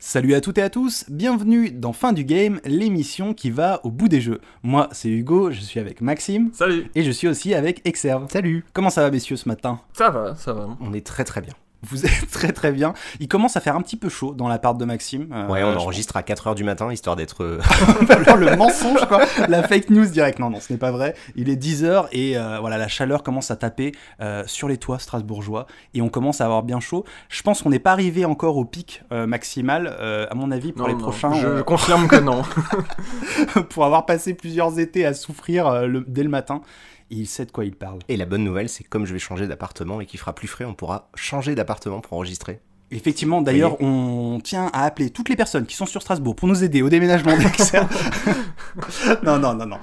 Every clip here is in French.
Salut à toutes et à tous, bienvenue dans Fin du Game, l'émission qui va au bout des jeux. Moi, c'est Hugo, je suis avec Maxime. Salut Et je suis aussi avec Exerve. Salut Comment ça va, messieurs, ce matin Ça va, ça va. On est très très bien. Vous êtes très très bien. Il commence à faire un petit peu chaud dans l'appart de Maxime. Euh, ouais, on enregistre à 4h du matin histoire d'être. Euh, le mensonge quoi, la fake news direct. Non, non, ce n'est pas vrai. Il est 10h et euh, voilà, la chaleur commence à taper sur les toits strasbourgeois et on commence à avoir bien chaud. Je pense qu'on n'est pas arrivé encore au pic maximal, à mon avis, pour les prochains. Je confirme que non. pour avoir passé plusieurs étés à souffrir dès le matin, il sait de quoi il parle. Et la bonne nouvelle, c'est comme je vais changer d'appartement et qu'il fera plus frais, on pourra changer d'appartement pour enregistrer. Effectivement, d'ailleurs, on tient à appeler toutes les personnes qui sont sur Strasbourg pour nous aider au déménagement non, non, non, non.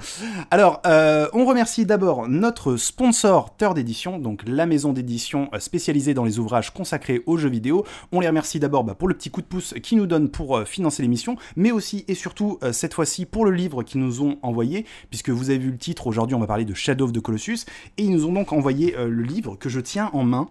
Alors, euh, on remercie d'abord notre sponsor Third d'édition, donc la maison d'édition euh, spécialisée dans les ouvrages consacrés aux jeux vidéo. On les remercie d'abord bah, pour le petit coup de pouce qu'ils nous donnent pour euh, financer l'émission, mais aussi et surtout cette fois-ci pour le livre qu'ils nous ont envoyé, puisque vous avez vu le titre, aujourd'hui on va parler de Shadow of the Colossus, et ils nous ont donc envoyé le livre que je tiens en main.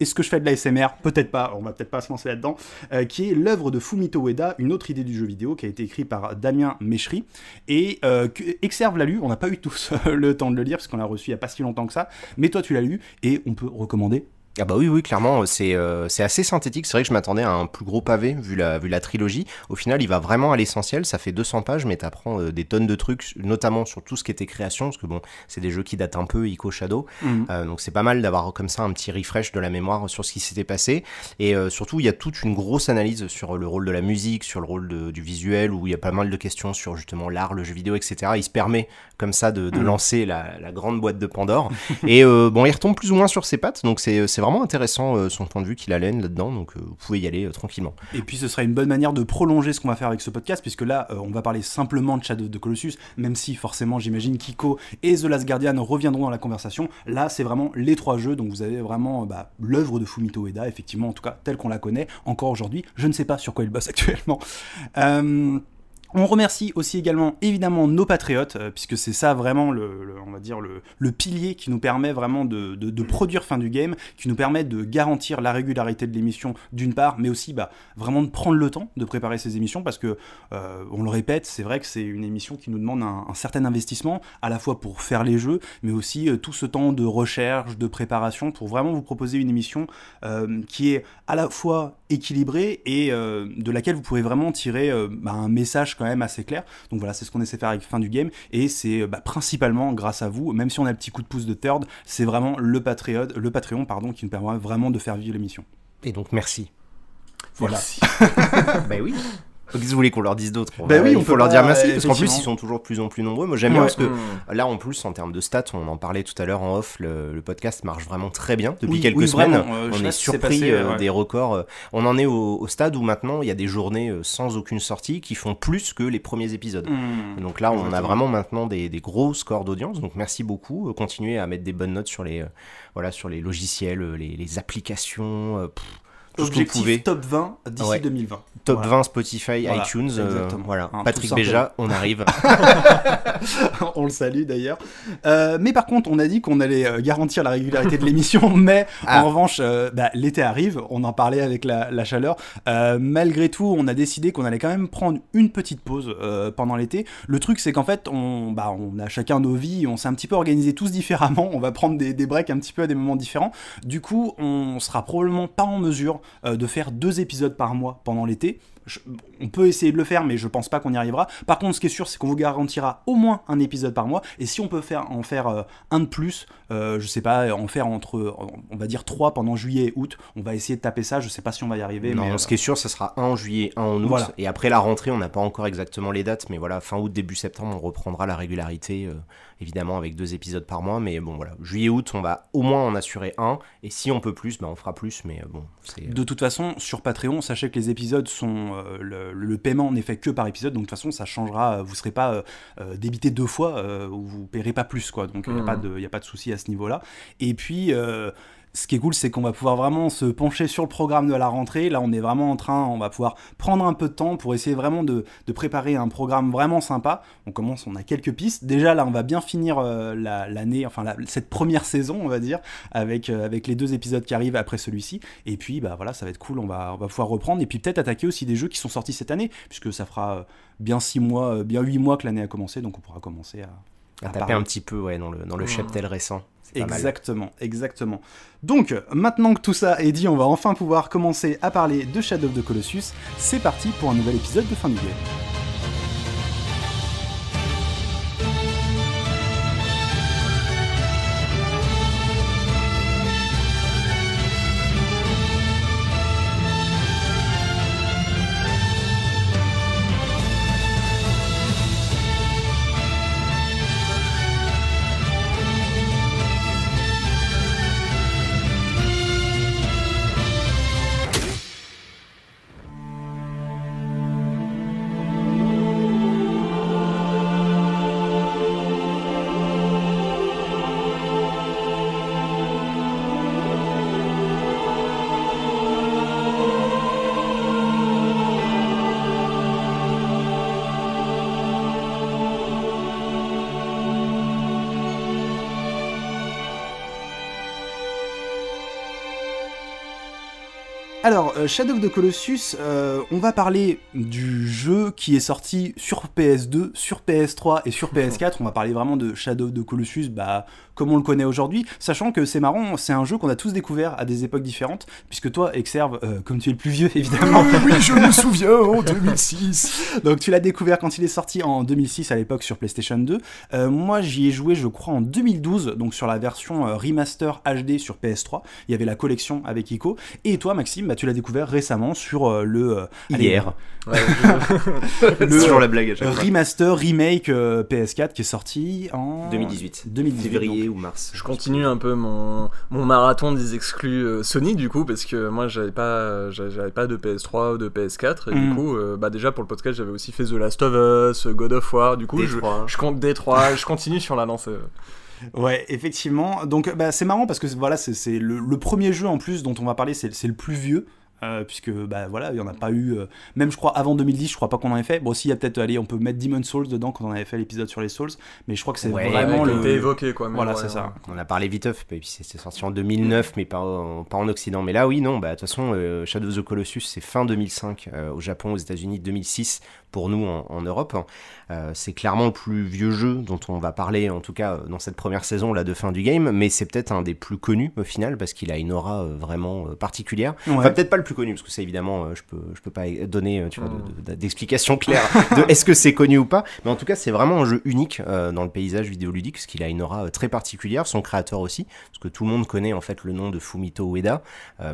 Est-ce que je fais de la SMR Peut-être pas, on va peut-être pas se lancer là-dedans, euh, qui est l'œuvre de Fumito Weda, une autre idée du jeu vidéo qui a été écrite par Damien Méchery. Et euh, Exerve l'a lu, on n'a pas eu tous le temps de le lire parce qu'on l'a reçu il n'y a pas si longtemps que ça, mais toi tu l'as lu et on peut recommander ah bah oui, oui, clairement, euh, c'est assez synthétique. C'est vrai que je m'attendais à un plus gros pavé vu la, vu la trilogie. Au final, il va vraiment à l'essentiel. Ça fait 200 pages, mais t'apprends euh, des tonnes de trucs, notamment sur tout ce qui était création, parce que bon, c'est des jeux qui datent un peu, Ico Shadow. Mhm. Euh, donc c'est pas mal d'avoir comme ça un petit refresh de la mémoire sur ce qui s'était passé. Et surtout, il y a toute une grosse analyse sur le rôle de la musique, sur le rôle du visuel, où il y a pas mal de questions sur justement l'art, le jeu vidéo, etc. Il se permet comme ça de, mhm. lancer la, grande boîte de Pandore. Et bon, il retombe plus ou moins sur ses pattes, donc c'est vraiment intéressant euh, son point de vue qu'il a là-dedans, donc euh, vous pouvez y aller euh, tranquillement. Et puis ce sera une bonne manière de prolonger ce qu'on va faire avec ce podcast, puisque là on va parler simplement de Shadow de Colossus, même si forcément j'imagine Kiko et The Last Guardian reviendront dans la conversation. Là c'est vraiment les trois jeux, donc vous avez vraiment bah, l'œuvre de Fumito Ueda, effectivement en tout cas telle qu'on la connaît encore aujourd'hui. Je ne sais pas sur quoi il bosse actuellement. On remercie aussi également évidemment nos patriotes, euh, puisque c'est ça vraiment le, on va dire le, pilier qui nous permet vraiment de, produire fin du game, qui nous permet de garantir la régularité de l'émission d'une part, mais aussi bah, vraiment de prendre le temps de préparer ces émissions, parce que euh, on le répète, c'est vrai que c'est une émission qui nous demande un, certain investissement, à la fois pour faire les jeux, mais aussi euh, tout ce temps de recherche, de préparation, pour vraiment vous proposer une émission qui est à la fois équilibré et euh, de laquelle vous pouvez vraiment tirer euh, bah, un message quand même assez clair. Donc voilà, c'est ce qu'on essaie de faire avec fin du game et c'est euh, bah, principalement grâce à vous, même si on a le petit coup de pouce de third, c'est vraiment le, Patreon, le pardon, qui nous permet vraiment de faire vivre l'émission. Et donc merci. Voilà. Merci. ben oui vous voulez qu'on leur dise d'autres, Ben oui, il faut leur dire merci parce qu'en plus ils sont toujours de plus en plus nombreux. Moi j'aime bien parce que mm. là en plus en termes de stats, on en parlait tout à l'heure en off, le, podcast marche vraiment très bien depuis quelques semaines. Euh, on est surpris euh, des records. Euh. On en est au, stade où maintenant il y a des journées sans aucune sortie qui font plus que les premiers épisodes. Mm. donc là on a vraiment maintenant des, gros scores d'audience. Donc merci beaucoup. Continuez à mettre des bonnes notes sur les voilà sur les logiciels, les, applications. Objectif top 20 d'ici 2020. Top 20 Spotify, iTunes. Euh, voilà. Patrick Béja, on arrive. on le salue d'ailleurs. Euh, mais par contre, on a dit qu'on allait euh, garantir la régularité de l'émission. Mais en ah. revanche, bah, l'été arrive. On en parlait avec la, chaleur. malgré tout, on a décidé qu'on allait quand même prendre une petite pause pendant l'été. Le truc, c'est qu'en fait, bah, on, a chacun nos vies. On s'est un petit peu organisé tous différemment. On va prendre des, des breaks un petit peu à des moments différents. Du coup, on sera probablement pas en mesure euh, de faire deux épisodes par mois pendant l'été on peut essayer de le faire, mais je pense pas qu'on y arrivera. Par contre, ce qui est sûr, c'est qu'on vous garantira au moins un épisode par mois. Et si on peut faire, en faire euh, un de plus, euh, je sais pas, en faire entre, on va dire trois pendant juillet et août, on va essayer de taper ça. Je sais pas si on va y arriver. mais, ce euh, qui est sûr, ça sera un en juillet, un en août. Et après la rentrée, on n'a pas encore exactement les dates, mais voilà, fin août, début septembre, on reprendra la régularité, évidemment, avec deux épisodes par mois. Mais bon, voilà, juillet, août, on va au moins en assurer un. Et si on peut plus, bah, on fera plus. Mais bon, c'est. De toute façon, sur Patreon, sachez que les épisodes sont euh, le, paiement n'est fait que par épisode, donc de toute façon, ça changera. Euh, vous serez pas euh, débité deux fois, ou vous ne paierez pas plus, quoi. Donc il n'y a, mmh. a, pas de souci à ce niveau-là. Et puis, ce qui est cool, c'est qu'on va pouvoir vraiment se pencher sur le programme de la rentrée. Là, on est vraiment en train, on va pouvoir prendre un peu de temps pour essayer vraiment de, préparer un programme vraiment sympa. On commence, on a quelques pistes. Déjà, là, on va bien finir euh, l'année, enfin cette première saison, on va dire, avec, euh, avec les deux épisodes qui arrivent après celui-ci. Et puis, bah voilà, ça va être cool, on va, pouvoir reprendre. Et puis peut-être attaquer aussi des jeux qui sont sortis cette année, puisque ça fera euh, bien six mois, bien 8 mois que l'année a commencé, donc on pourra commencer à... taper un petit peu ouais, dans le, dans le cheptel récent. Exactement, exactement. Donc, maintenant que tout ça est dit, on va enfin pouvoir commencer à parler de Shadow of the Colossus. C'est parti pour un nouvel épisode de fin du game. Alors, euh, Shadow of the Colossus, euh, on va parler du jeu qui est sorti sur PS2, sur PS3 et sur PS4. On va parler vraiment de Shadow of the Colossus, bah, comme on le connaît aujourd'hui, sachant que c'est marrant, c'est un jeu qu'on a tous découvert à des époques différentes, puisque toi, Exerve, euh, comme tu es le plus vieux, évidemment. oui, je me souviens, en 2006. Donc, tu l'as découvert quand il est sorti en 2006 à l'époque sur PlayStation 2. moi, j'y ai joué, je crois, en 2012, donc sur la version remaster HD sur PS3. Il y avait la collection avec Ico. Et toi, Maxime, bah, tu l'as découvert récemment sur euh, le. Euh, Hier. Allez, le toujours la blague à Remaster, remake euh, PS4 qui est sorti en. 2018. 2018 février ou mars. Je continue un peu mon, mon marathon des exclus Sony du coup, parce que moi j'avais pas, j'avais pas de PS3 ou de PS4. Et du mm. coup, bah, déjà pour le podcast, j'avais aussi fait The Last of Us, God of War. Du coup, je, je compte D3, je continue sur la lancée. Ouais, effectivement. Donc, bah, c'est marrant parce que voilà, c'est le, premier jeu en plus dont on va parler, c'est le plus vieux. Euh, puisque bah voilà il y en a pas eu euh, même je crois avant 2010 je crois pas qu'on en ait fait bon s'il y a peut-être allez on peut mettre Demon Souls dedans quand on avait fait l'épisode sur les Souls mais je crois que c'est vraiment le évoqué quoi voilà c'est ça on a parlé viteuf puis c'est sorti en 2009 mais pas en, pas en occident mais là oui non bah de toute façon euh, Shadow of the Colossus c'est fin 2005 au Japon aux États-Unis 2006 pour nous en, Europe c'est clairement le plus vieux jeu dont on va parler en tout cas dans cette première saison là de fin du game mais c'est peut-être un des plus connus au final parce qu'il a une aura vraiment particulière enfin, peut-être pas le plus connu, parce que c'est évidemment, euh, je peux, je peux pas donner euh, hmm. d'explication claire de est-ce que c'est connu ou pas, mais en tout cas c'est vraiment un jeu unique euh, dans le paysage vidéoludique, parce qu'il a une aura très particulière, son créateur aussi, parce que tout le monde connaît en fait le nom de Fumito Ueda,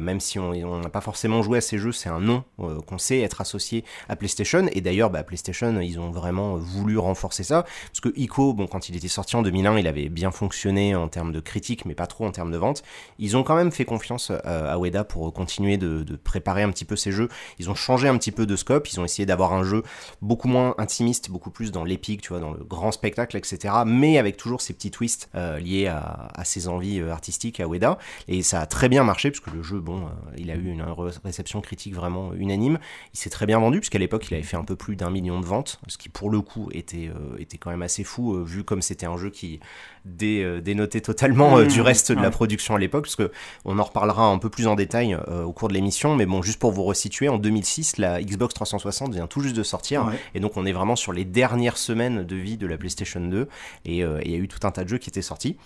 même si on n'a pas forcément joué à ces jeux, c'est un nom qu'on sait être associé à PlayStation, et d'ailleurs bah, PlayStation, ils ont vraiment voulu renforcer ça, parce que Ico, bon, quand il était sorti en 2001, il avait bien fonctionné en termes de critique, mais pas trop en termes de vente, ils ont quand même fait confiance à Ueda pour continuer de préparer un petit peu ces jeux. Ils ont changé un petit peu de scope, ils ont essayé d'avoir un jeu beaucoup moins intimiste, beaucoup plus dans l'épique, tu vois, dans le grand spectacle, etc. Mais avec toujours ces petits twists euh, liés à, ses envies euh, artistiques, à Ueda. Et ça a très bien marché, puisque le jeu, bon, euh, il a eu une réception critique vraiment unanime. Il s'est très bien vendu, puisqu'à l'époque, il avait fait un peu plus d'un million de ventes, ce qui pour le coup était, était quand même assez fou, vu comme c'était un jeu qui dénotait totalement du mmh. reste de la production à l'époque, parce que on en reparlera un peu plus en détail au cours de l'émission, mais bon, juste pour vous resituer, en 2006, la Xbox 360 vient tout juste de sortir, et donc on est vraiment sur les dernières semaines de vie de la PlayStation 2, euh, et il y a eu tout un tas de jeux qui étaient sortis.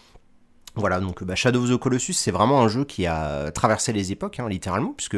Voilà, donc bah, Shadow of the Colossus, c'est vraiment un jeu qui a traversé les époques, hein, littéralement, puisque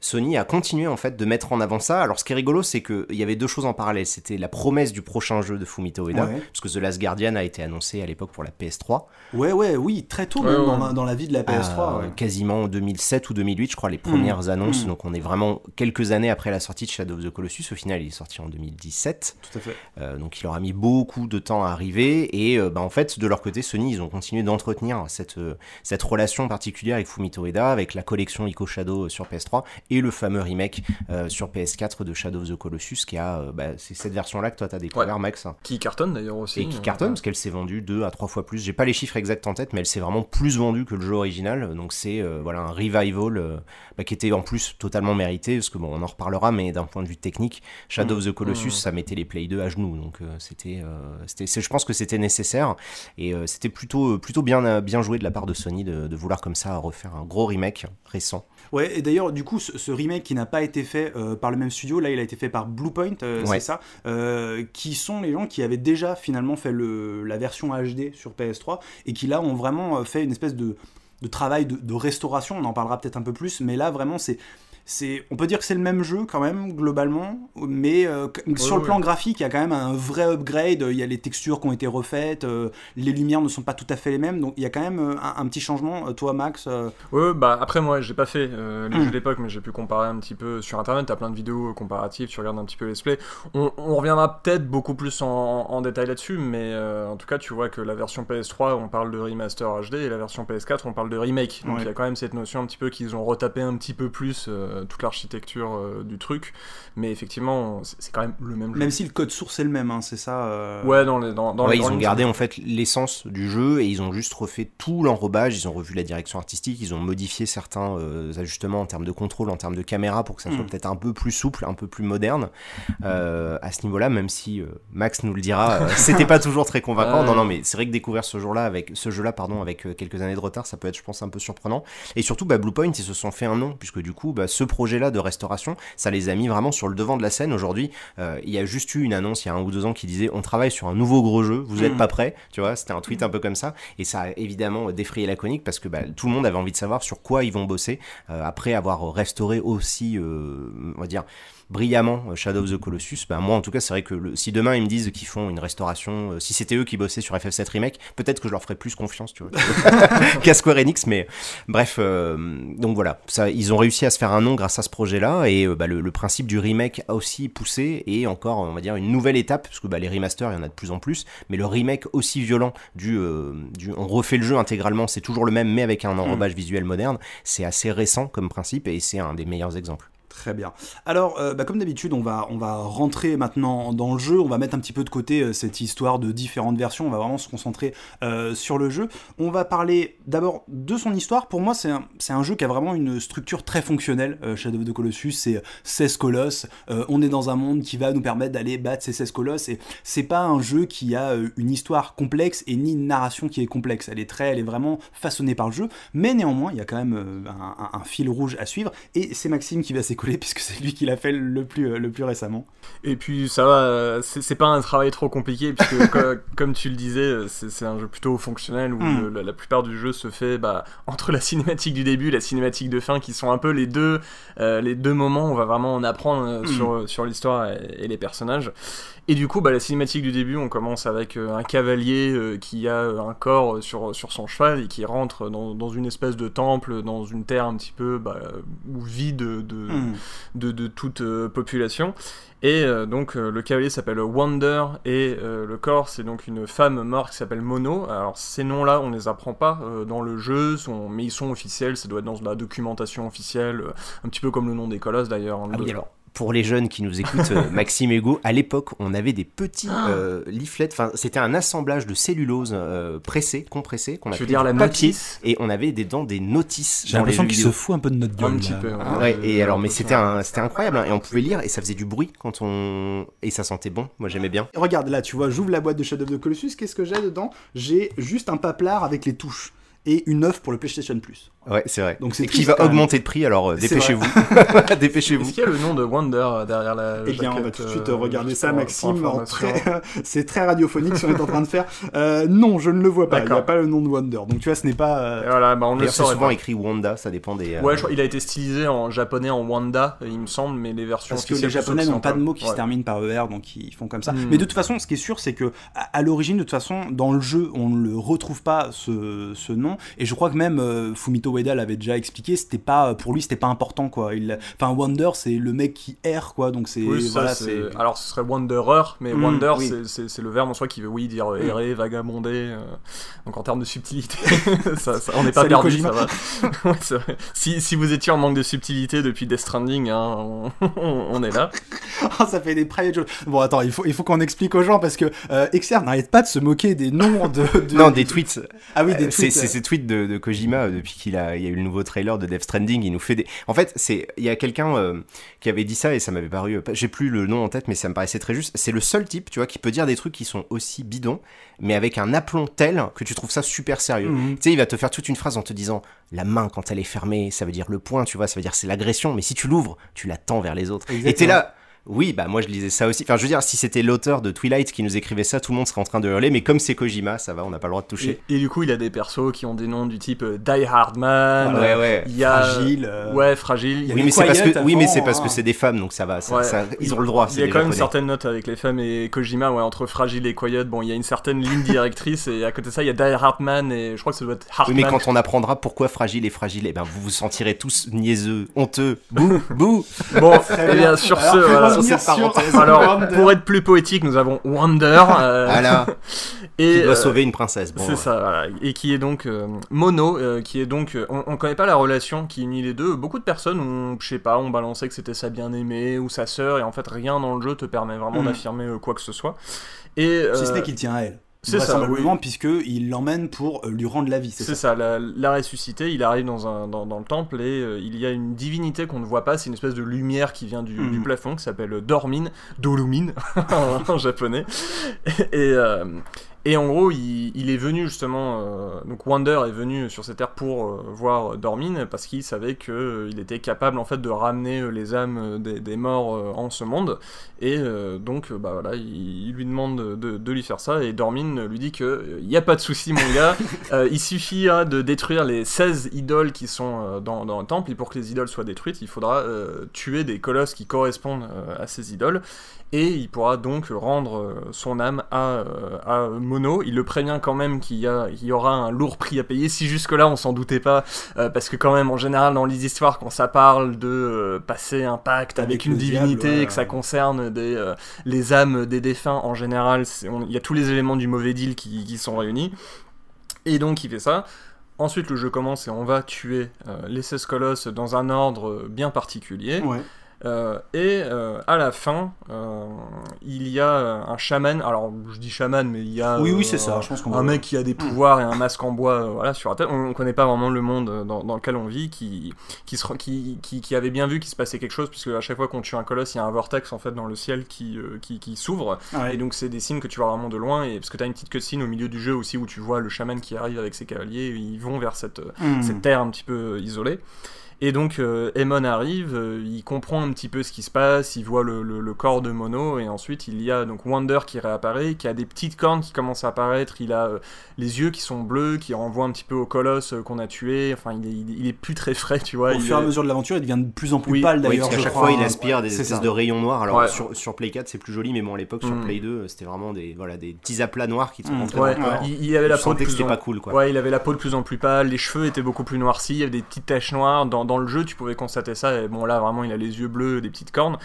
Sony a continué en fait de mettre en avant ça. Alors ce qui est rigolo, c'est qu'il y avait deux choses en parallèle. C'était la promesse du prochain jeu de Fumito Ueda, parce que The Last Guardian a été annoncé à l'époque pour la PS3. Ouais, ouais, oui, très tôt même Dans, la, vie de la PS3. Ah, quasiment en 2007 ou 2008, je crois, les hmm. premières annonces. Hmm. Donc on est vraiment quelques années après la sortie de Shadow of the Colossus. Au final, il est sorti en 2017. Tout à fait. Euh, donc il aura mis beaucoup de temps à arriver. Et euh, bah, en fait, de leur côté, Sony, ils ont continué d'entretenir cette, euh, cette relation particulière avec Fumito Ueda, avec la collection Ico Shadow sur PS3 et le fameux remake euh, sur PS4 de Shadow of the Colossus, qui a, euh, bah, c'est cette version-là que toi t'as découvert, Max. Qui cartonne d'ailleurs aussi. Et qui cartonne parce qu'elle s'est vendue deux à trois fois plus. J'ai pas les chiffres exacts en tête, mais elle s'est vraiment plus vendue que le jeu original. Donc c'est euh, voilà un revival bah, qui était en plus totalement mérité parce que bon, on en reparlera, mais d'un point de vue technique, Shadow of the mm. Colossus, mm. ça mettait les Play 2 à genoux. Donc c'était, c'était, je pense que c'était nécessaire et c'était plutôt, plutôt bien, bien joué de la part de Sony de vouloir comme ça refaire un gros remake récent. Ouais, et d'ailleurs, du coup, ce, remake qui n'a pas été fait euh, par le même studio, là, il a été fait par Bluepoint, euh, c'est ça, euh, qui sont les gens qui avaient déjà finalement fait la version HD sur PS3 et qui là ont vraiment fait une espèce de, travail de restauration. On en parlera peut-être un peu plus, mais là, vraiment, c'est on peut dire que c'est le même jeu quand même globalement, mais euh, sur le plan graphique, il y a quand même un vrai upgrade. Il y a les textures qui ont été refaites, euh, les lumières ne sont pas tout à fait les mêmes, donc il y a quand même euh, un, petit changement. Toi, Max Ouais, bah après moi, j'ai pas fait les hmm. jeux d'époque, mais j'ai pu comparer un petit peu sur Internet. tu as plein de vidéos comparatives, tu regardes un petit peu les play. On, reviendra peut-être beaucoup plus en, détail là-dessus, mais en tout cas, tu vois que la version PS3, on parle de remaster HD, et la version PS4, on parle de remake. Donc il y a quand même cette notion un petit peu qu'ils ont retapé un petit peu plus euh, toute l'architecture euh, du truc. Mais effectivement, c'est quand même le même jeu. Même si le code source est le même, hein, c'est ça euh, Ouais, dans les, dans, ils ont gardé en fait l'essence du jeu et ils ont juste refait tout l'enrobage. Ils ont revu la direction artistique, ils ont modifié certains ajustements en termes de contrôle, en termes de caméra pour que ça soit hmm. peut-être un peu plus souple, un peu plus moderne à ce niveau-là, même si Max nous le dira, c'était pas toujours très convaincant. Non, non, mais c'est vrai que découvrir ce jour-là avec ce jeu-là, pardon, avec quelques années de retard, ça peut être, je pense, un peu surprenant. Et surtout, bah, Blue Bluepoint, ils se sont fait un nom puisque du coup, bah, ce projet-là de restauration, ça les a mis vraiment sur le devant de la scène aujourd'hui. Euh, il y a juste eu une annonce il y a un ou deux ans qui disait on travaille sur un nouveau gros jeu, vous n'êtes mm. pas prêt, tu vois, c'était un tweet un peu comme ça, et ça a évidemment défrayé la conique parce que bah, tout le monde avait envie de savoir sur quoi ils vont bosser euh, après avoir restauré aussi, euh, on va dire, brillamment euh, Shadow of the Colossus, ben moi en tout cas c'est vrai que si demain ils me disent qu'ils font une restauration, euh, si c'était eux qui bossaient sur FF7 Remake, peut-être que je leur ferais plus confiance, tu vois, qu'à Square Enix, mais bref, euh, donc voilà, ça, ils ont réussi à se faire un nom grâce à ce projet-là, et bah, le, principe du remake a aussi poussé, et encore, on va dire, une nouvelle étape, parce que bah, les remasters, il y en a de plus en plus, mais le remake aussi violent du, on refait le jeu intégralement, c'est toujours le même, mais avec un hmm. enrobage visuel moderne, c'est assez récent comme principe, et c'est un des meilleurs exemples. Très bien. Alors, euh, bah, comme d'habitude, on va, on va rentrer maintenant dans le jeu. On va mettre un petit peu de côté euh, cette histoire de différentes versions. On va vraiment se concentrer euh, sur le jeu. On va parler d'abord de son histoire. Pour moi, c'est un, jeu qui a vraiment une structure très fonctionnelle. Shadow of the Colossus, c'est 16 colosses. on est dans un monde qui va nous permettre d'aller battre ces 16 colosses. Et c'est pas un jeu qui a une histoire complexe et ni une narration qui est complexe. Elle est très, elle est vraiment façonnée par le jeu. Mais néanmoins, il y a quand même un, un fil rouge à suivre. Et c'est Maxime qui va s'écouter puisque c'est lui qui l'a fait le plus, euh, le plus récemment. Et puis ça va, c'est pas un travail trop compliqué puisque comme, tu le disais, c'est un jeu plutôt fonctionnel où hmm. la, plupart du jeu se fait bah, entre la cinématique du début et la cinématique de fin qui sont un peu les deux, euh, les deux moments où on va vraiment en apprendre euh, hmm. sur, sur l'histoire et, les personnages. Et du coup, bah, la cinématique du début, on commence avec un cavalier qui a un corps sur, sur son cheval et qui rentre dans, dans une espèce de temple, dans une terre un petit peu bah, vide de, hmm de, toute euh, population. Et euh, donc euh, le cavalier s'appelle Wonder et le corps c'est donc une femme morte qui s'appelle Mono. Alors ces noms-là on les apprend pas dans le jeu, sont... mais ils sont officiels, ça doit être dans la documentation officielle, un petit peu comme le nom des colosses d'ailleurs. Hein, ah pour les jeunes qui nous écoutent, euh, Maxime Hugo, à l'époque, on avait des petits ah. euh, leaflets. Enfin, c'était un assemblage de cellulose euh, pressée, compressée, qu'on appelait dire la Notice. Et on avait dedans des notices. J'ai l'impression qu'il se fout un peu de notre gueule. Un petit peu. Hein. ouais, et alors, mais c'était incroyable. Hein. et on pouvait lire et ça faisait du bruit quand on et ça sentait bon. Moi, j'aimais bien. regarde là, tu vois, j'ouvre la boîte de Shadow of the Colossus. Qu'est-ce que j'ai dedans J'ai juste un paplard avec les touches et une offre pour le PlayStation Plus. Ouais, c'est vrai. Donc c'est qui va augmenter de prix, alors euh, dépêchez-vous. dépêchez-vous. Est-ce qu'il y a le nom de Wonder euh, derrière la. Eh bien, on va tout de suite euh, regarder ça, Maxime. c'est très radiophonique ce qu'on est en train de faire. non, je ne le vois pas. Il n'y a pas le nom de Wonder. Donc tu vois, ce n'est pas. Et voilà, bah, on le souvent écrit Wanda, ça dépend des. Ouais, il a été stylisé en japonais en Wanda, il me semble, mais les versions. Parce que les japonais n'ont pas de mots qui se terminent par ER, donc ils font comme ça. Hmm. Mais de toute façon, ce qui est sûr, c'est que à l'origine, de toute façon, dans le jeu, on ne le retrouve pas ce nom. Et je crois que même euh, Fumito Ueda l'avait déjà expliqué, c'était pas euh, pour lui, c'était pas important quoi. Il, enfin Wonder, c'est le mec qui erre quoi, donc c'est Alors ce serait Wanderer, mais mm, Wonder Wander c'est, le verbe en soi qui veut oui dire mm. errer, vagabonder. Euh, donc en termes de subtilité, on n'est pas perdu. Ça va. Si, si, vous étiez en manque de subtilité depuis Death Stranding, hein, on, est là. Oh, ça fait des private Bon attends, il faut il faut qu'on explique aux gens parce que XR n'arrête pas de se moquer des noms de, non des tweets. Ah oui, des tweets. c'est, suite de, Kojima euh, depuis qu'il a, il y a eu le nouveau trailer de Death Stranding. Il nous fait des. En fait, c'est il y a quelqu'un euh, qui avait dit ça et ça m'avait paru. Euh, j'ai plus le nom en tête, mais ça me paraissait très juste. C'est le seul type, tu vois, qui peut dire des trucs qui sont aussi bidons, mais avec un aplomb tel que tu trouves ça super sérieux. Mhm. Tu sais, il va te faire toute une phrase en te disant la main quand elle est fermée, ça veut dire le point, tu vois, ça veut dire c'est l'agression. Mais si tu l'ouvres, tu la tends vers les autres. Et t'es là. Oui, bah moi je lisais ça aussi. Enfin, je veux dire, si c'était l'auteur de Twilight qui nous écrivait ça, tout le monde serait en train de hurler, mais comme c'est Kojima, ça va, on n'a pas le droit de toucher. Et, du coup, il y a des persos qui ont des noms du type euh, Die Hardman, ouais, ouais. Euh, Fragile. Euh. Ouais, Fragile. oui, mais c'est parce que, c'est parce que c'est des femmes, donc ça va, ils ont le droit. Il y a quand même une certaine note avec les femmes et Kojima, ouais, entre Fragile et coyote bon, il y a une certaine ligne directrice, et à côté de ça, il y a Die Hardman, et je crois que ça doit être Hardman. Oui, mais quand on apprendra pourquoi Fragile est Fragile, et eh ben vous vous sentirez tous niaiseux, honteux, bouh, bouh. Bon, eh bien, sur ce, alors, pour être plus poétique, nous avons Wonder. Euh, et, qui doit euh, sauver une princesse. c'est ça, Et qui est donc euh, Mono, qui est donc. On, ne connaît pas la relation qui unit les deux. Beaucoup de personnes, je sais pas, ont balancé que c'était sa bien-aimée ou sa sœur, et en fait, rien dans le jeu te permet vraiment hmm. d'affirmer quoi que ce soit. Et, si ce n'est qu'il tient à elle. C'est ça, oui. puisque il l'emmène pour euh, lui rendre la vie. C'est ça, la, ressuscité, il arrive dans, un, dans, le temple et euh, il y a une divinité qu'on ne voit pas, c'est une espèce de lumière qui vient du, hmm. plafond qui s'appelle Dormin, Dolumin en japonais. Et, euh, et en gros, il, est venu justement, euh, donc Wander est venu sur cette terre pour euh, voir Dormin parce qu'il savait qu'il euh, était capable en fait de ramener les âmes des, morts en ce monde. Et donc, bah voilà, il, lui demande de, lui faire ça et Dormin lui dit que il n'y a pas de souci, mon gars. il suffit de détruire les 16 idoles qui sont dans, le temple et pour que les idoles soient détruites, il faudra tuer des colosses qui correspondent à ces idoles et il pourra donc rendre euh, son âme euh, à, Mono. Il le prévient quand même qu'il y, a, aura un lourd prix à payer, si jusque-là on s'en doutait pas, euh, parce que quand même en général dans les histoires, quand ça parle de passer un pacte avec, une divinité et que ça concerne des, les âmes des défunts, en général il y a tous les éléments du mauvais deal qui, qui sont réunis. Et donc il fait ça. Ensuite le jeu commence et on va tuer les 16 colosses dans un ordre bien particulier. Ouais. Euh, et euh, à la fin, euh, il y a un chaman. Alors, je dis chaman, mais il y a oui, ça. Je pense un mec qui a des hmm. pouvoirs et un masque en bois voilà, sur la tête. On ne connaît pas vraiment le monde dans, lequel on vit, qui qui, se, qui, qui, avait bien vu qu'il se passait quelque chose, puisque à chaque fois qu'on tue un colosse, il y a un vortex en fait dans le ciel qui, qui, s'ouvre. Et donc, c'est des signes que tu vois vraiment de loin. Et, parce que tu as une petite cutscene au milieu du jeu aussi où tu vois le chaman qui arrive avec ses cavaliers. Ils vont vers cette, hmm. cette terre un petit peu isolée. Et donc, euh, Emon arrive, euh, il comprend un petit peu ce qui se passe, il voit le, corps de Mono, et ensuite il y a donc Wonder qui réapparaît, qui a des petites cornes qui commencent à apparaître, il a euh, les yeux qui sont bleus, qui renvoient un petit peu au colosse qu'on a tué, enfin il est, plus très frais, tu vois. Au fur et à mesure de l'aventure, il devient de plus en plus pâle d'ailleurs. Oui, parce qu'à chaque fois, il aspire des espèces de rayons noirs. Alors sur, sur, Play 4, c'est plus joli, mais bon, à l'époque, sur mm. Play 2, c'était vraiment des, voilà, des petits aplats noirs qui se montraient mm. Ouais. Il, avait la peau de plus en... pas cool, quoi. Ouais, il avait la peau de plus en plus pâle, les cheveux étaient beaucoup plus noircis, il y avait des petites taches noires dans dans le jeu, tu pouvais constater ça. Et bon, là, vraiment, il a les yeux bleus, des petites cornes.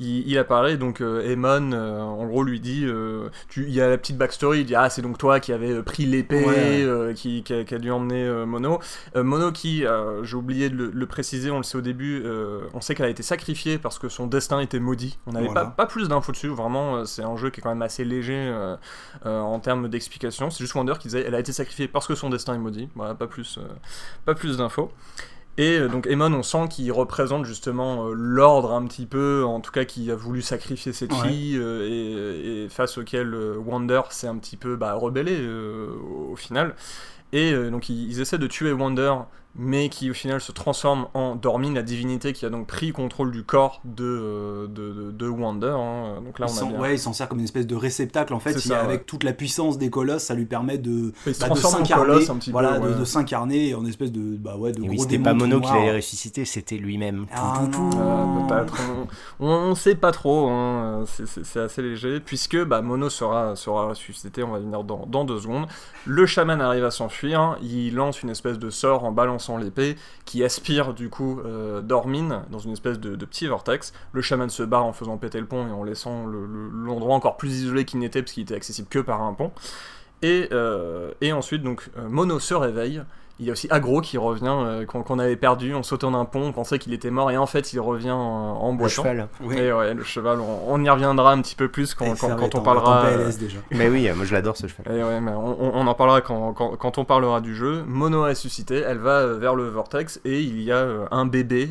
Il, apparaît, donc Emon euh, euh, en gros, lui dit euh, tu, il y a la petite backstory. Il dit Ah, c'est donc toi qui avait pris l'épée, qui, a, dû emmener Mono. Mono, qui, j'ai oublié de le, préciser, on le sait au début, on sait qu'elle a été sacrifiée parce que son destin était maudit. On n'avait pas, pas, plus d'infos dessus. Vraiment, c'est un jeu qui est quand même assez léger en termes d'explication. C'est juste Wonder qui disait Elle a été sacrifiée parce que son destin est maudit. Voilà, pas plus, pas plus d'infos. Et euh, donc Emon, on sent qu'il représente justement euh, l'ordre un petit peu, en tout cas qui a voulu sacrifier cette fille euh, et, face auquel Wander s'est un petit peu bah, rebellé au final. Et donc ils, ils, essaient de tuer Wander mais qui au final se transforme en Dormin, la divinité qui a donc pris contrôle du corps de, euh, de, de, hein. Donc là, on il s'en sert comme une espèce de réceptacle en fait, avec toute la puissance des colosses, ça lui permet de, bah, s'incarner, voilà, de, s'incarner en espèce de bah ouais de gros oui, C'était pas Mono qui l'avait ressuscité, c'était lui-même. Ah, ah, on, ne sait pas trop, hein. c'est assez léger, puisque bah, Mono sera sera ressuscité, on va venir dans, dans deux secondes. Le chaman arrive à s'enfuir, hein. il lance une espèce de sort en balançant Lépée, qui aspire du coup euh, Dormine dans une espèce de, petit vortex. Le chaman se barre en faisant péter le pont et en laissant l'endroit encore plus isolé qu'il n'était, parce qu'il était accessible que par un pont. Et, euh, et ensuite, donc, euh, Mono se réveille il y a aussi Agro qui revient, euh, qu'on avait perdu en sautant d'un pont, on pensait qu'il était mort, et en fait il revient en, bois Le cheval. le cheval, on, y reviendra un petit peu plus quand, quand, on parlera. Euh, mais oui, euh, moi je l'adore ce cheval. on, en parlera quand, quand, on parlera du jeu. Mono suscité, elle va vers le vortex, et il y a un bébé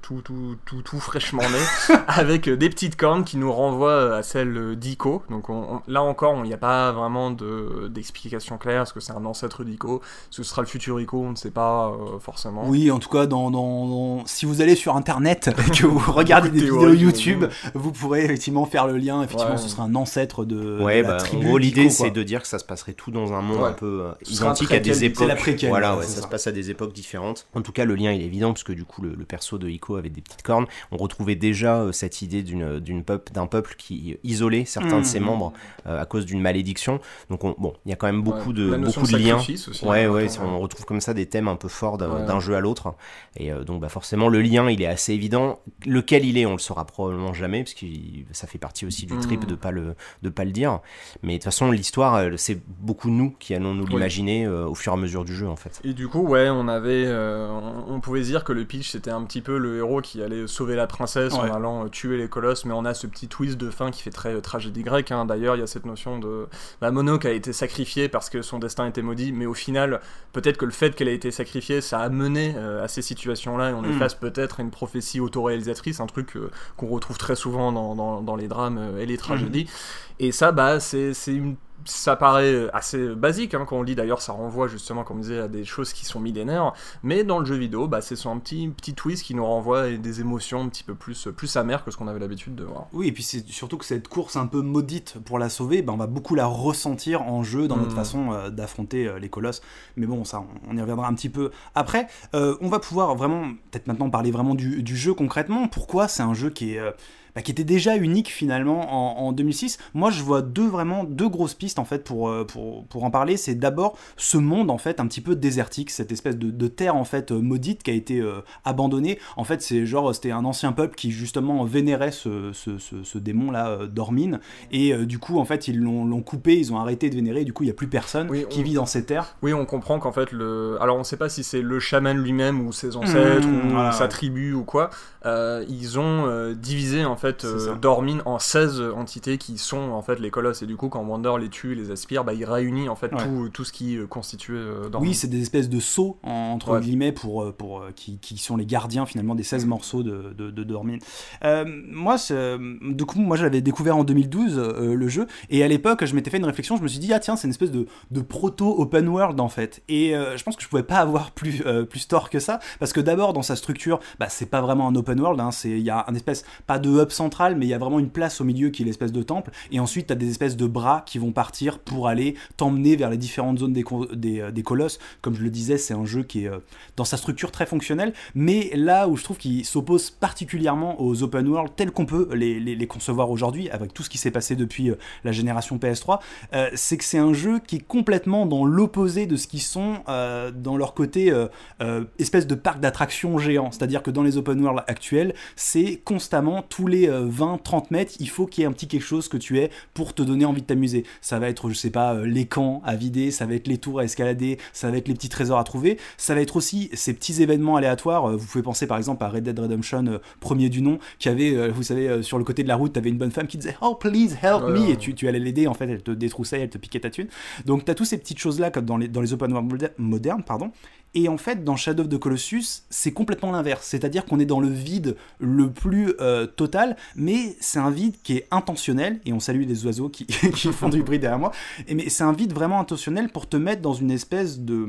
tout, tout, tout, tout, fraîchement né, avec des petites cornes qui nous renvoient à celle d'Ico. Donc là encore, il n'y a pas vraiment d'explication claire, est-ce que c'est un ancêtre d'Ico, ce sera le futur Ico, on ne sait pas euh, forcément. Oui, en tout cas, dans, si vous allez sur Internet que vous regardez des vidéos YouTube, vous pourrez effectivement faire le lien. Effectivement, ce serait un ancêtre de, la bah, tribu. l'idée, c'est de dire que ça se passerait tout dans un monde un peu euh, identique à des époques. La voilà, ça, ça, se passe à des époques différentes. En tout cas, le lien est évident parce que du coup, le, perso de Ico avait des petites cornes. On retrouvait déjà euh, cette idée d'une d'une peuple d'un peuple qui isolait certains de ses mmh. membres à cause d'une malédiction. Donc bon, il y a quand même beaucoup de beaucoup liens. Aussi, ouais, hein, ouais, on retrouve comme ça des thèmes un peu forts d'un jeu à l'autre. Et euh, donc bah, forcément le lien il est assez évident. Lequel il est on le saura probablement jamais parce que ça fait partie aussi du trip mm. de pas le de pas le dire. Mais de toute façon l'histoire c'est beaucoup nous qui allons nous l'imaginer euh, au fur et à mesure du jeu en fait. Et du coup ouais on avait euh, on, pouvait dire que le pitch c'était un petit peu le héros qui allait sauver la princesse en allant tuer les colosses mais on a ce petit twist de fin qui fait très tragédie grecque. Hein. D'ailleurs il y a cette notion de bah, qui a été sacrifié parce que son destin était maudit mais au final peut-être que le fait qu'elle a été sacrifiée, ça a mené euh, à ces situations-là, et on mm. est face peut-être à une prophétie autoréalisatrice, un truc euh, qu'on retrouve très souvent dans, les drames euh, et les tragédies. Mm. Et ça, bah, c'est une ça paraît assez basique, hein, quand on lit d'ailleurs, ça renvoie justement, comme on disait, à des choses qui sont millénaires, mais dans le jeu vidéo, bah, c'est un petit, petit twist qui nous renvoie à des émotions un petit peu plus, plus amères que ce qu'on avait l'habitude de voir. Oui, et puis c'est surtout que cette course un peu maudite pour la sauver, bah, on va beaucoup la ressentir en jeu dans notre mm. façon euh, d'affronter euh, les colosses, mais bon, ça, on, y reviendra un petit peu après. Euh, on va pouvoir vraiment, peut-être maintenant, parler vraiment du, du jeu concrètement, pourquoi c'est un jeu qui est bah, qui était déjà unique finalement en, 2006. Moi, je vois deux vraiment deux grosses pistes en fait pour, euh, pour, pour en parler. C'est d'abord ce monde en fait un petit peu désertique, cette espèce de, terre en fait euh, maudite qui a été euh, abandonnée. En fait, c'est genre c'était un ancien peuple qui justement vénérait ce, ce, ce, démon là Dormin. et du coup en fait ils l'ont coupé, ils ont arrêté de vénérer. du coup, il y a plus personne qui vit dans ces terres. Oui, on comprend qu'en fait le alors on sait pas si c'est le chaman lui-même ou ses mmh. ancêtres ou ah, sa tribu ou quoi. ils ont divisé en fait fait euh, Dormine en 16 entités qui sont en fait les colosses. Et du coup, quand Wander les tue, les aspire, bah, il réunit en fait tout, tout, ce qui euh, constitue euh, Oui, c'est des espèces de sceaux entre guillemets pour, pour, qui, qui, sont les gardiens finalement des 16 mm. morceaux de, de, Dormine. moi, du coup, moi j'avais découvert en 2012 le jeu et à l'époque, je m'étais fait une réflexion. Je me suis dit ah tiens, c'est une espèce de, de, proto open world en fait. Et je pense que je pouvais pas avoir plus plus tort que ça parce que d'abord dans sa structure, bah, c'est pas vraiment un open world. Hein. Il y a un espèce pas de hub central, mais il y a vraiment une place au milieu qui est l'espèce de temple. Et ensuite, tu as des espèces de bras qui vont partir pour aller t'emmener vers les différentes zones des, euh, des, colosses. Comme je le disais, c'est un jeu qui est euh, dans sa structure très fonctionnelle, mais là où je trouve qu'il s'oppose particulièrement aux open world tels qu'on peut les, concevoir aujourd'hui, avec tout ce qui s'est passé depuis euh, la génération PS3, c'est que c'est un jeu qui est complètement dans l'opposé de ce qu'ils sont dans leur côté espèce de parc d'attractions géant. C'est-à-dire que dans les open world actuels, c'est constamment tous les 20-30 euh, mètres, il faut qu'il y ait un petit quelque chose que tu aies pour te donner envie de t'amuser. Ça va être, je sais pas, euh, les camps à vider, ça va être les tours à escalader, ça va être les petits trésors à trouver, ça va être aussi ces petits événements aléatoires. Euh, vous pouvez penser par exemple à Red Dead Redemption, premier du nom, qui avait, vous savez, sur le côté de la route, t'avais une bonne femme qui disait Oh, please help me, et tu, allais l'aider, en fait, elle te détroussait, elle te piquait ta thune. Donc, t'as tous ces petites choses-là, comme dans les, dans les open world modernes, pardon. Et en fait, dans Shadow of the Colossus, c'est complètement l'inverse. C'est-à-dire qu'on est dans le vide le plus euh, total, mais c'est un vide qui est intentionnel. Et on salue les oiseaux qui, font du bruit derrière moi. Et, mais c'est un vide vraiment intentionnel pour te mettre dans une espèce de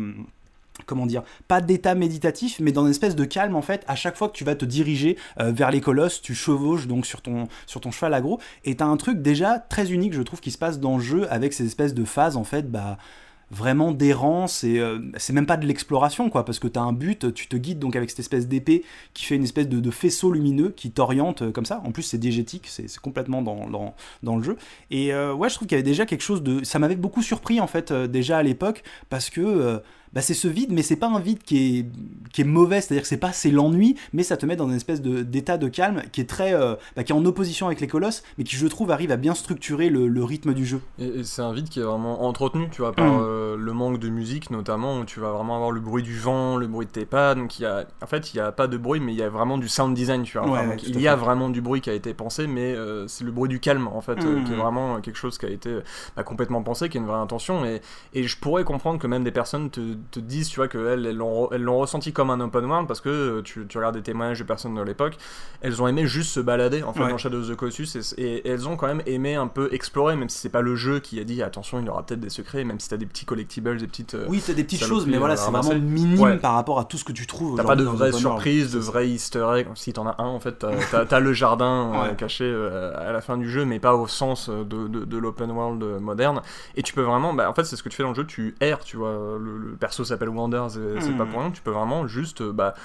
comment dire, pas d'état méditatif, mais dans une espèce de calme en fait, à chaque fois que tu vas te diriger euh, vers les colosses, tu chevauches donc sur ton, sur ton cheval agro, et t'as un truc déjà très unique je trouve qui se passe dans le jeu avec ces espèces de phases en fait, bah vraiment d'errance euh, c'est même pas de l'exploration quoi parce que t'as un but, tu te guides donc avec cette espèce d'épée qui fait une espèce de, faisceau lumineux qui t'oriente euh, comme ça. En plus c'est diégétique, c'est complètement dans, dans, le jeu. Et euh, ouais je trouve qu'il y avait déjà quelque chose de... Ça m'avait beaucoup surpris en fait déjà à l'époque parce que... Bah, c'est ce vide, mais c'est pas un vide qui est, qui est mauvais, c'est-à-dire que c'est pas c'est l'ennui, mais ça te met dans une espèce d'état de, calme qui est très, euh, bah, qui est en opposition avec les colosses, mais qui je trouve arrive à bien structurer le, rythme du jeu. Et, c'est un vide qui est vraiment entretenu, tu vois, par mm. euh, le manque de musique notamment, où tu vas vraiment avoir le bruit du vent, le bruit de tes pas, donc il y a, en fait il y a pas de bruit, mais il y a vraiment du sound design, tu vois. il y a vraiment du bruit qui a été pensé, mais euh, c'est le bruit du calme en fait, qui est mm. vraiment quelque chose qui a été bah, complètement pensé, qui a une vraie intention, et, et je pourrais comprendre que même des personnes te te disent, tu vois, qu'elles elles, l'ont ressenti comme un open world parce que euh, tu, regardes des témoignages de personnes de l'époque, elles ont aimé juste se balader en dans Shadows of the Colossus et, elles ont quand même aimé un peu explorer, même si c'est pas le jeu qui a dit attention, il y aura peut-être des secrets, même si t'as des petits collectibles, des petites. Euh, oui, t'as des petites choses, mais euh, voilà, c'est vraiment minime par rapport à tout ce que tu trouves. T'as pas de vraies surprises, de vrais easter eggs, si t'en as un en fait, t'as le jardin caché à la fin du jeu, mais pas au sens de, de, l'open world moderne. Et tu peux vraiment, bah, en fait, c'est ce que tu fais dans le jeu, tu erres, tu vois, le personnage s'appelle Wonders, c'est pas hmm. pour rien, tu peux vraiment juste euh, bah,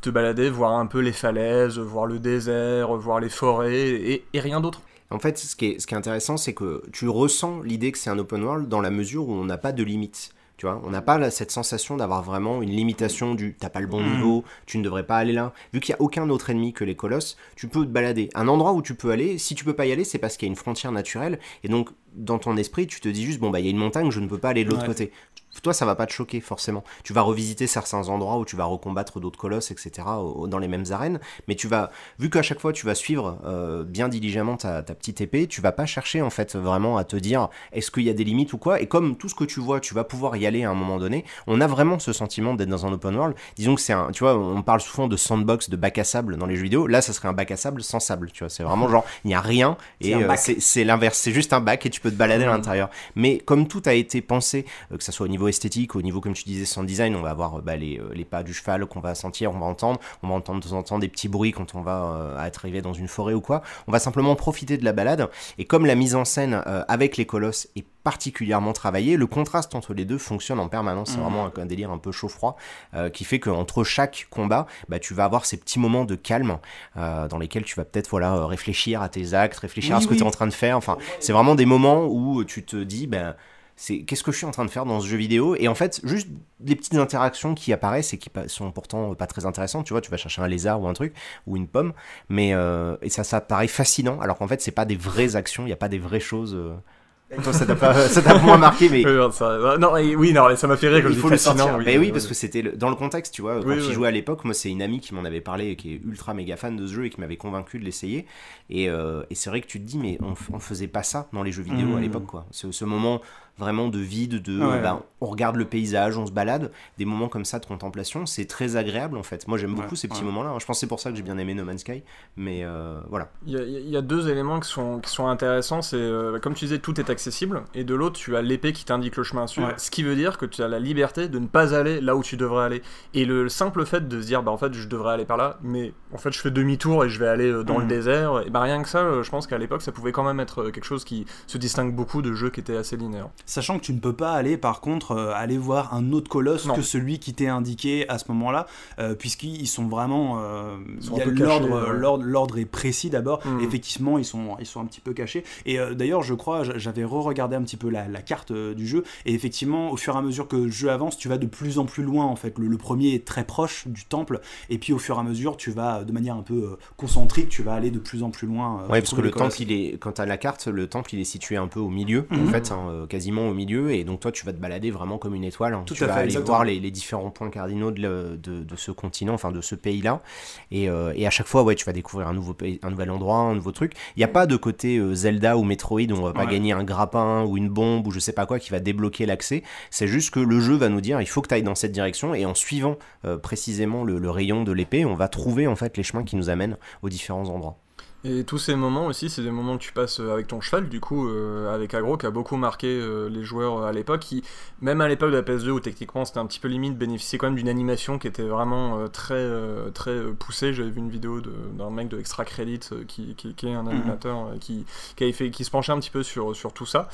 te balader, voir un peu les falaises, voir le désert, voir les forêts et, rien d'autre. En fait, ce qui est, intéressant, c'est que tu ressens l'idée que c'est un open world dans la mesure où on n'a pas de limites Tu vois, on n'a pas cette sensation d'avoir vraiment une limitation du t'as pas le bon hmm. niveau, tu ne devrais pas aller là. Vu qu'il n'y a aucun autre ennemi que les colosses, tu peux te balader. Un endroit où tu peux aller, si tu peux pas y aller, c'est parce qu'il y a une frontière naturelle. Et donc, dans ton esprit, tu te dis juste, bon, bah, il y a une montagne, je ne peux pas aller de l'autre côté toi, ça va pas te choquer forcément. Tu vas revisiter certains endroits où tu vas recombattre d'autres colosses, etc., dans les mêmes arènes. Mais tu vas, vu qu'à chaque fois tu vas suivre euh, bien diligemment ta, ta, petite épée, tu vas pas chercher en fait vraiment à te dire est-ce qu'il y a des limites ou quoi. Et comme tout ce que tu vois, tu vas pouvoir y aller à un moment donné. On a vraiment ce sentiment d'être dans un open world. Disons que c'est un, tu vois, on parle souvent de sandbox, de bac à sable dans les jeux vidéo. Là, ça serait un bac à sable sans sable. Tu vois, c'est vraiment genre il n'y a rien et euh, c'est l'inverse. C'est juste un bac et tu peux te balader à mmh. l'intérieur. Mais comme tout a été pensé, euh, que ça soit au niveau esthétique, au niveau, comme tu disais, sans design, on va avoir euh, bah, euh, les, pas du cheval qu'on va sentir, on va entendre, on va entendre de temps en temps des petits bruits quand on va euh, être arrivé dans une forêt ou quoi. On va simplement profiter de la balade. Et comme la mise en scène avec les colosses est particulièrement travaillée, le contraste entre les deux fonctionne en permanence. C'est mmh. vraiment un, délire un peu chaud-froid qui fait qu'entre chaque combat, bah, tu vas avoir ces petits moments de calme dans lesquels tu vas peut-être voilà, réfléchir à tes actes, réfléchir à ce que tu es en train de faire. Enfin, c'est vraiment des moments où tu te dis, ben c'est qu'est-ce que je suis en train de faire dans ce jeu vidéo Et en fait, juste les petites interactions qui apparaissent et qui sont pourtant pas très intéressantes. Tu vois, tu vas chercher un lézard ou un truc ou une pomme, mais euh, et ça, ça paraît fascinant. Alors qu'en fait, c'est pas des vraies actions. Il n'y a pas des vraies choses. Euh, ça t'a pas, moins marqué, mais. ça, non, oui, non, euh, ça m'a fait rire quand Il faut le sortir. mais ben oui, parce que c'était dans le contexte, tu vois. quand j'y jouais à l'époque, moi, c'est une amie qui m'en avait parlé, qui est ultra méga fan de ce jeu et qui m'avait convaincu de l'essayer. Et, euh, c'est vrai que tu te dis, mais on, faisait pas ça dans les jeux vidéo à hmm. l'époque, quoi. C'est ce moment vraiment de vide, de ben, on regarde le paysage, on se balade, des moments comme ça de contemplation, c'est très agréable en fait. Moi j'aime beaucoup ces petits moments-là. Hein. Je pense c'est pour ça que j'ai bien aimé No Man's Sky, mais euh, voilà. Il y, a deux éléments qui sont, qui sont intéressants. C'est comme tu disais, tout est accessible, et de l'autre, tu as l'épée qui t'indique le chemin à Ce qui veut dire que tu as la liberté de ne pas aller là où tu devrais aller. Et le simple fait de se dire, bah en fait, je devrais aller par là, mais en fait, je fais demi-tour et je vais aller euh, dans le mm. désert, et bah rien que ça, euh, je pense qu'à l'époque, ça pouvait quand même être euh, quelque chose qui se distingue beaucoup de jeux qui étaient assez linéaires. Sachant que tu ne peux pas aller, par contre, aller voir un autre colosse que celui qui t'est indiqué à ce moment-là, puisqu'ils sont vraiment. l'ordre, l'ordre est précis d'abord. Mm. Effectivement, ils sont, ils sont un petit peu cachés. Et d'ailleurs, je crois, j'avais re-regarder un petit peu la, carte euh, du jeu. Et effectivement, au fur et à mesure que le jeu avance, tu vas de plus en plus loin en fait. Le, premier est très proche du temple, et puis au fur et à mesure, tu vas euh, de manière un peu euh, concentrique, tu vas aller de plus en plus loin. parce que le temple, il est, quand à la carte, le temple il est situé un peu au milieu, en mhm. fait, hein, quasiment au milieu, et donc toi tu vas te balader vraiment comme une étoile. Hein. Tout tu à vas fait, aller voir les, différents points cardinaux de, de, ce continent, enfin de ce pays-là, et, et, à chaque fois, ouais, tu vas découvrir un nouveau pays, un nouvel endroit, un nouveau truc. Il n'y a pas de côté Zelda ou Metroid, on va pas gagner un ou une bombe ou je sais pas quoi qui va débloquer l'accès. C'est juste que le jeu va nous dire il faut que tu ailles dans cette direction et en suivant euh, précisément le rayon de l'épée, on va trouver en fait les chemins qui nous amènent aux différents endroits. Et tous ces moments aussi, c'est des moments que tu passes euh, avec ton cheval, du coup, euh, avec Agro, qui a beaucoup marqué euh, les joueurs à l'époque, qui, même à l'époque de la PS2, où techniquement c'était un petit peu limite, bénéficiaient quand même d'une animation qui était vraiment très, très poussée. J'avais vu une vidéo d'un mec de Extra Credit, qui, est un mhm. animateur, qui, qui, avait fait, qui se penchait un petit peu sur, sur tout ça.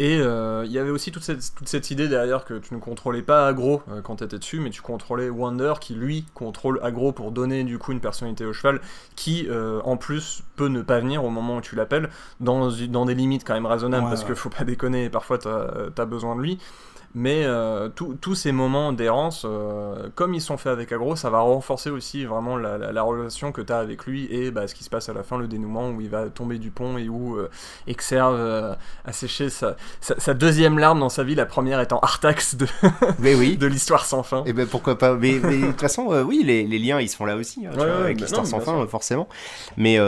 Et il y avait aussi toute cette, toute cette, idée derrière que tu ne contrôlais pas Agro quand tu étais dessus, mais tu contrôlais Wonder qui lui contrôle Agro pour donner du coup une personnalité au cheval qui en plus peut ne pas venir au moment où tu l'appelles, dans, des limites quand même raisonnables, parce qu'il que faut pas déconner, parfois tu as besoin de lui. Mais euh, tous ces moments d'errance, euh, comme ils sont faits avec Agro, ça va renforcer aussi vraiment la, relation que tu as avec lui et bah, ce qui se passe à la fin, le dénouement où il va tomber du pont et où euh, Exerve euh, a séché sa, sa, deuxième larme dans sa vie, la première étant Artax de, oui. de l'histoire sans fin. Et eh ben pourquoi pas. Mais, de toute façon, oui, les, liens ils sont là aussi hein, avec l'histoire sans fin, forcément. Mais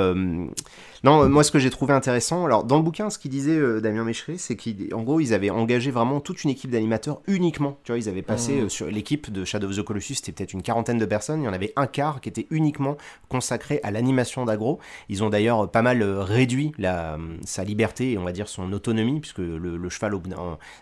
non, euh, moi ce que j'ai trouvé intéressant, alors dans le bouquin, ce qu'il disait euh, Damien Mécheré, c'est qu'en gros ils avaient engagé vraiment toute une équipe d'animateurs uniquement. Tu vois, ils avaient passé mmh. euh, sur l'équipe de Shadow of the Colossus, c'était peut-être une quarantaine de personnes, il y en avait un quart qui était uniquement consacré à l'animation d'agro. Ils ont d'ailleurs pas mal réduit la, hum, sa liberté et on va dire son autonomie, puisque le, cheval,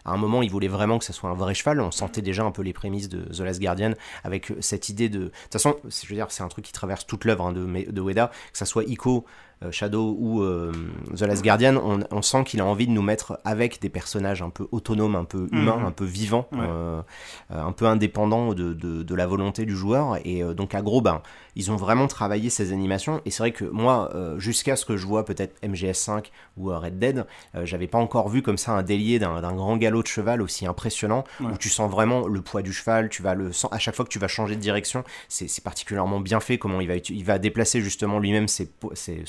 à un moment, il voulait vraiment que ça soit un vrai cheval. On sentait déjà un peu les prémices de The Last Guardian avec cette idée de. De toute façon, je veux dire, c'est un truc qui traverse toute l'œuvre hein, de, de Weda, que ça soit Ico, euh, Shadow ou euh, The Last Guardian, on, sent qu'il a envie de nous mettre avec des personnages un peu autonomes, un peu mm. humains, un peu vivants, euh, un peu indépendants de, de, la volonté du joueur. Et donc à gros ben, ils ont vraiment travaillé ces animations. Et c'est vrai que moi, jusqu'à ce que je vois peut-être MGS5 ou Red Dead, j'avais pas encore vu comme ça un délié d'un grand galop de cheval aussi impressionnant, où tu sens vraiment le poids du cheval, tu vas le sens, à chaque fois que tu vas changer de direction, c'est particulièrement bien fait comment il va, il va déplacer justement lui-même ses, ses,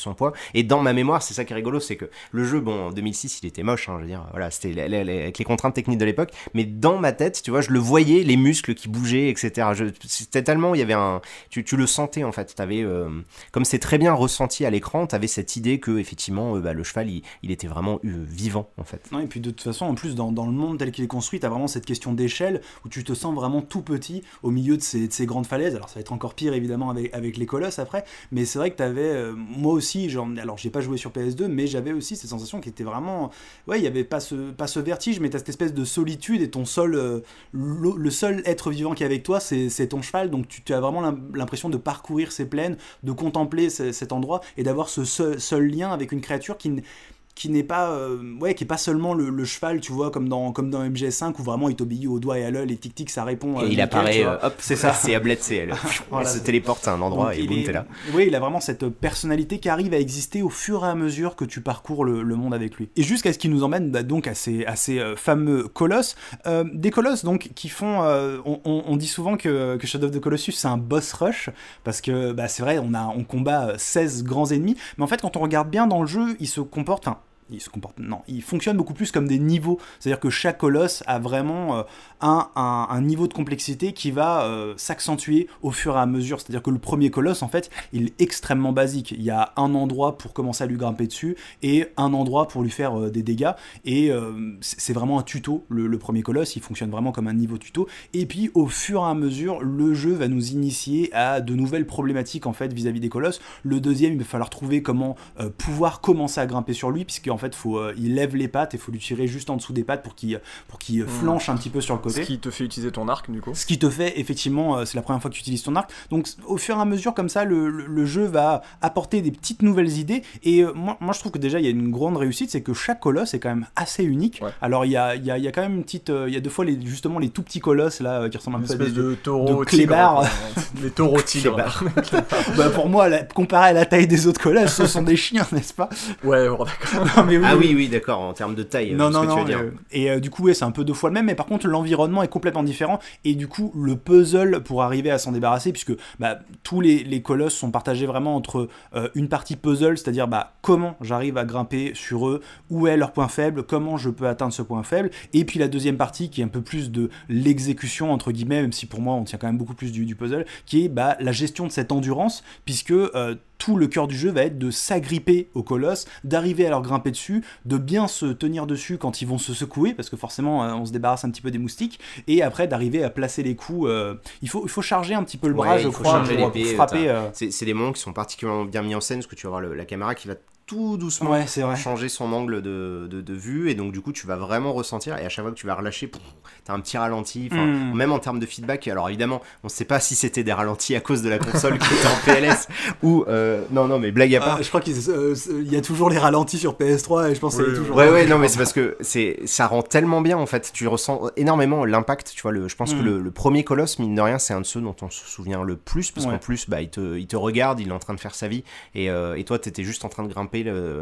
et dans ma mémoire, c'est ça qui est rigolo, c'est que le jeu, bon, en 2006, il était moche, hein, je veux dire, voilà, c'était avec les contraintes techniques de l'époque, mais dans ma tête, tu vois, je le voyais, les muscles qui bougeaient, etc. C'était tellement, il y avait un, tu, le sentais en fait. tu avais euh, comme c'est très bien ressenti à l'écran, avais cette idée que effectivement, euh, bah, le cheval, il, était vraiment euh, vivant en fait. Non, et puis de toute façon, en plus, dans, le monde tel qu'il est construit, as vraiment cette question d'échelle où tu te sens vraiment tout petit au milieu de ces, grandes falaises. Alors ça va être encore pire évidemment avec, avec les colosses après, mais c'est vrai que t'avais, moi aussi, alors j'ai pas joué sur PS2, mais j'avais aussi cette sensation qui était vraiment, ouais, il y avait pas ce, pas ce vertige, mais as cette espèce de solitude et ton seul, euh, le, seul être vivant qui est avec toi, c'est ton cheval, donc tu, as vraiment l'impression de parcourir ces plaines, de contempler cet endroit et d'avoir ce seul lien avec une créature qui qui n'est pas, euh, ouais, qui est pas seulement le, cheval, tu vois, comme dans, comme dans MG5 où vraiment il t'obéit au doigt et à l'œil et tic tic, ça répond. et euh, il apparaît, euh, hop, c'est ça. C'est ablet elle c'est se téléporte à un endroit et il t'es là. Oui, il a vraiment cette personnalité qui arrive à exister au fur et à mesure que tu parcours le, monde avec lui. Et jusqu'à ce qu'il nous emmène bah, donc à ces, fameux colosses. des colosses donc qui font. on, dit souvent que, Shadow of the Colossus c'est un boss rush parce que bah, c'est vrai, on, a, on combat 16 grands ennemis, mais en fait quand on regarde bien dans le jeu, il se comporte il Non, il fonctionne beaucoup plus comme des niveaux. C'est-à-dire que chaque colosse a vraiment euh, un, niveau de complexité qui va euh, s'accentuer au fur et à mesure. C'est-à-dire que le premier colosse, en fait, il est extrêmement basique. Il y a un endroit pour commencer à lui grimper dessus et un endroit pour lui faire euh, des dégâts. Et c'est vraiment un tuto, le, premier colosse. Il fonctionne vraiment comme un niveau tuto. Et puis, au fur et à mesure, le jeu va nous initier à de nouvelles problématiques, en fait, vis-à-vis des colosses. Le deuxième, il va falloir trouver comment pouvoir commencer à grimper sur lui, puisque fait, faut, euh, il lève les pattes et faut lui tirer juste en dessous des pattes pour qu'il euh, pour qu'il euh, hmm. flanche un petit peu sur le côté. Ce qui te fait utiliser ton arc, du coup. Ce qui te fait, effectivement, c'est la première fois que tu utilises ton arc. Donc, au fur et à mesure, comme ça, le, jeu va apporter des petites nouvelles idées. Et moi, je trouve que déjà, il y a une grande réussite, c'est que chaque colosse est quand même assez unique. Alors, il y a, y a, quand même une petite. Il y a deux fois, les, justement, les tout petits colosses, là, qui ressemblent un une peu à des. de taureaux clébards. Les taureaux tigres. bah, pour moi, comparé à la taille des autres colosses, ce sont des chiens, n'est-ce pas Ouais, bon, d'accord. Ah oui, oui, d'accord, en termes de taille. Non, ce que Tu veux dire. Euh, et euh, du coup, ouais, c'est un peu deux fois le même, mais par contre, l'environnement est complètement différent. Et du coup, le puzzle pour arriver à s'en débarrasser, puisque bah, tous les, colosses sont partagés vraiment entre euh, une partie puzzle, c'est-à-dire bah, comment j'arrive à grimper sur eux, où est leur point faible, comment je peux atteindre ce point faible. Et puis la deuxième partie qui est un peu plus de l'exécution, entre guillemets, même si pour moi, on tient quand même beaucoup plus du, puzzle, qui est bah, la gestion de cette endurance, puisque tout le cœur du jeu va être de s'agripper aux colosses, d'arriver à leur grimper dessus, de bien se tenir dessus quand ils vont se secouer, parce que forcément euh, on se débarrasse un petit peu des moustiques, et après d'arriver à placer les coups. Euh, il, faut, il faut charger un petit peu le bras, je crois, pour, frapper. Euh, c'est des moments qui sont particulièrement bien mis en scène, parce que tu vas voir la caméra qui va tout doucement changer son angle de, vue et donc du coup tu vas vraiment ressentir et à chaque fois que tu vas relâcher t'as un petit ralenti hmm. même en termes de feedback alors évidemment on sait pas si c'était des ralentis à cause de la console qui était en PLS ou euh, non non mais blague à part ah, je crois qu'il euh, y a toujours les ralentis sur PS3 et je pense que toujours ouais ouais non mais c'est parce que c'est ça rend tellement bien en fait tu ressens énormément l'impact tu vois le, je pense que hmm. le, premier Colosse mine de rien c'est un de ceux dont on se souvient le plus parce qu'en plus bah, il, te, te regarde il est en train de faire sa vie et, euh, et toi étais juste en train de grimper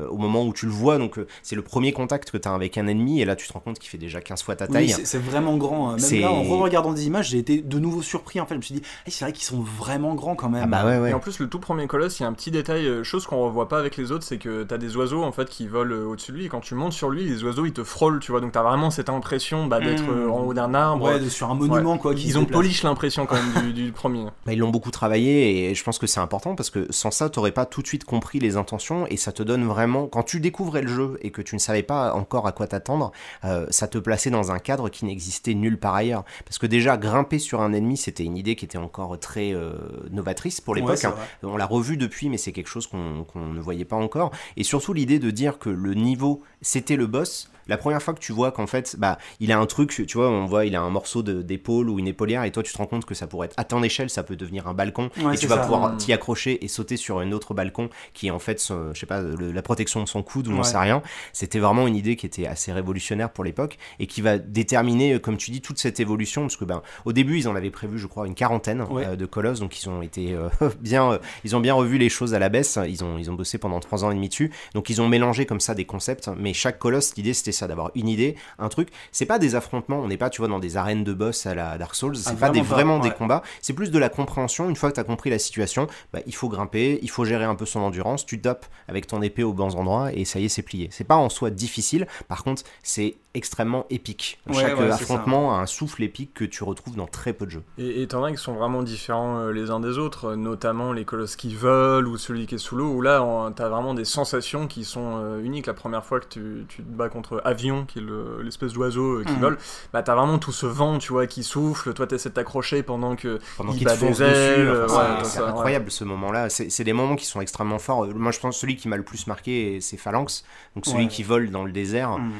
au moment où tu le vois. Donc, euh, c'est le premier contact que tu as avec un ennemi. Et là, tu te rends compte qu'il fait déjà 15 fois ta taille. c'est vraiment grand. Hein. Même là, en re regardant des images, j'ai été de nouveau surpris. En fait, je me suis dit, c'est vrai qu'ils sont vraiment grands quand même. Ah bah et en plus, le tout premier colosse, il y a un petit détail, euh, chose qu'on revoit pas avec les autres, c'est que tu as des oiseaux en fait qui volent euh, au-dessus de lui. Et quand tu montes sur lui, les oiseaux ils te frôlent, tu vois. Donc, tu as vraiment cette impression bah, d'être mmh. en haut d'un arbre. sur un monument quoi. ils, ont polish l'impression quand même du, premier. Bah, ils l'ont beaucoup travaillé et je pense que c'est important parce que sans ça, t'aurais pas tout de suite compris les intentions et ça te donne vraiment, quand tu découvrais le jeu et que tu ne savais pas encore à quoi t'attendre, euh, ça te plaçait dans un cadre qui n'existait nulle part ailleurs. Parce que déjà, grimper sur un ennemi, c'était une idée qui était encore très euh, novatrice pour l'époque. Hein. On l'a revu depuis, mais c'est quelque chose qu'on ne voyait pas encore. Et surtout l'idée de dire que le niveau, c'était le boss, la première fois que tu vois qu'en fait, bah, il a un truc, tu vois, on voit, il a un morceau d'épaule ou une épaulière, et toi, tu te rends compte que ça pourrait être à ton échelle, ça peut devenir un balcon, et tu vas pouvoir mm. t'y accrocher et sauter sur un autre balcon qui est en fait, je sais pas, la protection de son coude ou ouais. on sait rien. C'était vraiment une idée qui était assez révolutionnaire pour l'époque et qui va déterminer, euh, comme tu dis, toute cette évolution, parce que ben, au début, ils en avaient prévu, je crois, une quarantaine euh, de colosses, donc ils ont été euh, bien, ils ont bien revu les choses à la baisse. Ils ont, ils ont bossé pendant trois ans et demi dessus, donc ils ont mélangé comme ça des concepts, mais chaque colosse, l'idée c'était ça, d'avoir une idée, un truc. C'est pas des affrontements, on n'est pas, tu vois, dans des arènes de boss à la Dark Souls, c'est ah, pas des, vraiment des combats, c'est plus de la compréhension. Une fois que tu as compris la situation, bah, il faut grimper, il faut gérer un peu son endurance, tu dopes avec ton épée aux bons endroits et ça y est, c'est plié. C'est pas en soi difficile, par contre, c'est extrêmement épique. Chaque euh, affrontement a un souffle épique que tu retrouves dans très peu de jeux. Et t'en as qui sont vraiment différents euh, les uns des autres, euh, notamment les colosses qui volent ou celui qui est sous l'eau, où là t'as vraiment des sensations qui sont uniques. La première fois que tu, te bats contre Avion, qui est l'espèce d'oiseau qui mm. vole, bah t'as vraiment tout ce vent, tu vois, qui souffle, toi t'essaies de t'accrocher pendant que pendant qu'il qu c'est incroyable ce moment-là. C'est des moments qui sont extrêmement forts. Moi je pense que celui qui m'a le plus marqué, c'est Phalanx, donc celui qui vole dans le désert, mm.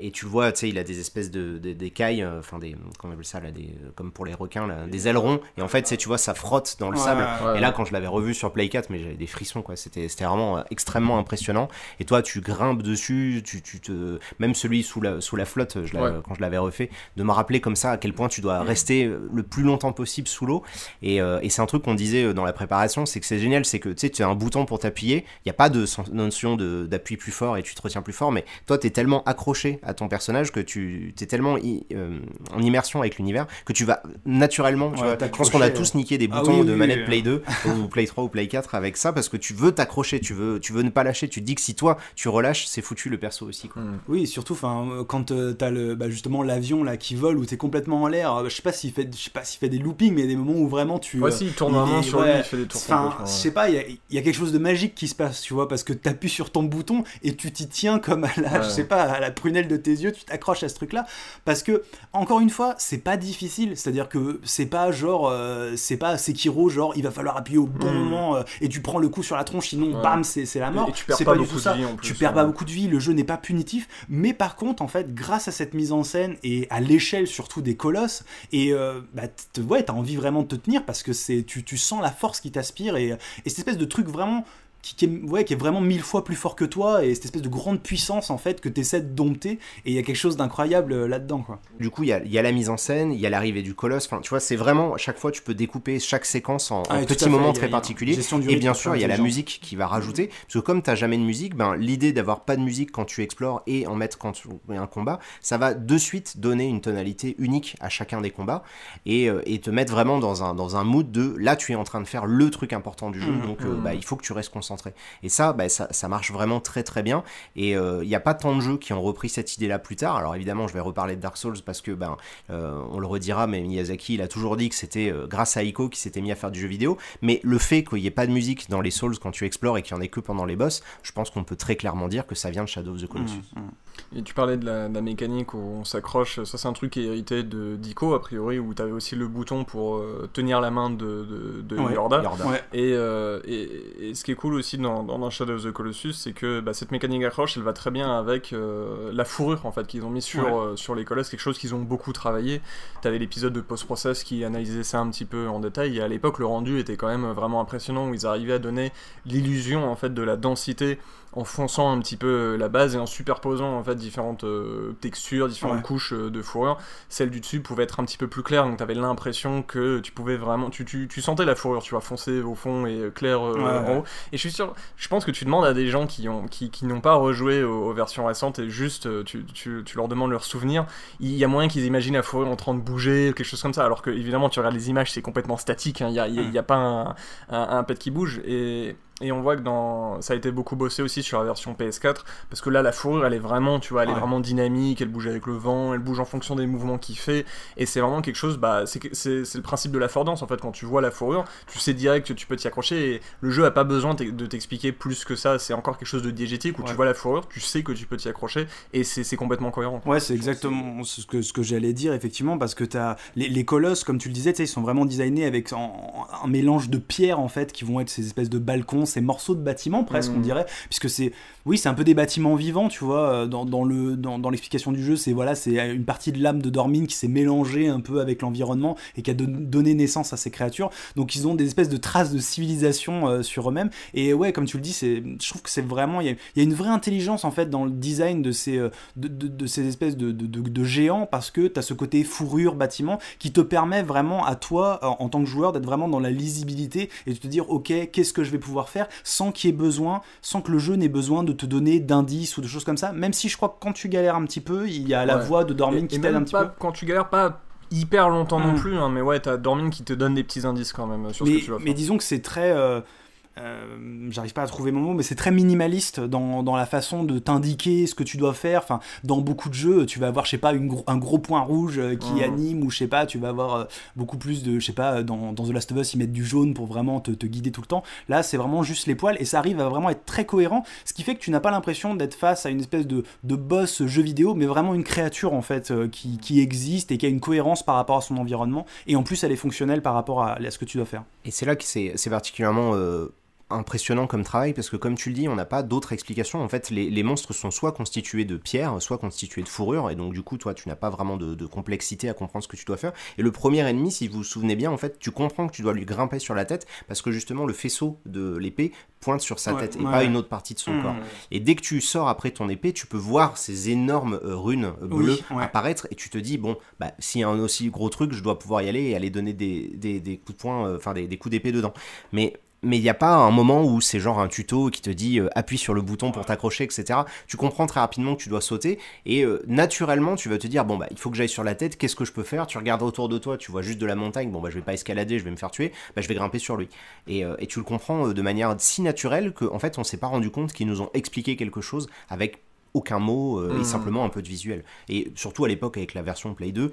et tu vois, tu sais, il a des espèces de d'écailles, euh, enfin des, comment on appelle ça là, des, euh, comme pour les requins, là, des ailerons. Et en fait, tu vois, ça frotte dans le sable. et là, quand je l'avais revu sur Play 4, mais j'avais des frissons, quoi. C'était vraiment euh, extrêmement impressionnant. Et toi, tu grimpes dessus, tu, tu te, même celui sous la sous la flotte, quand je l'avais refait, de me rappeler comme ça à quel point tu dois rester le plus longtemps possible sous l'eau. Et, et c'est un truc qu'on disait dans la préparation, c'est que c'est génial, c'est que tu sais, tu as un bouton pour t'appuyer, il n'y a pas de notion d'appui plus fort et tu te retiens plus fort, mais toi, tu es tellement accroché à ton personnage que tu es tellement euh, en immersion avec l'univers que tu vas naturellement. Tu vois, je pense qu'on a tous niqué des ah boutons de manette Play 2 ou Play 3 ou Play 4 avec ça parce que tu veux t'accrocher, tu veux, tu veux ne pas lâcher. Tu dis que si toi tu relâches, c'est foutu le perso aussi. Mm. Oui, surtout quand euh, t'as le, bah, justement l'avion là qui vole tu es complètement en l'air. Euh, je sais pas s'il fait, je sais pas fait des loopings, mais il y a des moments où vraiment tu. Ouais, il tourne vraiment sur lui, il fait des Enfin, je sais pas, il y, a quelque chose de magique qui se passe, tu vois, parce que tu appuies sur ton bouton et tu t'y tiens comme à la, je sais pas, à la prunelle de tes tu t'accroches à ce truc-là, parce que, encore une fois, c'est pas difficile, c'est-à-dire que c'est pas genre, euh, c'est pas Sekiro, genre, il va falloir appuyer au bon hmm. moment, euh, et tu prends le coup sur la tronche, sinon, bam, c'est la mort. tu perds pas, beaucoup de vie, Tu perds pas beaucoup de vie, le jeu n'est pas punitif, mais par contre, en fait, grâce à cette mise en scène, et à l'échelle surtout des colosses, et euh, bah, ouais, t'as envie vraiment de te tenir, parce que c'est tu, tu sens la force qui t'aspire, et, et cette espèce de truc vraiment qui, est, ouais, qui, est, vraiment mille fois plus fort que toi et cette espèce de grande puissance en fait que tu essaies de dompter et il y a quelque chose d'incroyable euh, là-dedans quoi. Du coup il y, a, la mise en scène, il y a l'arrivée du colosse, tu vois c'est vraiment à chaque fois tu peux découper chaque séquence en, un petit ah petits moments très particuliers et bien sûr il y a la musique qui va rajouter parce que comme n'as jamais de musique, ben, l'idée d'avoir pas de musique quand tu explores et en mettre quand tu un combat, ça va de suite donner une tonalité unique à chacun des combats euh, et, te mettre vraiment dans un, dans un mood de là tu es en train de faire le truc important du jeu mm. donc mm. Euh, bah, il faut que tu restes concentré et bah, ça, ça, marche vraiment très très bien. Et il euh, n'y a pas tant de jeux qui ont repris cette idée-là plus tard. Alors évidemment, je vais reparler de Dark Souls parce que, ben, euh, on le redira, mais Miyazaki, il a toujours dit que c'était euh, grâce à Ico qui s'était mis à faire du jeu vidéo. Mais le fait qu'il n'y ait pas de musique dans les Souls quand tu explores et qu'il n'y en ait que pendant les boss, je pense qu'on peut très clairement dire que ça vient de Shadow of the Colossus. Mm, mm. Et tu parlais de la, mécanique où on s'accroche. Ça, c'est un truc qui est hérité de Dico, a priori, où tu avais aussi le bouton pour euh, tenir la main de, Yorda. Euh, et, et, ce qui est cool aussi dans, Shadow of the Colossus, c'est que bah, cette mécanique accroche, elle va très bien avec euh, la fourrure en fait qu'ils ont mis sur, sur les colosses, quelque chose qu'ils ont beaucoup travaillé. Tu avais l'épisode de post-process qui analysait ça un petit peu en détail. Et à l'époque, le rendu était quand même vraiment impressionnant, où ils arrivaient à donner l'illusion en fait de la densité en fonçant un petit peu euh, la base et en superposant en fait différentes euh, textures, différentes couches euh, de fourrure. Celle du dessus pouvait être un petit peu plus claire, donc tu avais l'impression que tu pouvais vraiment, tu, tu, sentais la fourrure, tu vois, foncée au fond et claire en haut. Et je suis sûr, je pense que tu demandes à des gens qui qui, n'ont pas rejoué aux, versions récentes et juste tu, leur demandes leur souvenirs, il y a moyen qu'ils imaginent la fourrure en train de bouger, quelque chose comme ça. Alors que évidemment tu regardes les images, c'est complètement statique, hein. il n'y a, mm. y a, pas un, un, pet qui bouge et et on voit que dans ça a été beaucoup bossé aussi sur la version PS4 parce que là la fourrure elle est vraiment tu vois elle est vraiment dynamique, elle bouge avec le vent, elle bouge en fonction des mouvements qu'il fait et c'est vraiment quelque chose bah c'est le principe de la Fordance en fait quand tu vois la fourrure tu sais direct que tu peux t'y accrocher et le jeu a pas besoin de t'expliquer plus que ça c'est encore quelque chose de diégétique où tu vois la fourrure tu sais que tu peux t'y accrocher et c'est complètement cohérent. Ouais c'est exactement ce que ce que j'allais dire effectivement parce que as les, colosses comme tu le disais ils sont vraiment designés avec un mélange de pierres en fait qui vont être ces espèces de balcons ces morceaux de bâtiment presque, on hmm. dirait, puisque c'est oui, c'est un peu des bâtiments vivants, tu vois. Euh, dans, le, dans, l'explication du jeu, c'est voilà, c'est une partie de l'âme de Dormin qui s'est mélangée un peu avec l'environnement et qui a donné naissance à ces créatures. Donc ils ont des espèces de traces de civilisation euh, sur eux-mêmes. Et ouais, comme tu le dis, je trouve que c'est vraiment, il y, a une vraie intelligence en fait dans le design de ces, euh, de, ces espèces de, géants parce que tu as ce côté fourrure, bâtiment qui te permet vraiment à toi, en, tant que joueur, d'être vraiment dans la lisibilité et de te dire, ok, qu'est-ce que je vais pouvoir faire sans qu'il y ait besoin, sans que le jeu n'ait besoin de te donner d'indices ou de choses comme ça. Même si je crois que quand tu galères un petit peu, il y a la voix de Dormin qui t'aide un petit peu. Quand tu galères pas hyper longtemps non hmm. plus, hein, mais ouais, t'as Dormin qui te donne des petits indices quand même euh, sur mais, ce que tu Mais disons que c'est très. Euh, euh, j'arrive pas à trouver mon mot, mais c'est très minimaliste dans, dans la façon de t'indiquer ce que tu dois faire. Enfin, dans beaucoup de jeux, tu vas avoir, je sais pas, un gros point rouge euh, qui mmh. anime, ou je sais pas, tu vas avoir euh, beaucoup plus de, je sais pas, dans, The Last of Us, ils mettent du jaune pour vraiment te, guider tout le temps. Là, c'est vraiment juste les poils, et ça arrive à vraiment être très cohérent, ce qui fait que tu n'as pas l'impression d'être face à une espèce de, boss jeu vidéo, mais vraiment une créature, en fait, qui, qui existe et qui a une cohérence par rapport à son environnement, et en plus, elle est fonctionnelle par rapport à, ce que tu dois faire. Et c'est là que c'est particulièrement impressionnant comme travail parce que comme tu le dis, on n'a pas d'autres explications. En fait, les, monstres sont soit constitués de pierre, soit constitués de fourrure, et donc du coup, toi, tu n'as pas vraiment de, complexité à comprendre ce que tu dois faire. Et le premier ennemi, si vous vous souvenez bien, en fait, tu comprends que tu dois lui grimper sur la tête parce que justement, le faisceau de l'épée pointe sur sa tête et pas une autre partie de son mmh. corps. Et dès que tu sors après ton épée, tu peux voir ces énormes euh, runes euh, bleues apparaître et tu te dis bon, bah s'il y a un aussi gros truc, je dois pouvoir y aller et aller donner des, coups de poing, euh, enfin des, des coups d'épée dedans. Mais mais il n'y a pas un moment où c'est genre un tuto qui te dit euh, appuie sur le bouton pour t'accrocher, etc. Tu comprends très rapidement que tu dois sauter et euh, naturellement tu vas te dire bon bah il faut que j'aille sur la tête, qu'est-ce que je peux faire Tu regardes autour de toi, tu vois juste de la montagne, bon bah je vais pas escalader, je vais me faire tuer, bah je vais grimper sur lui. Et, euh, tu le comprends de manière si naturelle qu'en en fait on s'est pas rendu compte qu'ils nous ont expliqué quelque chose avec aucun mot euh, et hmm. simplement un peu de visuel. Et surtout à l'époque avec la version Play 2,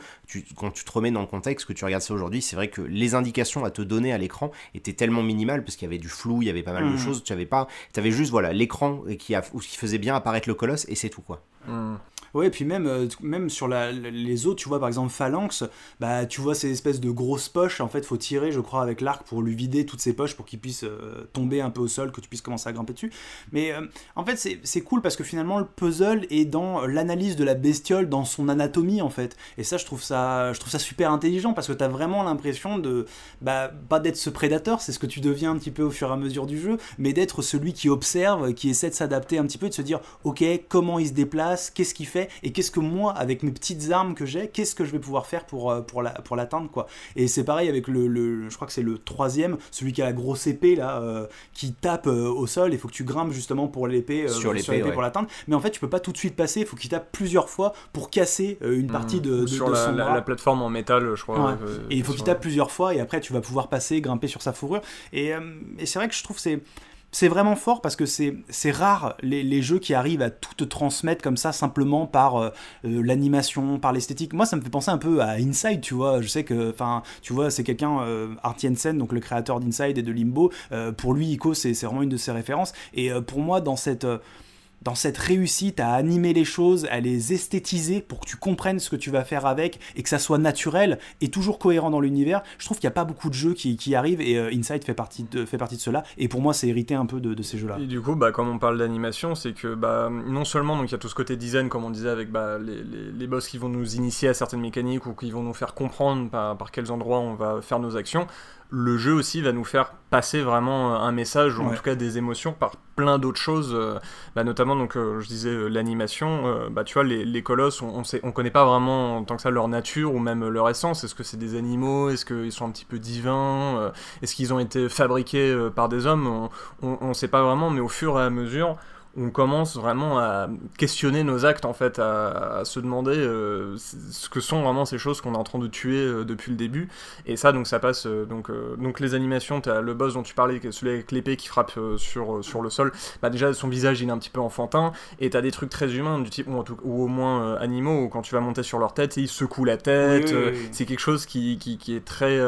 quand tu te remets dans le contexte, que tu regardes ça aujourd'hui, c'est vrai que les indications à te donner à l'écran étaient tellement minimales parce qu'il y avait du flou, il y avait pas mal de hmm. choses, tu avais pas, tu avais juste voilà l'écran qui, qui faisait bien apparaître le colosse et c'est tout quoi. Hmm. Ouais, et puis même, euh, même sur les autres, tu vois, par exemple, Phalanx, bah, tu vois ces espèces de grosses poches, en fait, faut tirer, je crois, avec l'arc pour lui vider toutes ces poches pour qu'il puisse euh, tomber un peu au sol, que tu puisses commencer à grimper dessus. Mais euh, en fait, c'est cool parce que finalement, le puzzle est dans l'analyse de la bestiole, dans son anatomie, en fait. Et ça, je trouve ça, je trouve ça super intelligent parce que t'as vraiment l'impression de, bah, pas d'être ce prédateur, c'est ce que tu deviens un petit peu au fur et à mesure du jeu, mais d'être celui qui observe, qui essaie de s'adapter un petit peu, de se dire, ok, comment il se déplace, qu'est-ce qu'il fait, et qu'est-ce que moi, avec mes petites armes que j'ai, qu'est-ce que je vais pouvoir faire pour, euh, pour l'atteindre, la, pour quoi. Et c'est pareil avec le, le, je crois que c'est le troisième, celui qui a la grosse épée, là, euh, qui tape euh, au sol, il faut que tu grimpes justement pour l'épée, sur pour l'atteindre, mais en fait, tu peux pas tout de suite passer, il faut qu'il tape plusieurs fois pour casser une partie hmm. de, sur la, son la, la, plateforme en métal, je crois. et il faut qu'il tape plusieurs fois et après, tu vas pouvoir passer, grimper sur sa fourrure. Et, et c'est vrai que je trouve c'est c'est vraiment fort parce que c'est rare les, jeux qui arrivent à tout te transmettre comme ça simplement par euh, euh, l'animation, par l'esthétique. Moi, ça me fait penser un peu à Inside, tu vois. Je sais que, enfin, tu vois, c'est quelqu'un, euh, Art donc le créateur d'Inside et de Limbo. Euh, pour lui, Ico, c'est vraiment une de ses références. Et pour moi, dans cette dans cette réussite à animer les choses, à les esthétiser pour que tu comprennes ce que tu vas faire avec et que ça soit naturel et toujours cohérent dans l'univers, je trouve qu'il n'y a pas beaucoup de jeux qui, arrivent et euh, Inside fait partie, de, fait partie de cela. Et pour moi, c'est hérité un peu de, ces jeux-là. Et du coup, bah, quand on parle d'animation, c'est que bah, non seulement il y a tout ce côté design, comme on disait, avec bah, les, boss qui vont nous initier à certaines mécaniques ou qui vont nous faire comprendre par, par quels endroits on va faire nos actions, le jeu aussi va nous faire passer vraiment euh, un message ou en tout cas des émotions par plein d'autres choses euh, bah, notamment donc euh, je disais l'animation bah tu vois les, colosses on, on, sait on connaît pas vraiment en tant que ça leur nature ou même leur essence est-ce que c'est des animaux est-ce qu'ils sont un petit peu divins est-ce qu'ils ont été fabriqués par des hommes on, on, sait pas vraiment mais au fur et à mesure on commence vraiment à questionner nos actes, en fait, à, se demander euh, ce que sont vraiment ces choses qu'on est en train de tuer euh, depuis le début. Et ça, donc, ça passe. Euh, donc, donc, les animations, tu as le boss dont tu parlais, celui avec l'épée qui frappe sur, sur le sol. Bah, déjà, son visage, il est un petit peu enfantin. Et tu as des trucs très humains, du type, ou, au moins animaux, où quand tu vas monter sur leur tête, ils secouent la tête. C'est quelque chose qui, qui, est très.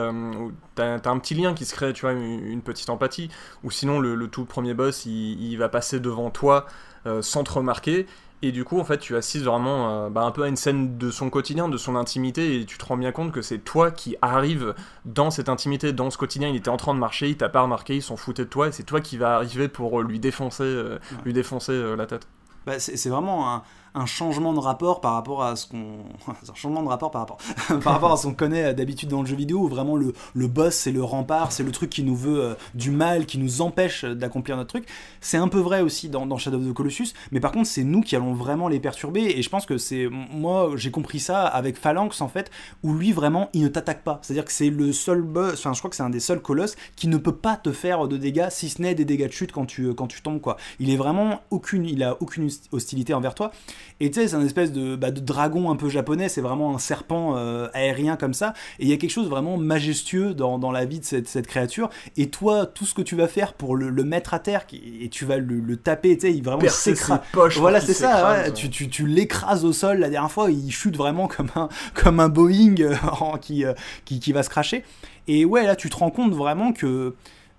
t'as un petit lien qui se crée, tu vois, une, petite empathie. Ou sinon, le, tout premier boss, il va passer devant toi euh, sans te remarquer. Et du coup, en fait, tu assistes vraiment euh, bah, un peu à une scène de son quotidien, de son intimité, et tu te rends bien compte que c'est toi qui arrives dans cette intimité, dans ce quotidien. Il était en train de marcher, il t'a pas remarqué, ils s'en foutait de toi, et c'est toi qui vas arriver pour euh, lui défoncer, lui défoncer la tête. Bah, c'est vraiment un, un changement de rapport par rapport à ce qu'on un changement de rapport par rapport par rapport à ce qu'on connaît euh, d'habitude dans le jeu vidéo où vraiment le, le boss c'est le rempart c'est le truc qui nous veut euh, du mal qui nous empêche euh, d'accomplir notre truc c'est un peu vrai aussi dans, dans, Shadow of the Colossus mais par contre c'est nous qui allons vraiment les perturber et je pense que c'est moi j'ai compris ça avec Phalanx en fait où lui vraiment il ne t'attaque pas c'est à dire que c'est le seul boss enfin je crois que c'est un des seuls colosses qui ne peut pas te faire de dégâts si ce n'est des dégâts de chute quand tu quand tu tombes quoi il est vraiment aucune il a aucune hostilité envers toi et tu sais, c'est un espèce de, bah, de, dragon un peu japonais, c'est vraiment un serpent euh, aérien comme ça. Et il y a quelque chose vraiment majestueux dans, la vie de cette, créature. Et toi, tout ce que tu vas faire pour le, mettre à terre, et tu vas le, taper, tu sais, il vraiment s'écrase. Voilà, c'est ça, tu, l'écrases au sol la dernière fois, il chute vraiment comme un, comme un Boeing euh, qui, euh, qui, qui va se cracher. Et ouais, là, tu te rends compte vraiment que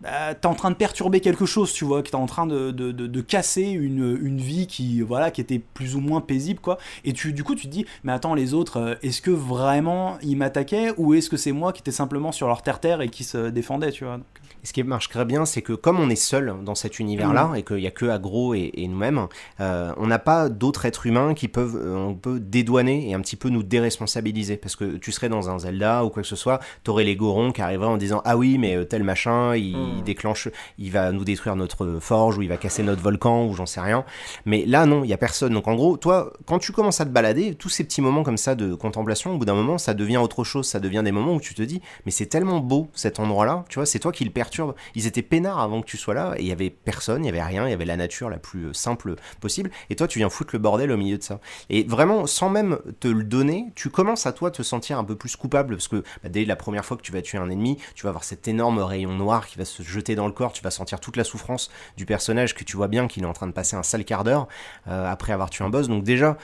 euh, t'es en train de perturber quelque chose, tu vois, que t'es en train de, de, de, casser une, une, vie qui, voilà, qui était plus ou moins paisible, quoi. Et tu, du coup, tu te dis, mais attends, les autres, euh, est-ce que vraiment ils m'attaquaient ou est-ce que c'est moi qui étais simplement sur leur terre-terre et qui se défendait, tu vois ce qui marche très bien, c'est que comme on est seul dans cet univers-là, mm. et qu'il n'y a que Agro et, nous-mêmes, euh, on n'a pas d'autres êtres humains qui peuvent, euh, on peut dédouaner et un petit peu nous déresponsabiliser. Parce que tu serais dans un Zelda ou quoi que ce soit, aurais les Gorons qui arriveraient en disant Ah oui, mais euh, tel machin, il, mm. déclenche, il va nous détruire notre forge, ou il va casser notre volcan, ou j'en sais rien. Mais là, non, il n'y a personne. Donc en gros, toi, quand tu commences à te balader, tous ces petits moments comme ça de contemplation, au bout d'un moment, ça devient autre chose, ça devient des moments où tu te dis Mais c'est tellement beau cet endroit-là, tu vois, c'est toi qui le perds ils étaient peinards avant que tu sois là, et il y avait personne, il y avait rien, il y avait la nature la plus euh, simple possible, et toi tu viens foutre le bordel au milieu de ça. Et vraiment, sans même te le donner, tu commences à toi te sentir un peu plus coupable, parce que bah, dès la première fois que tu vas tuer un ennemi, tu vas avoir cet énorme rayon noir qui va se jeter dans le corps, tu vas sentir toute la souffrance du personnage que tu vois bien qu'il est en train de passer un sale quart d'heure euh, après avoir tué un boss. Donc déjà,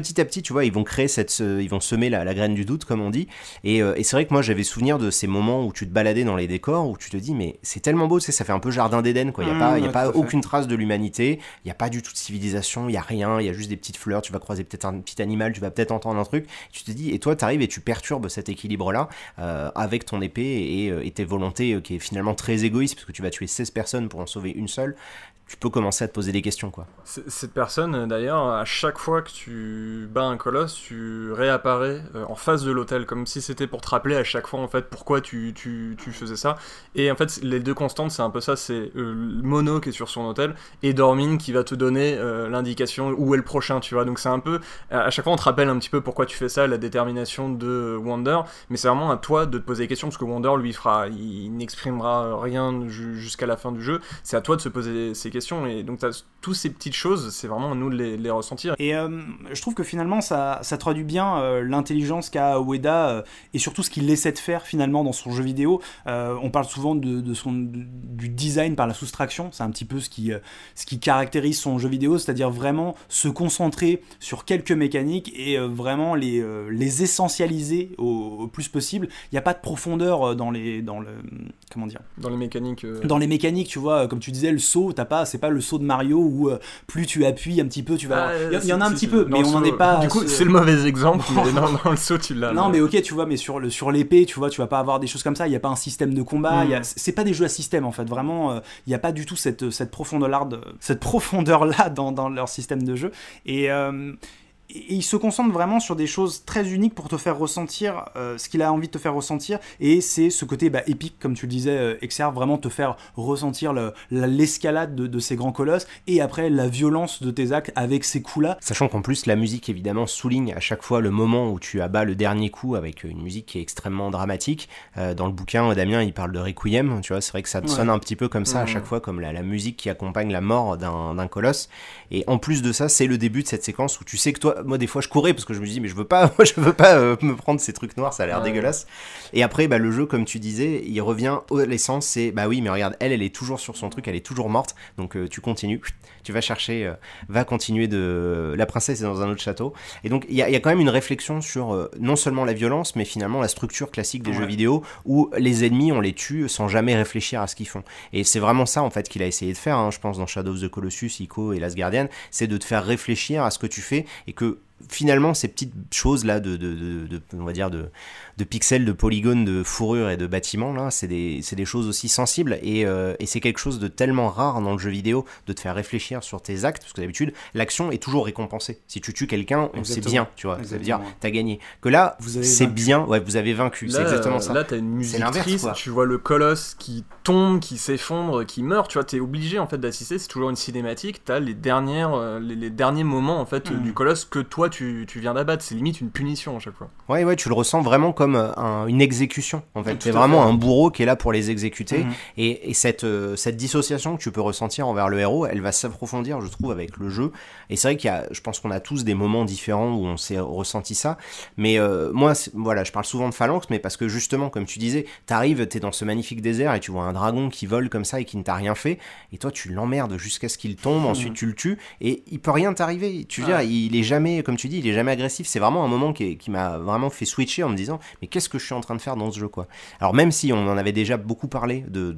petit à petit, tu vois, ils vont créer cette, ils vont semer la, graine du doute, comme on dit. Euh, et, c'est vrai que moi, j'avais souvenir de ces moments où tu te baladais dans les décors, où tu te dis, mais c'est tellement beau, c'est ça fait un peu jardin d'Éden, quoi. Il n'y a pas, y a mmh, pas aucune trace de l'humanité, il n'y a pas du tout de civilisation, il n'y a rien, il y a juste des petites fleurs, tu vas croiser peut-être un petit animal, tu vas peut-être entendre un truc. Tu te dis, et toi, tu arrives et tu perturbes cet équilibre-là euh, avec ton épée et, et, euh, tes volontés qui est finalement très égoïste, parce que tu vas tuer 16 personnes pour en sauver une seule tu peux commencer à te poser des questions. Quoi. Cette personne, d'ailleurs, à chaque fois que tu bats un colosse, tu réapparais euh, en face de l'hôtel, comme si c'était pour te rappeler à chaque fois en fait pourquoi tu, tu, tu faisais ça. Et en fait, les deux constantes, c'est un peu ça, c'est euh, Mono qui est sur son hôtel et Dormin qui va te donner euh, l'indication où est le prochain, tu vois. Donc c'est un peu, à chaque fois on te rappelle un petit peu pourquoi tu fais ça, la détermination de Wander, mais c'est vraiment à toi de te poser des questions, parce que Wander, lui, fera, il, n'exprimera rien jusqu'à la fin du jeu, c'est à toi de se poser ces et donc, tu as tous ces petites choses, c'est vraiment à nous de les, ressentir. Et euh, je trouve que finalement, ça, ça traduit bien euh, l'intelligence qu'a Ueda euh, et surtout ce qu'il essaie de faire finalement dans son jeu vidéo. on parle souvent de, son, du design par la soustraction, c'est un petit peu ce qui, ce qui caractérise son jeu vidéo, c'est-à-dire vraiment se concentrer sur quelques mécaniques et vraiment les, les essentialiser au, plus possible. Il n'y a pas de profondeur dans les, dans le, comment dire, dans les mécaniques. Dans les mécaniques, tu vois, comme tu disais, le saut, t'as pas c'est pas le saut de Mario où euh, plus tu appuies un petit peu, tu vas. Il y, en a un petit peu, mais on n'en est pas. Du coup, c'est le mauvais exemple. Non, non, le saut, tu l'as. Non, mais ok, tu vois, mais sur le sur l'épée, tu vois, tu vas pas avoir des choses comme ça. Il y a pas un système de combat. Mm. C'est pas des jeux à système en fait. Vraiment, euh, il n'y a pas du tout cette cette profondeur là, cette profondeur là dans, dans leur système de jeu. Et euh, il se concentre vraiment sur des choses très uniques pour te faire ressentir euh, ce qu'il a envie de te faire ressentir. Et c'est ce côté bah, épique, comme tu le disais, euh, Exer, vraiment te faire ressentir l'escalade de, ces grands colosses et après la violence de tes actes avec ces coups-là. Sachant qu'en plus, la musique évidemment souligne à chaque fois le moment où tu abats le dernier coup avec une musique qui est extrêmement dramatique. Euh, dans le bouquin, Damien, il parle de Requiem, tu vois, c'est vrai que ça sonne un petit peu comme ça à chaque fois, comme la, la musique qui accompagne la mort d'un colosse. Et en plus de ça, c'est le début de cette séquence où tu sais que toi, moi, des fois, je courais parce que je me dis, mais je veux pas, je veux pas euh, me prendre ces trucs noirs, ça a l'air dégueulasse. Et après, bah, le jeu, comme tu disais, il revient au l'essence, c'est bah oui, mais regarde, elle, elle est toujours sur son truc, elle est toujours morte, donc euh, tu continues, tu vas chercher, euh, va continuer de. La princesse est dans un autre château. Et donc, il y, y, a quand même une réflexion sur non seulement la violence, mais finalement la structure classique des jeux vidéo où les ennemis, on les tue sans jamais réfléchir à ce qu'ils font. Et c'est vraiment ça, en fait, qu'il a essayé de faire, hein. je pense, dans Shadow of the Colossus, Ico et Last Guardian, c'est de te faire réfléchir à ce que tu fais et que finalement, ces petites choses-là de, de, de, de on va dire, de de pixels, de polygones, de fourrures et de bâtiments, là, c'est des, choses aussi sensibles euh, et, c'est quelque chose de tellement rare dans le jeu vidéo de te faire réfléchir sur tes actes, parce que d'habitude, l'action est toujours récompensée. Si tu tues quelqu'un, on sait bien, tu vois, ça veut dire, t'as gagné. Que là, c'est bien, ouais, vous avez vaincu, c'est exactement ça. Là, t'as une musique tu vois le colosse qui tombe, qui s'effondre, qui meurt, tu vois, t'es obligé en fait d'assister, c'est toujours une cinématique, t'as les dernières, euh, les, derniers moments en fait mm. du colosse que toi tu, viens d'abattre, c'est limite une punition à chaque fois. Ouais, ouais, tu le ressens vraiment comme comme euh, une exécution, en fait. C'est vraiment un bourreau qui est là pour les exécuter. Mhm. Et, cette, euh, cette dissociation que tu peux ressentir envers le héros, elle va s'approfondir, je trouve, avec le jeu. Et c'est vrai qu'il y a, je pense qu'on a tous des moments différents où on s'est ressenti ça. Mais euh, moi, voilà, je parle souvent de phalanx, mais parce que justement, comme tu disais, t'arrives, t'es dans ce magnifique désert et tu vois un dragon qui vole comme ça et qui ne t'a rien fait. Et toi, tu l'emmerdes jusqu'à ce qu'il tombe, ensuite mhm. tu le tues et il peut rien t'arriver. Tu veux dire, il est jamais, comme tu dis, il est jamais agressif. C'est vraiment un moment qui, qui m'a vraiment fait switcher en me disant, mais qu'est-ce que je suis en train de faire dans ce jeu quoi Alors même si on en avait déjà beaucoup parlé de,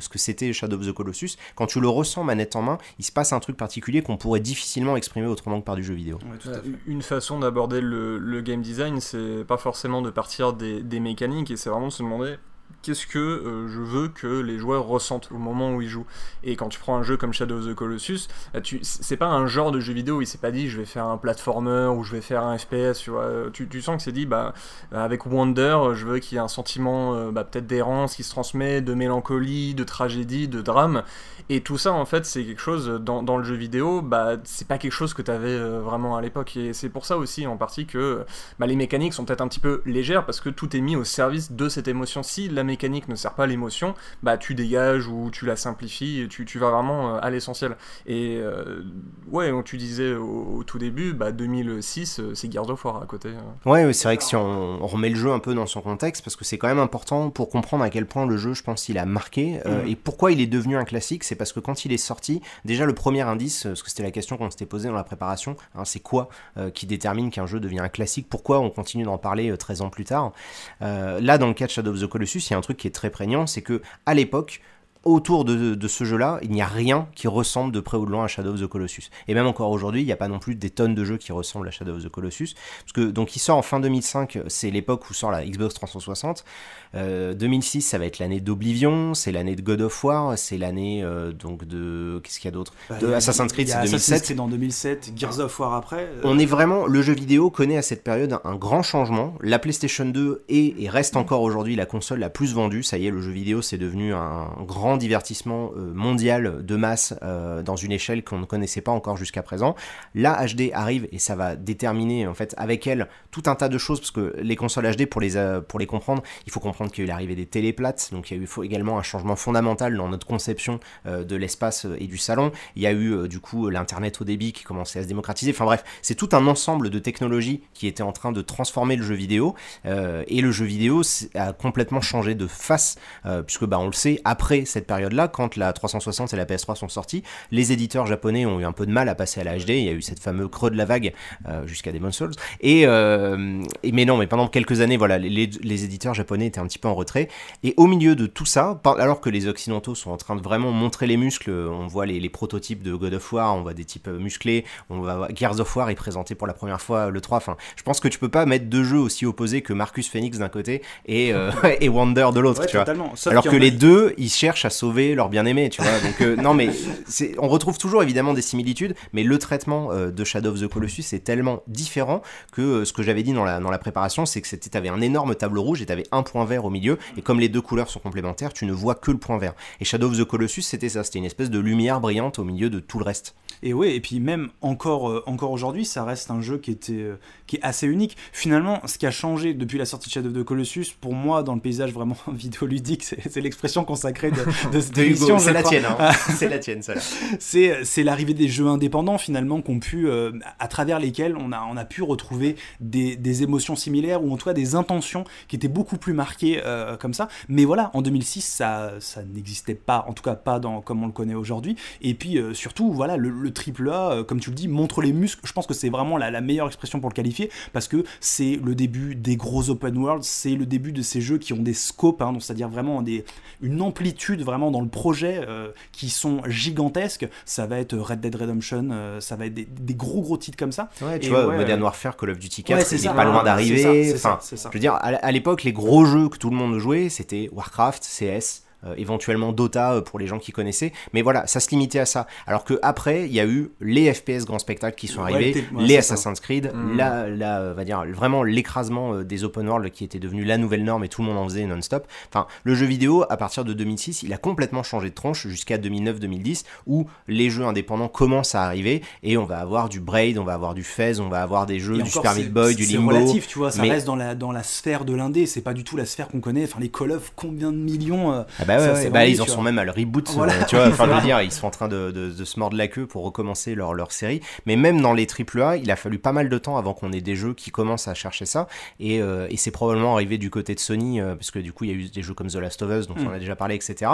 ce que c'était Shadow of the Colossus, quand tu le ressens manette en main, il se passe un truc particulier qu'on pourrait difficilement exprimer autrement que par du jeu vidéo. Euh, une façon d'aborder le, game design, c'est pas forcément de partir des, des mécaniques et c'est vraiment de se demander qu'est-ce que euh, je veux que les joueurs ressentent au moment où ils jouent. Et quand tu prends un jeu comme Shadow of the Colossus, euh, c'est pas un genre de jeu vidéo où il s'est pas dit je vais faire un platformer ou je vais faire un FPS, euh, tu Tu, sens que c'est dit, bah, avec Wonder, je veux qu'il y ait un sentiment bah, peut-être d'errance qui se transmet, de mélancolie, de tragédie, de drame. Et tout ça, en fait, c'est quelque chose dans, le jeu vidéo, bah, c'est pas quelque chose que tu avais vraiment à l'époque. Et c'est pour ça aussi, en partie, que bah, les mécaniques sont peut-être un petit peu légères parce que tout est mis au service de cette émotion-ci la mécanique ne sert pas l'émotion, bah tu dégages ou tu la simplifies, tu, vas vraiment euh, à l'essentiel. Et euh, ouais, ouais, tu disais au, tout début, bah 2006, euh, c'est Gears of à côté. Hein. Ouais, c'est vrai que si on, remet le jeu un peu dans son contexte, parce que c'est quand même important pour comprendre à quel point le jeu, je pense, il a marqué, mm. et pourquoi il est devenu un classique, c'est parce que quand il est sorti, déjà le premier indice, parce que c'était la question qu'on s'était posée dans la préparation, hein, c'est quoi qui détermine qu'un jeu devient un classique, pourquoi on continue d'en parler 13 ans plus tard. là, dans le cas de Shadow of the Colossus, a un truc qui est très prégnant, c'est que à l'époque, autour de, ce jeu-là, il n'y a rien qui ressemble de près ou de loin à Shadow of the Colossus. Et même encore aujourd'hui, il n'y a pas non plus des tonnes de jeux qui ressemblent à Shadow of the Colossus. Parce que, donc, il sort en fin 2005, c'est l'époque où sort la Xbox 360. 2006, euh, ça va être l'année d'Oblivion, c'est l'année de God of War, c'est l'année euh, donc de. Qu'est-ce qu'il y a d'autre bah, Assassin's Creed, c'est 2007. c'est dans 2007, Gears of War après. Euh. On est vraiment. Le jeu vidéo connaît à cette période un, un grand changement. La PlayStation 2 est et reste encore aujourd'hui la console la plus vendue. Ça y est, le jeu vidéo, c'est devenu un grand divertissement euh, mondial de masse euh, dans une échelle qu'on ne connaissait pas encore jusqu'à présent. La HD arrive et ça va déterminer en fait avec elle tout un tas de choses parce que les consoles HD pour les, euh, pour les comprendre, il faut comprendre qu'il y a eu l'arrivée des téléplates, donc il y a eu faut également un changement fondamental dans notre conception de l'espace et du salon. Il y a eu du coup l'internet au débit qui commençait à se démocratiser. Enfin bref, c'est tout un ensemble de technologies qui était en train de transformer le jeu vidéo et le jeu vidéo a complètement changé de face puisque bah on le sait après cette cette période-là, quand la 360 et la PS3 sont sorties, les éditeurs japonais ont eu un peu de mal à passer à la HD. Il y a eu cette fameuse creux de la vague euh, jusqu'à Demon's Souls. Et, euh, et, mais non, mais pendant quelques années, voilà, les, éditeurs japonais étaient un petit peu en retrait. Et au milieu de tout ça, alors que les occidentaux sont en train de vraiment montrer les muscles, on voit les, prototypes de God of War, on voit des types euh, musclés, on voit Gears of War est présenté pour la première fois le 3. Enfin, je pense que tu peux pas mettre deux jeux aussi opposés que Marcus Phoenix d'un côté et, et Wonder de l'autre, tu vois. Alors que les deux, ils cherchent à sauver leur bien-aimé, tu vois. Donc, euh, non, mais on retrouve toujours évidemment des similitudes, mais le traitement euh, de Shadow of the Colossus est tellement différent que euh, ce que j'avais dit dans la, dans la préparation, c'est que tu avais un énorme tableau rouge et tu avais un point vert au milieu, et comme les deux couleurs sont complémentaires, tu ne vois que le point vert. Et Shadow of the Colossus, c'était ça, c'était une espèce de lumière brillante au milieu de tout le reste. Et oui, et puis même encore, encore aujourd'hui, ça reste un jeu qui, était, qui est assez unique. Finalement, ce qui a changé depuis la sortie de Shadow of the Colossus, pour moi, dans le paysage vraiment vidéoludique, c'est l'expression consacrée de, de C'est la, tienne, hein. c'est la tienne, ça. C'est l'arrivée des jeux indépendants, finalement, qu'on pu, euh, à travers lesquels on a, on a pu retrouver des, des émotions similaires ou en tout cas des intentions qui étaient beaucoup plus marquées euh, comme ça. Mais voilà, en 2006, ça, ça n'existait pas, en tout cas pas dans, comme on le connaît aujourd'hui. Et puis euh, surtout, voilà, le, triple A, comme tu le dis, montre les muscles. Je pense que c'est vraiment la, meilleure expression pour le qualifier parce que c'est le début des gros open world, c'est le début de ces jeux qui ont des scopes, hein, c'est-à-dire vraiment des, une amplitude vraiment dans le projet euh, qui sont gigantesques. Ça va être Red Dead Redemption, euh, ça va être des, gros gros titres comme ça. Ouais, tu vois, Modern euh, Warfare, Call of Duty 4, c'est pas loin d'arriver. Enfin, je veux dire, à l'époque, les gros jeux que tout le monde jouait, c'était Warcraft, CS. Euh, éventuellement Dota euh, pour les gens qui connaissaient. Mais voilà, ça se limitait à ça. Alors que après, il y a eu les FPS grands spectacle qui sont arrivés, les Assassin's Creed, là, mm. la, la, euh, va dire vraiment l'écrasement des open world qui était devenu la nouvelle norme et tout le monde en faisait non-stop. Enfin, le jeu vidéo à partir de 2006, il a complètement changé de tronche jusqu'à 2009-2010 où les jeux indépendants commencent à arriver et on va avoir du Braid, on va avoir du Fez, on va avoir des jeux du Super Meat Boy, du Limbo. C'est relatif, tu vois, ça reste dans la dans la sphère de l'indé, c'est pas du tout la sphère qu'on connaît. Enfin, les Call of, combien de millions ah bah, bah bah, ils en sont même à le reboot. Euh, tu vois, enfin, dire, ils sont en train de, se mordre la queue pour recommencer leur, série. Mais même dans les AAA, il a fallu pas mal de temps avant qu'on ait des jeux qui commencent à chercher ça. Et, euh, c'est probablement arrivé du côté de Sony, euh, parce que du coup, il y a eu des jeux comme The Last of Us, dont on mm. a déjà parlé, etc.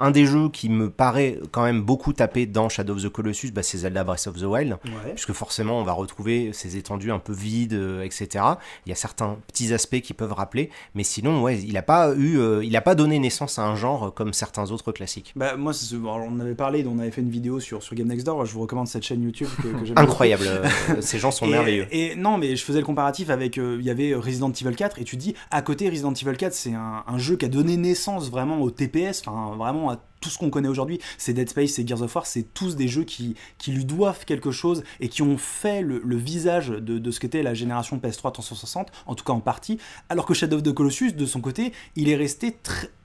Un des jeux qui me paraît quand même beaucoup tapé dans Shadow of the Colossus, bah, c'est Zelda Breath of the Wild. Puisque forcément, on va retrouver ces étendues un peu vides, etc. Il y a certains petits aspects qui peuvent rappeler. Mais sinon, ouais, il n'a pas eu, il a pas donné naissance à un genre euh, comme certains autres classiques. Bah, moi, on avait parlé, on avait fait une vidéo sur, sur Game Next Door. Je vous recommande cette chaîne YouTube que, Incroyable, euh, ces gens sont merveilleux. Et non, mais je faisais le comparatif avec. Euh, il y avait Resident Evil 4, et tu dis, à côté, Resident Evil 4, c'est un, un, jeu qui a donné naissance vraiment au TPS, enfin vraiment à tout ce qu'on connaît aujourd'hui. C'est Dead Space, c'est Gears of War, c'est tous des jeux qui, qui lui doivent quelque chose et qui ont fait le, visage de, de ce qu'était la génération PS3 360, en tout cas en partie, alors que Shadow of the Colossus, de son côté, il est resté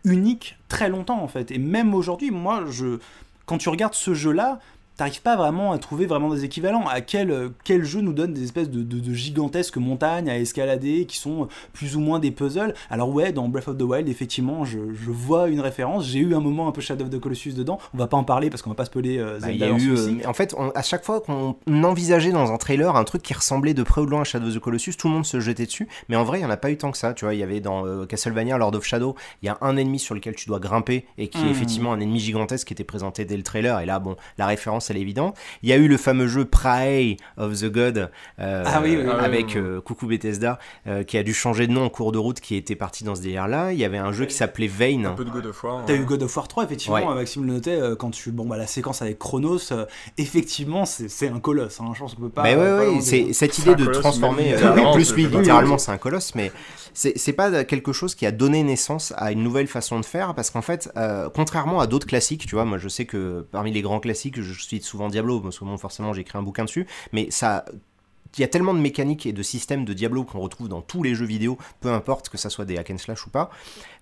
unique très longtemps en fait. Et même aujourd'hui, moi, je, quand tu regardes ce jeu-là, n'arrive pas vraiment à trouver vraiment des équivalents. À quel, euh, quel jeu nous donne des espèces de, gigantesques montagnes à escalader qui sont plus ou moins des puzzles Alors ouais, dans Breath of the Wild, effectivement, je, vois une référence. J'ai eu un moment un peu Shadow of the Colossus dedans. On va pas en parler parce qu'on va pas spoiler euh, bah, Zelda. Euh, en fait, à chaque fois qu'on envisageait dans un trailer un truc qui ressemblait de près ou de loin à Shadow of the Colossus, tout le monde se jetait dessus. Mais en vrai, il y en a pas eu tant que ça. Tu vois, il y avait dans Castlevania, Lord of Shadow, il y a un ennemi sur lequel tu dois grimper et qui est hmm. effectivement un ennemi gigantesque qui était présenté dès le trailer. Et là, bon, la référence évident, Il y a eu le fameux jeu Pray of the God avec Coucou Bethesda euh, qui a dû changer de nom en cours de route, qui était parti dans ce délire-là. Il y avait un jeu qui s'appelait Vein, Un peu de God of War. T'as eu God of War 3 effectivement. Euh, Maxime le notait euh, quand tu bon bah la séquence avec Chronos. effectivement, c'est un colosse. Hein. peut pas. Mais bah c'est cette idée de transformer. plus lui, littéralement, c'est un colosse, mais c'est pas quelque chose qui a donné naissance à une nouvelle façon de faire parce qu'en fait, contrairement à d'autres classiques, tu vois, moi je sais que parmi les grands classiques, je suis souvent Diablo, parce que forcément, j'ai écrit un bouquin dessus, mais ça il y a tellement de mécaniques et de systèmes de Diablo qu'on retrouve dans tous les jeux vidéo, peu importe que ça soit des hack and slash ou pas,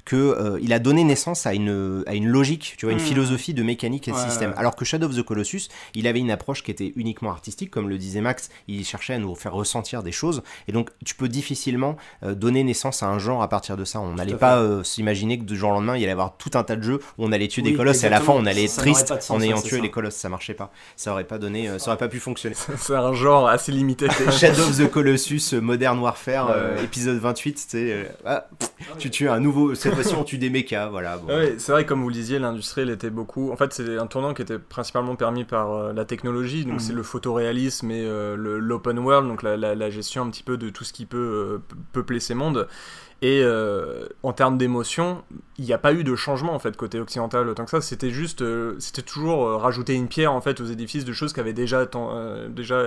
que euh, il a donné naissance à une, une logique, tu vois, une hmm. philosophie de mécanique et de système. Alors que Shadow of the Colossus, il avait une approche qui était uniquement artistique, comme le disait Max, il cherchait à nous faire ressentir des choses, et donc tu peux difficilement euh, donner naissance à un genre à partir de ça. On n'allait pas euh, s'imaginer que du jour au lendemain, il allait avoir tout un tas de jeux où on allait tuer des colosses, et à la fin on allait être triste en ayant tué les colosses, ça marchait pas. Ça aurait pas donné, ça aurait pas pu fonctionner. C'est un genre assez limité. Shadow of the Colossus, Modern Warfare, épisode 28, c'est ah, ah tu tues un nouveau des voilà. Ouais, c'est vrai, comme vous le disiez, l'industrie, elle était beaucoup. En fait, c'est un tournant qui était principalement permis par euh, la technologie, donc mm. c'est le photoréalisme et euh, l'open world, donc la, la, gestion un petit peu de tout ce qui peut euh, peupler ces mondes. Et euh, en termes d'émotion, il n'y a pas eu de changement en fait côté occidental autant que ça. C'était juste, euh, c'était toujours euh, rajouter une pierre en fait aux édifices de choses qui avaient déjà, déjà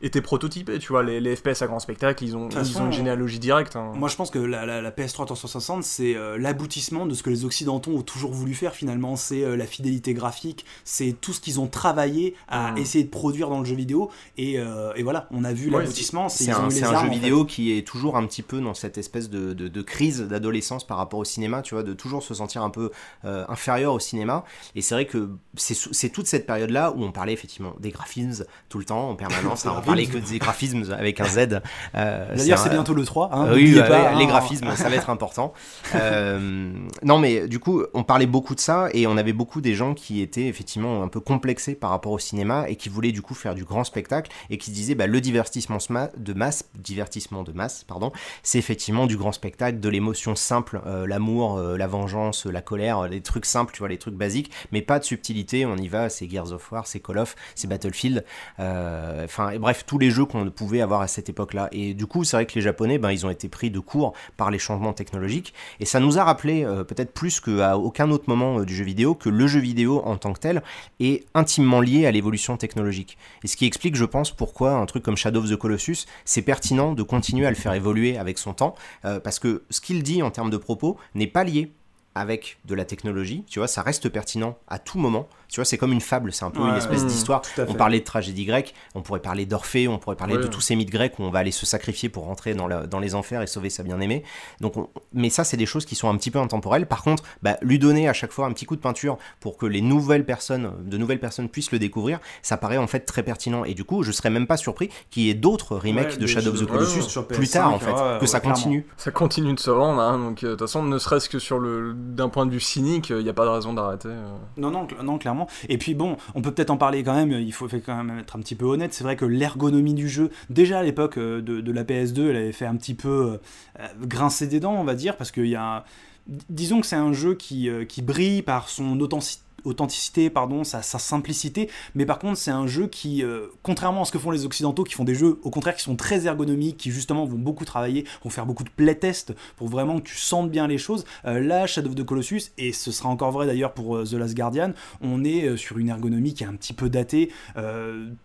été prototypées. Tu vois, les, FPS à grand spectacle, ils ont, ils ont une généalogie directe. Hein. Moi, je pense que la, PS3 360, c'est l'aboutissement de ce que les occidentaux ont toujours voulu faire finalement. C'est la fidélité graphique, c'est tout ce qu'ils ont travaillé à mm. essayer de produire dans le jeu vidéo. Et, voilà, on a vu l'aboutissement. C'est un, jeu vidéo qui est toujours un petit peu dans cette espèce de de, crise d'adolescence par rapport au cinéma, tu vois, de toujours se sentir un peu euh, inférieur au cinéma. Et c'est vrai que c'est toute cette période-là où on parlait effectivement des graphismes tout le temps, en permanence. on parlait que des graphismes avec un Z. Euh, D'ailleurs, c'est bientôt le 3. Hein, les graphismes, ça va être important. Euh, non, mais du coup, on parlait beaucoup de ça et on avait beaucoup des gens qui étaient effectivement un peu complexés par rapport au cinéma et qui voulaient du coup faire du grand spectacle et qui se disaient bah, le divertissement de masse, divertissement de masse, pardon, c'est effectivement du grand spectacle de l'émotion simple, euh, l'amour, euh, la vengeance, euh, la colère, les trucs simples, tu vois, les trucs basiques, mais pas de subtilité. On y va, c'est Gears of War, c'est Call of, c'est Battlefield. Enfin, bref, tous les jeux qu'on pouvait avoir à cette époque-là. Et du coup, c'est vrai que les Japonais, ben, ils ont été pris de court par les changements technologiques. Et ça nous a rappelé, peut-être plus qu'à aucun autre moment du jeu vidéo, que le jeu vidéo en tant que tel est intimement lié à l'évolution technologique. Et ce qui explique, je pense, pourquoi un truc comme Shadow of the Colossus, c'est pertinent de continuer à le faire évoluer avec son temps, parce que ce qu'il dit en termes de propos n'est pas lié avec de la technologie, tu vois, ça reste pertinent à tout moment. Tu vois, c'est comme une fable, c'est un peu une espèce mm, d'histoire. On parlait de tragédie grecque, on pourrait parler d'Orphée, on pourrait parler de tous ces mythes grecs où on va aller se sacrifier pour rentrer dans, dans les enfers et sauver sa bien-aimée. Donc, mais ça, c'est des choses qui sont un petit peu intemporelles. Par contre, bah, lui donner à chaque fois un petit coup de peinture pour que les nouvelles personnes, de nouvelles personnes puissent le découvrir, ça paraît en fait très pertinent. Et du coup, je serais même pas surpris qu'il y ait d'autres remakes de Shadow of the Colossus plus tard, en fait, que ça continue. Ça continue de se vendre, hein, donc euh, de toute façon, ne serait-ce que sur le d'un point de vue cynique, il n'y a pas de raison d'arrêter. Euh. Non, non, non, clairement. Et puis bon, on peut peut-être en parler quand même, il faut quand même être un petit peu honnête. C'est vrai que l'ergonomie du jeu, déjà à l'époque euh, de, la PS2, elle avait fait un petit peu euh, grincer des dents, on va dire, parce qu'il y a. Disons que c'est un jeu qui, qui brille par son authenticité authenticité, pardon, sa, sa, simplicité. Mais par contre, c'est un jeu qui, euh, contrairement à ce que font les Occidentaux, qui font des jeux au contraire qui sont très ergonomiques, qui justement vont beaucoup travailler, vont faire beaucoup de playtests, pour vraiment que tu sentes bien les choses. Euh, là, Shadow of the Colossus, et ce sera encore vrai d'ailleurs pour euh, The Last Guardian, on est sur une ergonomie qui est un petit peu datée.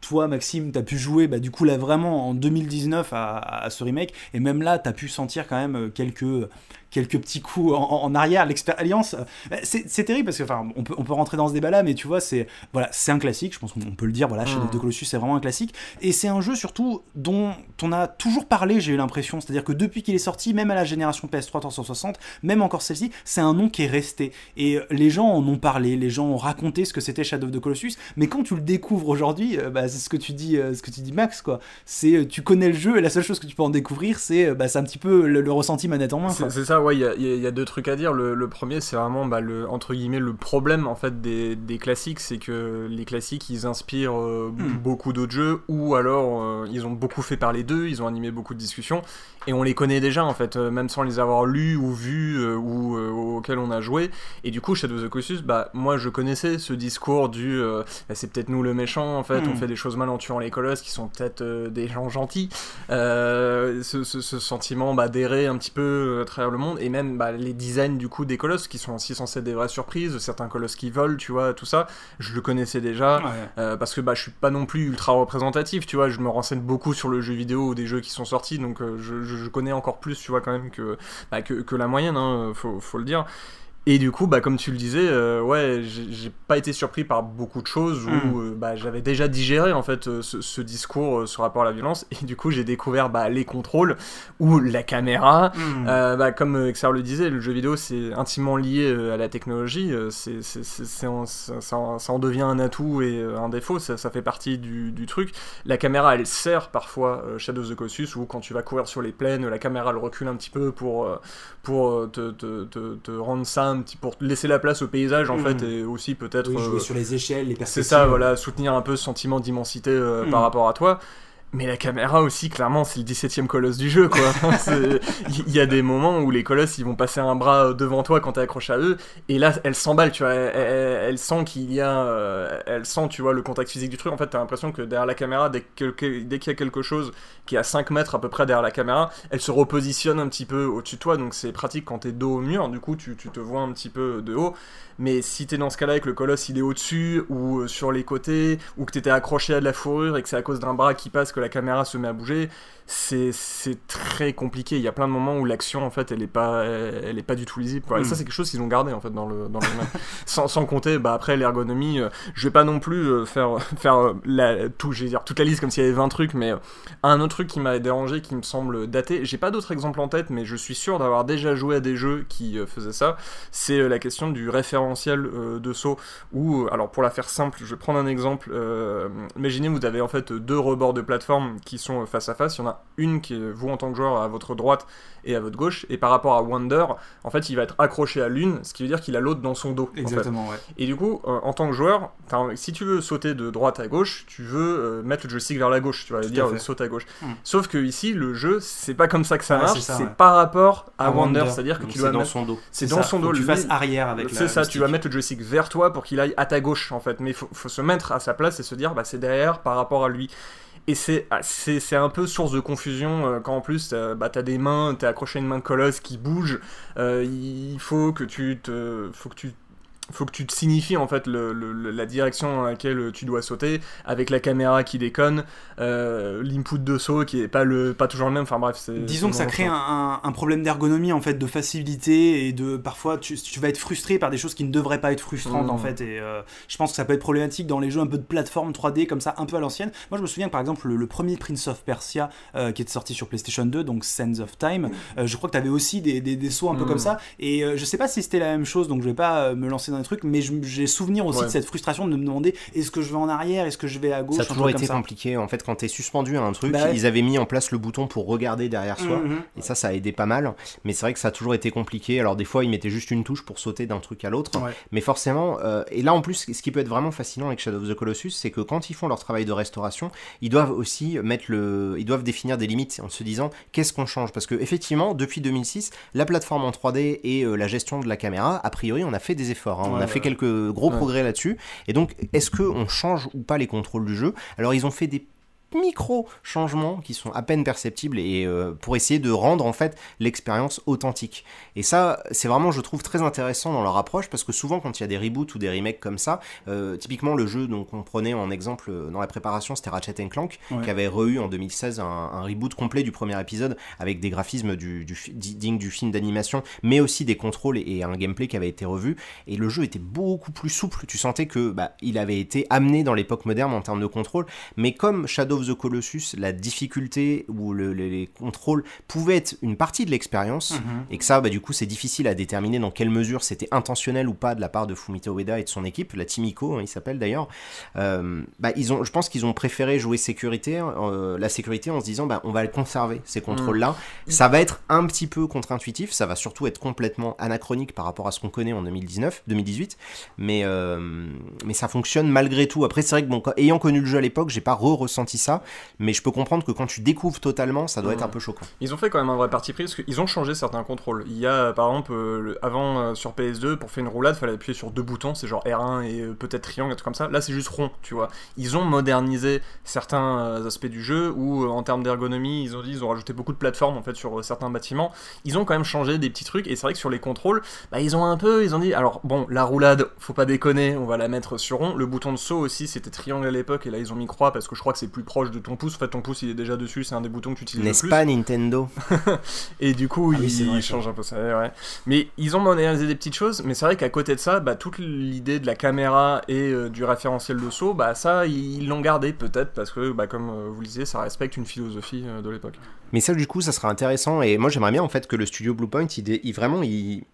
toi, Maxime, t'as pu jouer, bah, du coup, là vraiment en 2019 à, ce remake, et même là, t'as pu sentir quand même quelques quelques petits coups en, arrière, l'expérience, bah, c'est terrible parce que enfin, on peut, on peut rentrer dans ce débat-là, mais tu vois, c'est voilà, c'est un classique. Je pense qu'on peut le dire. Voilà, Shadow of mm. the Colossus, c'est vraiment un classique. Et c'est un jeu surtout dont on a toujours parlé. J'ai eu l'impression, c'est-à-dire que depuis qu'il est sorti, même à la génération PS3 360, même encore celle-ci, c'est un nom qui est resté. Et euh, les gens en ont parlé, les gens ont raconté ce que c'était Shadow of the Colossus. Mais quand tu le découvres aujourd'hui, euh, bah, c'est ce que tu dis, euh, ce que tu dis Max, quoi. C'est tu connais le jeu et la seule chose que tu peux en découvrir, c'est bah, c'est un petit peu le, ressenti manette en main. C'est ça, ouais. Il y, a deux trucs à dire. Le, le premier, c'est vraiment bah, le entre guillemets le problème en fait des, classiques, c'est que les classiques ils inspirent euh, hmm. beaucoup d'autres jeux ou alors euh, ils ont beaucoup fait parler d'eux, ils ont animé beaucoup de discussions et on les connaît déjà en fait, euh, même sans les avoir lus ou vus ou auxquels on a joué. Et du coup, chez of the Colossus, bah moi je connaissais ce discours du bah, c'est peut-être nous le méchant en fait, on hmm. fait des choses mal en tuant les colosses qui sont peut-être des gens gentils. Ce, sentiment bah, d'errer un petit peu à travers le monde et même bah, les designs du coup des colosses qui sont aussi censés être des vraies surprises, certains colosses qui veulent tu vois, tout ça, je le connaissais déjà, euh, parce que bah, je suis pas non plus ultra représentatif, tu vois, je me renseigne beaucoup sur le jeu vidéo ou des jeux qui sont sortis, donc euh, je, connais encore plus, tu vois, quand même, que, bah, que, la moyenne, hein, faut, faut le dire. Et du coup, bah, comme tu le disais, euh, ouais, j'ai pas été surpris par beaucoup de choses où mm. euh, bah, j'avais déjà digéré en fait euh, ce, discours sur rapport à la violence. Et du coup, j'ai découvert bah, les contrôles ou la caméra. Mm. Bah, comme Xavier le disait, le jeu vidéo c'est intimement lié à la technologie. ça, en devient un atout et un défaut. Ça, ça fait partie du, truc. La caméra, elle sert parfois Shadows of the ou quand tu vas courir sur les plaines, la caméra elle recule un petit peu pour pour te, te, te, te rendre ça pour laisser la place au paysage en mm. fait et aussi peut-être jouer euh, sur les échelles, les perspectives. C'est ça, voilà, soutenir un peu ce sentiment d'immensité euh, par mm. rapport à toi. Mais la caméra aussi, clairement, c'est le 17ème colosse du jeu, quoi. Il y a des moments où les colosses, ils vont passer un bras devant toi quand t'es accroché à eux, et là, elle s'emballe, tu vois. Elle, sent qu'il y a. Euh, elle sent, tu vois, le contact physique du truc. En fait, t'as l'impression que derrière la caméra, dès qu'il y a quelque chose qui est à 5 mètres à peu près derrière la caméra, elle se repositionne un petit peu au-dessus de toi, donc c'est pratique quand t'es dos au mur, du coup, tu, tu te vois un petit peu de haut mais si t'es dans ce cas-là avec le colosse il est au-dessus ou euh, sur les côtés, ou que t'étais accroché à de la fourrure et que c'est à cause d'un bras qui passe que la caméra se met à bouger, c'est très compliqué. Il y a plein de moments où l'action en fait elle est pas, elle est pas du tout lisible. Et ça hmm. c'est quelque chose qu'ils ont gardé en fait dans le, sans, sans, compter bah, après l'ergonomie, euh, je vais pas non plus euh, faire, faire la, tout, dire, toute la liste comme s'il y avait 20 trucs, mais un autre truc qui m'a dérangé, qui me semble daté, j'ai pas d'autres exemples en tête, mais je suis sûr d'avoir déjà joué à des jeux qui faisaient ça, c'est la question du référent euh, de saut ou euh, alors pour la faire simple, je vais prendre un exemple. Euh, imaginez, vous avez en fait deux rebords de plateforme qui sont face à face. Il y en a une qui est vous en tant que joueur à votre droite et à votre gauche. Et par rapport à Wonder, en fait, il va être accroché à l'une, ce qui veut dire qu'il a l'autre dans son dos. Exactement, Et du coup, en tant que joueur, si tu veux sauter de droite à gauche, tu veux mettre le joystick vers la gauche, tu vas dire saute à gauche. Hmm. Sauf que ici, le jeu, c'est pas comme ça que ça marche, c'est par rapport à, Wonder, c'est-à-dire que tu dans son dos. C'est dans son dos. Tu fasses arrière avec C'est ça, tu vas mettre le joystick vers toi pour qu'il aille à ta gauche, en fait. Mais il faut, se mettre à sa place et se dire, bah, c'est derrière par rapport à lui. Et c'est ah, c'est un peu source de confusion euh, quand en plus euh, bah, t'as des mains, t'es accroché à une main colosse qui bouge. Euh, il faut que tu te, faut que tu faut que tu te signifies en fait la direction dans laquelle euh, tu dois sauter, avec la caméra qui déconne, euh, l'input de saut qui est pas le pas toujours le même. Enfin bref, Disons que ça crée un, problème d'ergonomie en fait, de facilité et de parfois tu, vas être frustré par des choses qui ne devraient pas être frustrantes en mmh. fait. Et euh, je pense que ça peut être problématique dans les jeux un peu de plateforme 3D comme ça, un peu à l'ancienne. Moi je me souviens par exemple le, premier Prince of Persia qui est sorti sur PlayStation 2, donc Sands of Time. je crois que tu avais aussi des, des, sauts un peu mmh. comme ça. Et je sais pas si c'était la même chose, donc je vais pas me lancer dans truc, mais j'ai souvenir aussi de cette frustration de me demander est-ce que je vais en arrière, est-ce que je vais à gauche. Ça a toujours été compliqué. En fait, quand t'es suspendu à un truc, bah ils avaient mis en place le bouton pour regarder derrière soi, mhm. et ça, ça a aidé pas mal. Mais c'est vrai que ça a toujours été compliqué. Alors des fois, ils mettaient juste une touche pour sauter d'un truc à l'autre, mais forcément. Euh, et là, en plus, ce qui peut être vraiment fascinant avec Shadow of the Colossus, c'est que quand ils font leur travail de restauration, ils doivent aussi mettre le, ils doivent définir des limites en se disant qu'est-ce qu'on change, parce que effectivement, depuis 2006, la plateforme en 3D et euh, la gestion de la caméra, a priori, on a fait des efforts. Hein on a fait quelques gros progrès là-dessus. Et donc, est-ce qu'on change ou pas les contrôles du jeu Alors, ils ont fait des micro-changements qui sont à peine perceptibles et euh, pour essayer de rendre en fait l'expérience authentique. Et ça, c'est vraiment, je trouve, très intéressant dans leur approche parce que souvent, quand il y a des reboots ou des remakes comme ça, euh, typiquement le jeu donc on prenait en exemple euh, dans la préparation, c'était Ratchet Clank qui avait reçu en 2016 un, reboot complet du premier épisode avec des graphismes du, du, film d'animation, mais aussi des contrôles et, un gameplay qui avait été revu. Et le jeu était beaucoup plus souple. Tu sentais que bah, il avait été amené dans l'époque moderne en termes de contrôle, mais comme Shadow the Colossus, la difficulté ou les, contrôles pouvaient être une partie de l'expérience, mhm. et que ça, bah, du coup, c'est difficile à déterminer dans quelle mesure c'était intentionnel ou pas de la part de Fumito Ueda et de son équipe, la Timico, hein, il s'appelle d'ailleurs. Euh, bah, ils ont, je pense qu'ils ont préféré jouer sécurité, hein, euh, la sécurité en se disant, bah, on va le conserver ces contrôles-là. Mhm. Ça va être un petit peu contre-intuitif, ça va surtout être complètement anachronique par rapport à ce qu'on connaît en 2019, 2018, euh, mais ça fonctionne malgré tout. Après, c'est vrai que ayant connu le jeu à l'époque, j'ai pas ressenti ça mais je peux comprendre que quand tu découvres totalement, ça doit être un peu choquant. Ils ont fait quand même un vrai parti pris parce qu'ils ont changé certains contrôles. Il y a par exemple, euh, avant euh, sur PS2, pour faire une roulade, fallait appuyer sur deux boutons, c'est genre R1 et euh, peut-être triangle, un truc comme ça. Là, c'est juste rond, tu vois. Ils ont modernisé certains aspects du jeu ou en termes d'ergonomie, ils ont dit, ils ont rajouté beaucoup de plateformes en fait sur certains bâtiments. Ils ont quand même changé des petits trucs et c'est vrai que sur les contrôles, bah, ils ont un peu, ils ont dit, alors bon, la roulade, faut pas déconner, on va la mettre sur rond. Le bouton de saut aussi, c'était triangle à l'époque et là ils ont mis croix parce que je crois que c'est plus proche de ton pouce. En fait, ton pouce, il est déjà dessus, c'est un des boutons que tu utilises. N'est-ce pas Nintendo Et du coup, ah il change ils, changent un peu ça. Ouais. Mais ils ont modernisé des petites choses, mais c'est vrai qu'à côté de ça, bah, toute l'idée de la caméra et euh, du référentiel de saut, bah, ça, ils l'ont gardé peut-être parce que, bah, comme euh, vous le disiez, ça respecte une philosophie euh, de l'époque. Mais ça, du coup, ça sera intéressant. Et moi, j'aimerais bien en fait que le studio Bluepoint, il, il vraiment, il,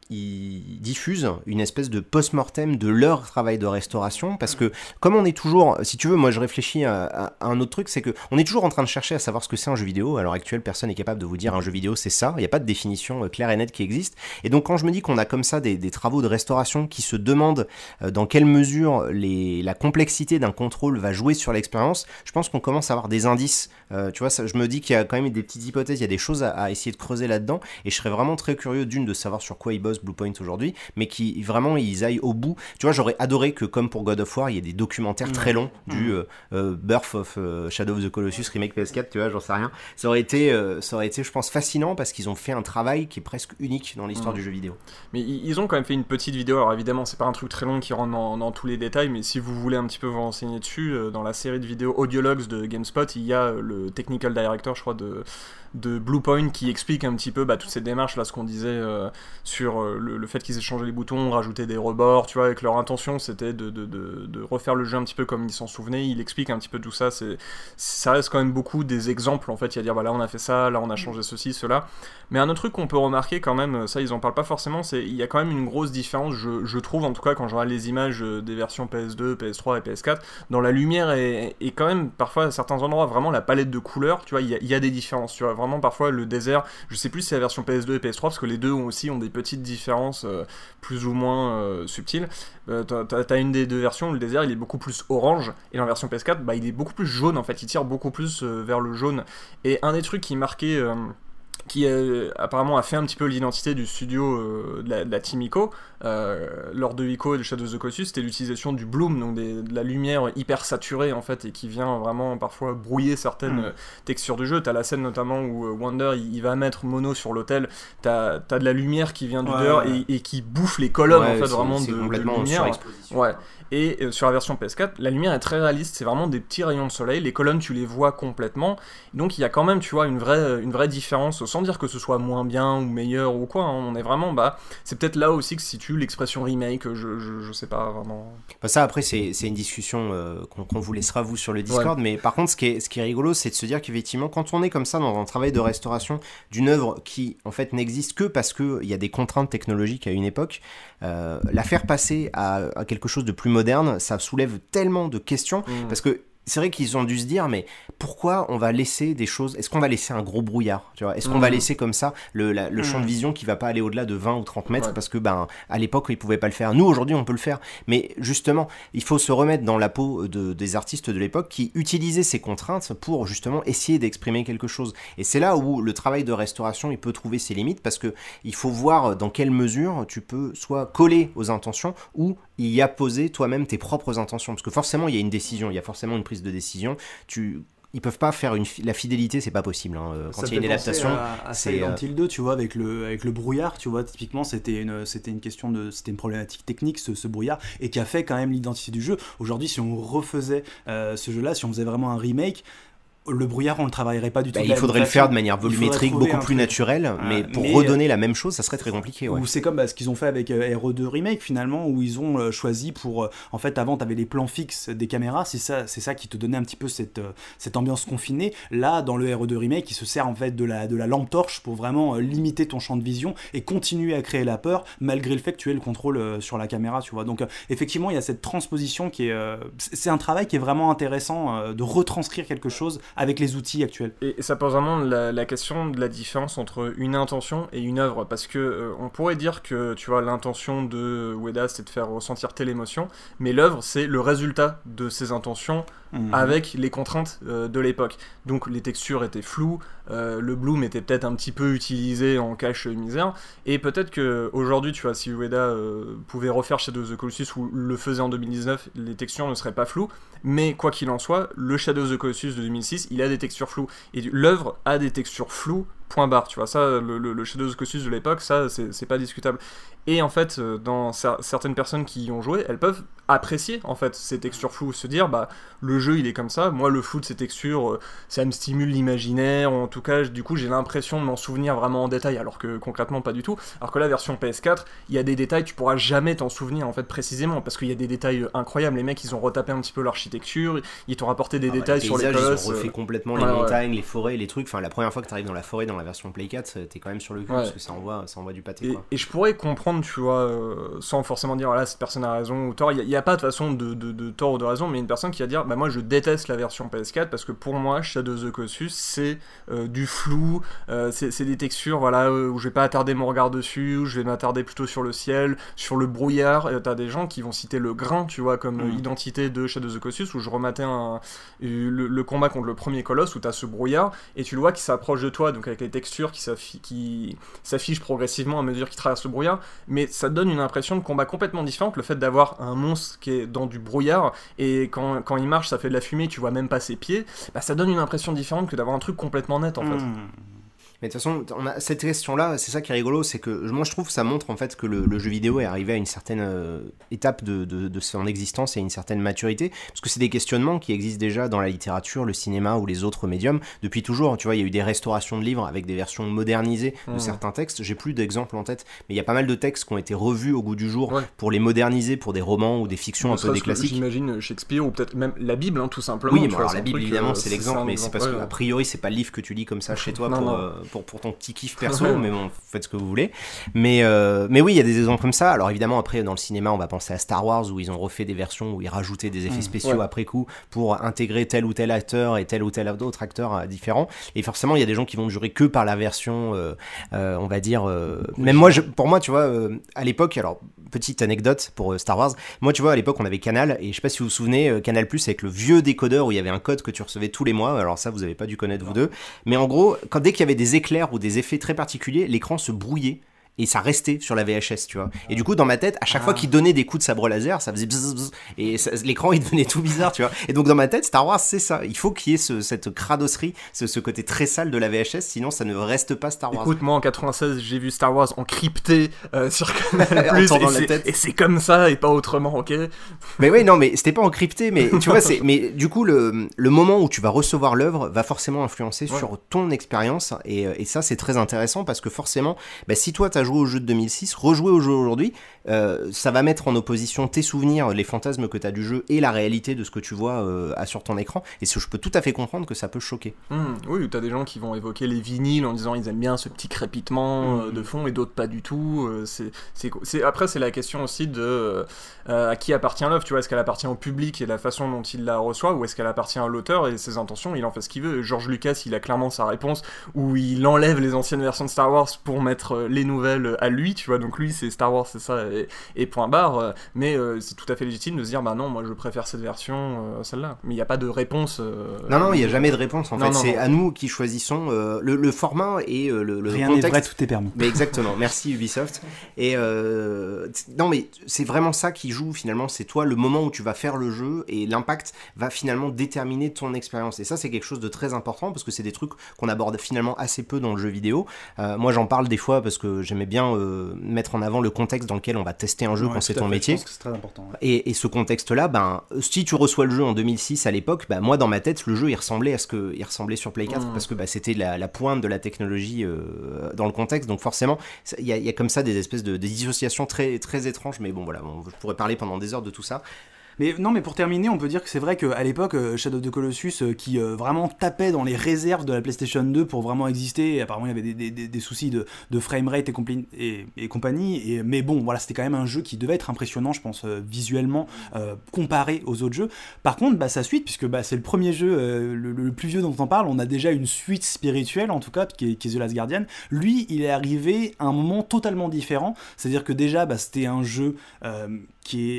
diffuse une espèce de post-mortem de leur travail de restauration parce que, comme on est toujours, si tu veux, moi, je réfléchis à, à un autre truc, c'est c'est que on est toujours en train de chercher à savoir ce que c'est un jeu vidéo. À l'heure actuelle, personne n'est capable de vous dire un jeu vidéo c'est ça. Il n'y a pas de définition euh, claire et nette qui existe. Et donc quand je me dis qu'on a comme ça des, travaux de restauration qui se demandent euh, dans quelle mesure les, la complexité d'un contrôle va jouer sur l'expérience, je pense qu'on commence à avoir des indices. Euh, tu vois, ça, je me dis qu'il y a quand même des petites hypothèses, il y a des choses à, essayer de creuser là-dedans. Et je serais vraiment très curieux d'une de savoir sur quoi ils bossent Bluepoint aujourd'hui, mais qui vraiment ils aillent au bout. Tu vois, j'aurais adoré que comme pour God of War, il y ait des documentaires mmh. très longs du Burf mmh. Birth of Shadow of the Colossus remake PS4, tu vois, j'en sais rien. Ça aurait été, euh, ça aurait été, je pense, fascinant parce qu'ils ont fait un travail qui est presque unique dans l'histoire mm. du jeu vidéo. Mais ils ont quand même fait une petite vidéo. Alors évidemment, c'est pas un truc très long qui rentre dans, tous les détails, mais si vous voulez un petit peu vous renseigner dessus, euh, dans la série de vidéos Audiologues de GameSpot, il y a euh, le technical director, je crois, de de Bluepoint qui explique un petit peu bah, ces démarches là, ce qu'on disait sur le, fait qu'ils aient changé les boutons, rajouté des rebords, tu vois, avec leur intention c'était de, de, refaire le jeu un petit peu comme ils s'en souvenaient. Il explique un petit peu tout ça, ça reste quand même beaucoup des exemples, en fait, il y a dire, bah là on a fait ça, là on a changé ceci, cela. Mais un autre truc qu'on peut remarquer quand même, ça ils en parlent pas forcément, c'est il y a quand même une grosse différence, je, trouve, en tout cas quand je regarde les images euh, des versions PS2, PS3 et PS4, dans la lumière et, quand même parfois à certains endroits, vraiment la palette de couleurs, tu vois, il y, a, des différences, tu vois, vraiment parfois le désert, je sais plus si c'est la version PS2 et PS3, parce que les deux aussi ont des petites différences euh, plus ou moins euh, subtiles. t'as as une des deux versions, le désert il est beaucoup plus orange, et dans la version PS4, bah, il est beaucoup plus jaune en fait qui tire beaucoup plus euh, vers le jaune. Et un des trucs qui marquait euh, qui euh, apparemment a fait un petit peu l'identité du studio de, la, team ICO, lors de ICO et de Shadow of the Colossus, c'était l'utilisation du bloom, donc de la lumière hyper saturée en fait, et qui vient vraiment parfois brouiller certaines mm. textures du jeu. T'as la scène notamment où Wonder il, va mettre Mono sur l'hôtel, t'as as de la lumière qui vient du dehors Et, qui bouffe les colonnes en fait, vraiment de, lumière. Et euh, sur la version PS4, la lumière est très réaliste, c'est vraiment des petits rayons de soleil, les colonnes tu les vois complètement, donc il y a quand même, tu vois, une vraie, euh, une vraie différence, sans dire que ce soit moins bien ou meilleur ou quoi, hein. on est vraiment, bah, c'est peut-être là aussi que se situe l'expression remake, euh, je, je, sais pas vraiment. Bah, ça après c'est une discussion qu'on vous laissera vous sur le Discord, mais par contre ce qui est, ce qui est rigolo c'est de se dire qu'effectivement quand on est comme ça dans un travail de restauration d'une œuvre qui en fait n'existe que parce qu'il y a des contraintes technologiques à une époque, euh, la faire passer à, quelque chose de plus moderne, ça soulève tellement de questions, mmh. parce que c'est vrai qu'ils ont dû se dire, mais pourquoi on va laisser des choses Est-ce qu'on va laisser un gros brouillard Tu vois Est-ce qu'on va mm. laisser comme ça le, champ de mm. vision qui va pas aller au-delà de 20 ou 30 mètres parce que ben à l'époque ils pouvaient pas le faire. Nous aujourd'hui on peut le faire, mais justement il faut se remettre dans la peau de, des artistes de l'époque qui utilisaient ces contraintes pour justement essayer d'exprimer quelque chose. Et c'est là où le travail de restauration il peut trouver ses limites parce que il faut voir dans quelle mesure tu peux soit coller aux intentions ou y apposer toi-même tes propres intentions parce que forcément il y a une décision, il y a forcément une prise de décision. Tu ils peuvent pas faire une la fidélité c'est pas possible hein. Euh, quand il y a une adaptation c'est Silent 2 euh, tu vois avec le avec le brouillard tu vois typiquement c'était une c'était une question de c'était une problématique technique ce, brouillard et qui a fait quand même l'identité du jeu aujourd'hui si on refaisait euh, ce jeu là si on faisait vraiment un remake le brouillard, on le travaillerait pas du tout. Bah, il faudrait le faire de manière volumétrique, beaucoup plus naturelle, mais pour redonner la même chose, ça serait très compliqué. Ou c'est comme bah, ce qu'ils ont fait avec euh, RE2 Remake finalement, où ils ont euh, choisi pour. Euh, en fait, avant, tu avais les plans fixes des caméras, c'est ça, c'est ça qui te donnait un petit peu cette, cette ambiance confinée. Là, dans le RE2 Remake, il se sert en fait de la, de la lampe torche pour vraiment limiter ton champ de vision et continuer à créer la peur malgré le fait que tu aies le contrôle sur la caméra, tu vois. Donc, effectivement, il y a cette transposition qui est. c'est un travail qui est vraiment intéressant de retranscrire quelque chose avec les outils actuels. Et ça pose vraiment la, question de la différence entre une intention et une œuvre, parce que euh, on pourrait dire que tu vois l'intention de Weda, c'est de faire ressentir telle émotion, mais l'œuvre c'est le résultat de ses intentions Mhm. avec les contraintes euh, de l'époque. Donc les textures étaient floues, euh, le bloom était peut-être un petit peu utilisé en cache misère, et peut-être que aujourd'hui, tu vois, si Ueda euh, pouvait refaire Shadow of the Colossus ou le faisait en 2019, les textures ne seraient pas floues, mais quoi qu'il en soit, le Shadow of the Colossus de 2006, il a des textures floues, et l'œuvre a des textures floues point barre, tu vois. Ça, le, le, of the Colossus de l'époque, ça, c'est pas discutable. Et en fait, euh, dans certaines personnes qui y ont joué, elles peuvent apprécier en fait ces textures floues, se dire bah le jeu il est comme ça. Moi, le flou de ces textures, euh, ça me stimule l'imaginaire. En tout cas, du coup, j'ai l'impression de m'en souvenir vraiment en détail, alors que concrètement pas du tout. Alors que la version PS4, il y a des détails, tu pourras jamais t'en souvenir en fait précisément, parce qu'il y a des détails euh, incroyables. Les mecs, ils ont retapé un petit peu l'architecture, ils t'ont rapporté des ah bah, détails sur les choses, refait complètement les montagnes, les forêts, les trucs. Enfin, la première fois que tu dans la forêt la version Play 4, euh, t'es quand même sur le cul parce que ça envoie, euh, ça envoie du pâté. Et, je pourrais comprendre, tu vois, euh, sans forcément dire, là cette personne a raison ou tort. Il n'y a, pas de façon de, tort ou de raison, mais une personne qui va dire, bah moi je déteste la version PS4 parce que pour moi, Shadow of the Colossus, c'est du flou, c'est des textures, voilà, où je vais pas attarder mon regard dessus, où je vais m'attarder plutôt sur le ciel, sur le brouillard. T'as des gens qui vont citer le grain, tu vois, comme lidentité mm. identité de Shadow of the Colossus, où je rematais un, le, combat contre le premier colosse, où t'as ce brouillard, et tu le vois qui s'approche de toi, donc avec textures qui s'affichent progressivement à mesure qu'il traverse le brouillard, mais ça donne une impression de combat complètement différente, le fait d'avoir un monstre qui est dans du brouillard, et quand, il marche, ça fait de la fumée, tu vois même pas ses pieds, bah, ça donne une impression différente que d'avoir un truc complètement net en fait. Mmh. Mais de toute façon, on a cette question-là, c'est ça qui est rigolo, c'est que moi je trouve ça montre en fait que le, jeu vidéo est arrivé à une certaine euh, étape de, de, son existence et à une certaine maturité, parce que c'est des questionnements qui existent déjà dans la littérature, le cinéma ou les autres médiums depuis toujours. Hein, tu vois, il y a eu des restaurations de livres avec des versions modernisées de mmh. certains textes. J'ai plus d'exemples en tête, mais il y a pas mal de textes qui ont été revus au goût du jour pour les moderniser pour des romans ou des fictions un peu des classiques. J'imagine Shakespeare ou peut-être même la Bible, hein, tout simplement. Oui, mais alors, la Bible évidemment euh, c'est l'exemple, mais c'est parce que a priori c'est pas le livre que tu lis comme ça chez toi pour, euh, pour, pour ton petit kiff perso, mais bon, faites ce que vous voulez. Mais, euh, mais oui, il y a des exemples comme ça. Alors évidemment, après, dans le cinéma, on va penser à Star Wars, où ils ont refait des versions, où ils rajoutaient des effets mm, spéciaux après coup pour intégrer tel ou tel acteur et tel ou tel autre acteur euh, différent. Et forcément, il y a des gens qui vont jurer que par la version, euh, on va dire... Même moi, je, pour moi, tu vois, à l'époque, alors, petite anecdote pour Star Wars, moi, tu vois, à l'époque, on avait Canal, et je sais pas si vous vous souvenez, Canal Plus avec le vieux décodeur où il y avait un code que tu recevais tous les mois. Alors ça, vous avez pas dû connaître, vous deux. Mais en gros, quand, dès qu'il y avait des éclairs ou des effets très particuliers, l'écran se brouillait et ça restait sur la VHS, tu vois. Et du coup, dans ma tête, à chaque fois ah. qu'il donnait des coups de sabre laser, ça faisait et l'écran il devenait tout bizarre, tu vois. Et donc dans ma tête, Star Wars c'est ça. Il faut qu'il y ait ce, cette cradosserie, ce, ce, côté très sale de la VHS, sinon ça ne reste pas Star Wars. Écoute, moi en 96, j'ai vu Star Wars encrypté euh, sur Canal Plus, et c'est comme ça et pas autrement, ok Mais oui, non, mais c'était pas encrypté, mais tu vois, c'est, mais du coup le, le, moment où tu vas recevoir l'œuvre va forcément influencer sur ton expérience et, euh, et ça c'est très intéressant parce que forcément, bah, si toi t'as joué au jeu de 2006, rejouer au jeu aujourd'hui, euh, ça va mettre en opposition tes souvenirs, les fantasmes que tu as du jeu et la réalité de ce que tu vois euh, sur ton écran. Et je peux tout à fait comprendre que ça peut choquer. Hmm, oui, tu as des gens qui vont évoquer les vinyles en disant ils aiment bien ce petit crépitement euh, hmm. de fond et d'autres pas du tout. c'est, après, c'est la question aussi de à qui appartient l'œuvre. Tu vois, est-ce qu'elle appartient au public et la façon dont il la reçoit ou est-ce qu'elle appartient à l'auteur et ses intentions Il en fait ce qu'il veut. George Lucas, il a clairement sa réponse où il enlève les anciennes versions de Star Wars pour mettre les nouvelles à lui. Tu vois, donc lui, c'est Star Wars, c'est ça et, point barre. Euh, mais euh, c'est tout à fait légitime de se dire, bah non, moi je préfère cette version, euh, celle-là. Mais il n'y a pas de réponse. non, non, il n'y a jamais de réponse en fait. C'est à nous qui choisissons le, format et le, Rien contexte. Vrai, tout est permis. Mais exactement. Merci Ubisoft. Et non, mais c'est vraiment ça qui joue finalement. C'est toi le moment où tu vas faire le jeu et l'impact va finalement déterminer ton expérience. Et ça, c'est quelque chose de très important parce que c'est des trucs qu'on aborde finalement assez peu dans le jeu vidéo. moi, j'en parle des fois parce que j'aimais bien mettre en avant le contexte dans lequel on tester un jeu quand c'est ton métier. Et, ce contexte-là, ben, si tu reçois le jeu en 2006 à l'époque, ben, moi dans ma tête, le jeu il ressemblait à ce que il ressemblait sur Play 4 mmh. parce que ben, c'était la, pointe de la technologie euh, dans le contexte. Donc forcément, il y, a comme ça des espèces de des dissociations très, très étranges. Mais bon, voilà, je pourrais parler pendant des heures de tout ça. Mais non, mais pour terminer, on peut dire que c'est vrai qu'à l'époque, euh, Shadow of the Colossus, euh, qui euh, vraiment tapait dans les réserves de la PlayStation 2 pour vraiment exister, apparemment il y avait des, soucis de, framerate et, compagnie, mais bon, voilà, c'était quand même un jeu qui devait être impressionnant, je pense, visuellement, comparé aux autres jeux. Par contre, bah, sa suite, puisque bah, c'est le premier jeu, le, plus vieux dont on parle, on a déjà une suite spirituelle, en tout cas, qui est, qui The Last Guardian, lui, il est arrivé à un moment totalement différent, c'est-à-dire que déjà, bah, c'était un jeu...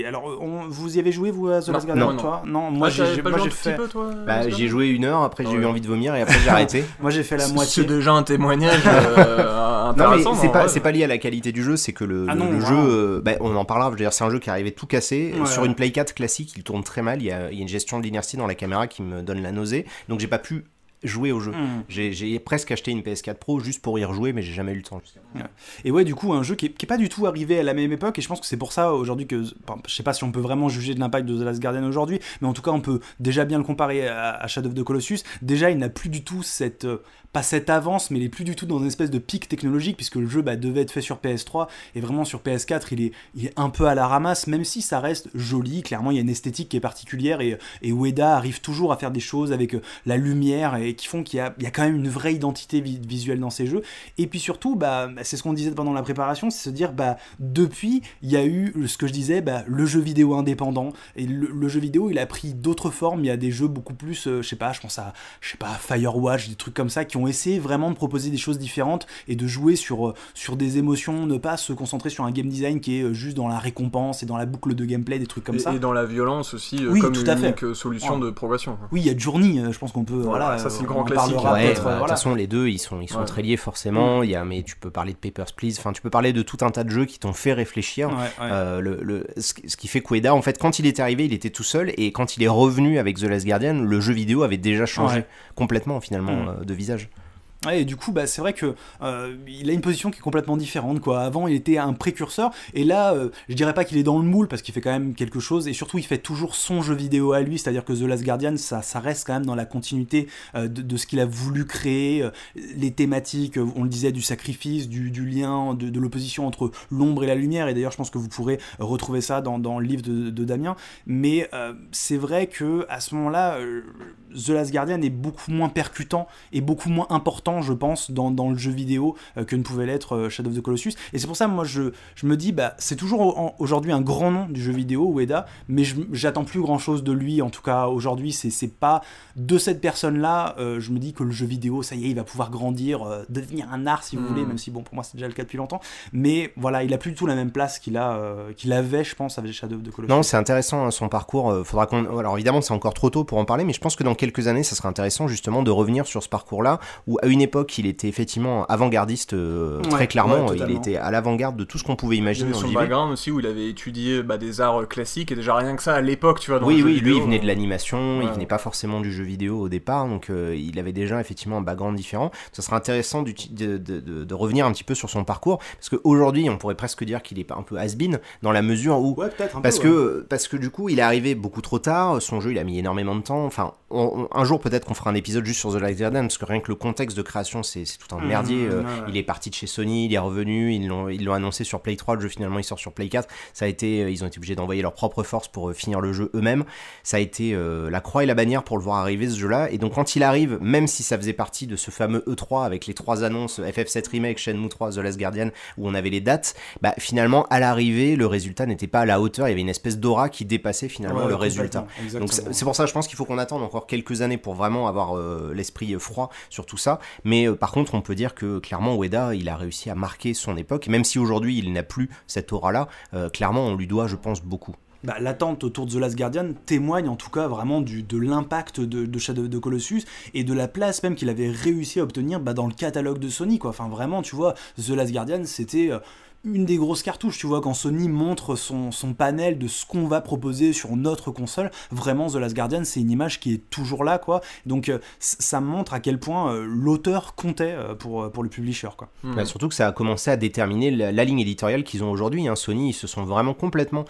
Alors, vous y avez joué, vous, à The Last Guardian, non, toi non. moi, ah, j'ai fait... j'ai joué une heure, après j'ai eu envie de vomir, et après j'ai arrêté. moi, j'ai fait la moitié. C'est déjà un témoignage euh, Non intéressant. c'est pas, lié à la qualité du jeu, c'est que le, ah jeu... Euh, bah, on en parlera, je c'est un jeu qui arrivait tout cassé. Euh, sur une Play 4 classique, il tourne très mal, il y a une gestion de l'inertie dans la caméra qui me donne la nausée, donc j'ai pas pu jouer au jeu. Hmm. J'ai presque acheté une PS4 Pro juste pour y rejouer, mais j'ai jamais eu le temps. Et ouais, du coup, un jeu qui est, pas du tout arrivé à la même époque, et je pense que c'est pour ça aujourd'hui que, Je je sais pas si on peut vraiment juger de l'impact de The Last Guardian aujourd'hui, mais en tout cas, on peut déjà bien le comparer à Shadow of the Colossus. Déjà, il n'a plus du tout cette euh, pas cette avance, mais il est plus du tout dans une espèce de pic technologique, puisque le jeu bah, devait être fait sur PS3, et vraiment sur PS4, il est, un peu à la ramasse, même si ça reste joli, clairement il y a une esthétique qui est particulière, et, et Ueda arrive toujours à faire des choses avec euh, la lumière, et qui font qu'il y a, quand même une vraie identité visuelle dans ces jeux, et puis surtout, bah, bah, c'est ce qu'on disait pendant la préparation, c'est se dire, bah, depuis, il y a eu ce que je disais, le jeu vidéo indépendant, et le, jeu vidéo, il a pris d'autres formes, il y a des jeux beaucoup plus, euh, je sais pas, je pense à, je sais pas, Firewatch, des trucs comme ça, qui ont essayé vraiment de proposer des choses différentes et de jouer sur, euh, sur des émotions, ne pas se concentrer sur un game design qui est euh, juste dans la récompense et dans la boucle de gameplay, des trucs comme ça. Et dans la violence aussi, euh, comme tout solution de progression. Oui, il y a Journey, je pense qu'on peut. Voilà, ça c'est le grand classique. Hein. De toute façon, les deux, ils sont, ils sont très liés forcément. Mm. Il y mais tu peux parler de Papers, Please, enfin, tu peux parler de tout un tas de jeux qui t'ont fait réfléchir. le, ce, qui fait Queda en fait, quand il est arrivé, il était tout seul et quand il est revenu avec The Last Guardian, le jeu vidéo avait déjà changé complètement finalement mm. de visage et du coup, bah, c'est vrai que euh, il a une position qui est complètement différente. Quoi. Avant, il était un précurseur, et là, euh, je dirais pas qu'il est dans le moule parce qu'il fait quand même quelque chose, et surtout, il fait toujours son jeu vidéo à lui. C'est-à-dire que The Last Guardian, ça, reste quand même dans la continuité euh, de, ce qu'il a voulu créer, les thématiques, on le disait, du sacrifice, du, lien, de, l'opposition entre l'ombre et la lumière. Et d'ailleurs, je pense que vous pourrez retrouver ça dans, le livre de, de Damien. Mais c'est vrai que à ce moment-là, The Last Guardian est beaucoup moins percutant et beaucoup moins important je pense, dans, le jeu vidéo euh, que ne pouvait l'être euh, Shadow of the Colossus. Et c'est pour ça, moi, je, je me dis, bah, c'est toujours aujourd'hui un grand nom du jeu vidéo, Ueda, mais j'attends plus grand chose de lui, en tout cas aujourd'hui, c'est pas de cette personne-là, euh, je me dis que le jeu vidéo, ça y est, il va pouvoir grandir, devenir un art si vous hmm. voulez, même si bon, pour moi, c'est déjà le cas depuis longtemps, mais voilà, il a plus du tout la même place qu'il a, qu'il avait, je pense, avec Shadow of the Colossus. Non, c'est intéressant hein, son parcours, faudra qu'on. Alors évidemment, c'est encore trop tôt pour en parler, mais je pense que dans quelques années, ça sera intéressant justement de revenir sur ce parcours-là, où à une époque, il était effectivement avant-gardiste euh, très clairement. il était à l'avant-garde de tout ce qu'on pouvait imaginer. Il avait son background aussi où il avait étudié bah, des arts classiques et déjà rien que ça à l'époque, tu vois. oui, oui, lui il venait hein. de l'animation, il venait pas forcément du jeu vidéo au départ, donc euh, il avait déjà effectivement un background différent. Ça serait intéressant de, revenir un petit peu sur son parcours parce qu'aujourd'hui on pourrait presque dire qu'il est un peu has-been dans la mesure où parce que parce que du coup il est arrivé beaucoup trop tard, son jeu il a mis énormément de temps. Enfin, un jour peut-être qu'on fera un épisode juste sur The Last Garden parce que rien que le contexte de création, c'est tout un mmh, merdier. Euh, il est parti de chez Sony, il est revenu, ils l'ont annoncé sur Play 3, le jeu finalement il sort sur Play 4. Ça a été, euh, ils ont été obligés d'envoyer leur propre force pour euh, finir le jeu eux-mêmes. Ça a été la croix et la bannière pour le voir arriver ce jeu-là. Et donc quand il arrive, même si ça faisait partie de ce fameux E3 avec les trois annonces FF7 Remake, Shenmue 3, The Last Guardian, où on avait les dates, bah, finalement à l'arrivée, le résultat n'était pas à la hauteur. Il y avait une espèce d'aura qui dépassait finalement le résultat. Donc c'est pour ça, je pense qu'il faut qu'on attende encore quelques années pour vraiment avoir l'esprit froid sur tout ça. Mais euh, par contre, on peut dire que clairement, Ueda, il a réussi à marquer son époque, même si aujourd'hui il n'a plus cette aura-là, euh, clairement, on lui doit, je pense, beaucoup. Bah, l'attente autour de The Last Guardian témoigne en tout cas vraiment du, de l'impact de, de Shadow of Colossus et de la place même qu'il avait réussi à obtenir bah, dans le catalogue de Sony. Quoi. Enfin, vraiment, tu vois, The Last Guardian, c'était. Euh, une des grosses cartouches, tu vois, quand Sony montre son, son panel de ce qu'on va proposer sur notre console, vraiment The Last Guardian, c'est une image qui est toujours là, quoi. Donc euh, ça montre à quel point euh, l'auteur comptait euh, pour, pour le publisher, quoi. Hmm. Bah, surtout que ça a commencé à déterminer la, ligne éditoriale qu'ils ont aujourd'hui. Hein. Sony, ils se sont vraiment complètement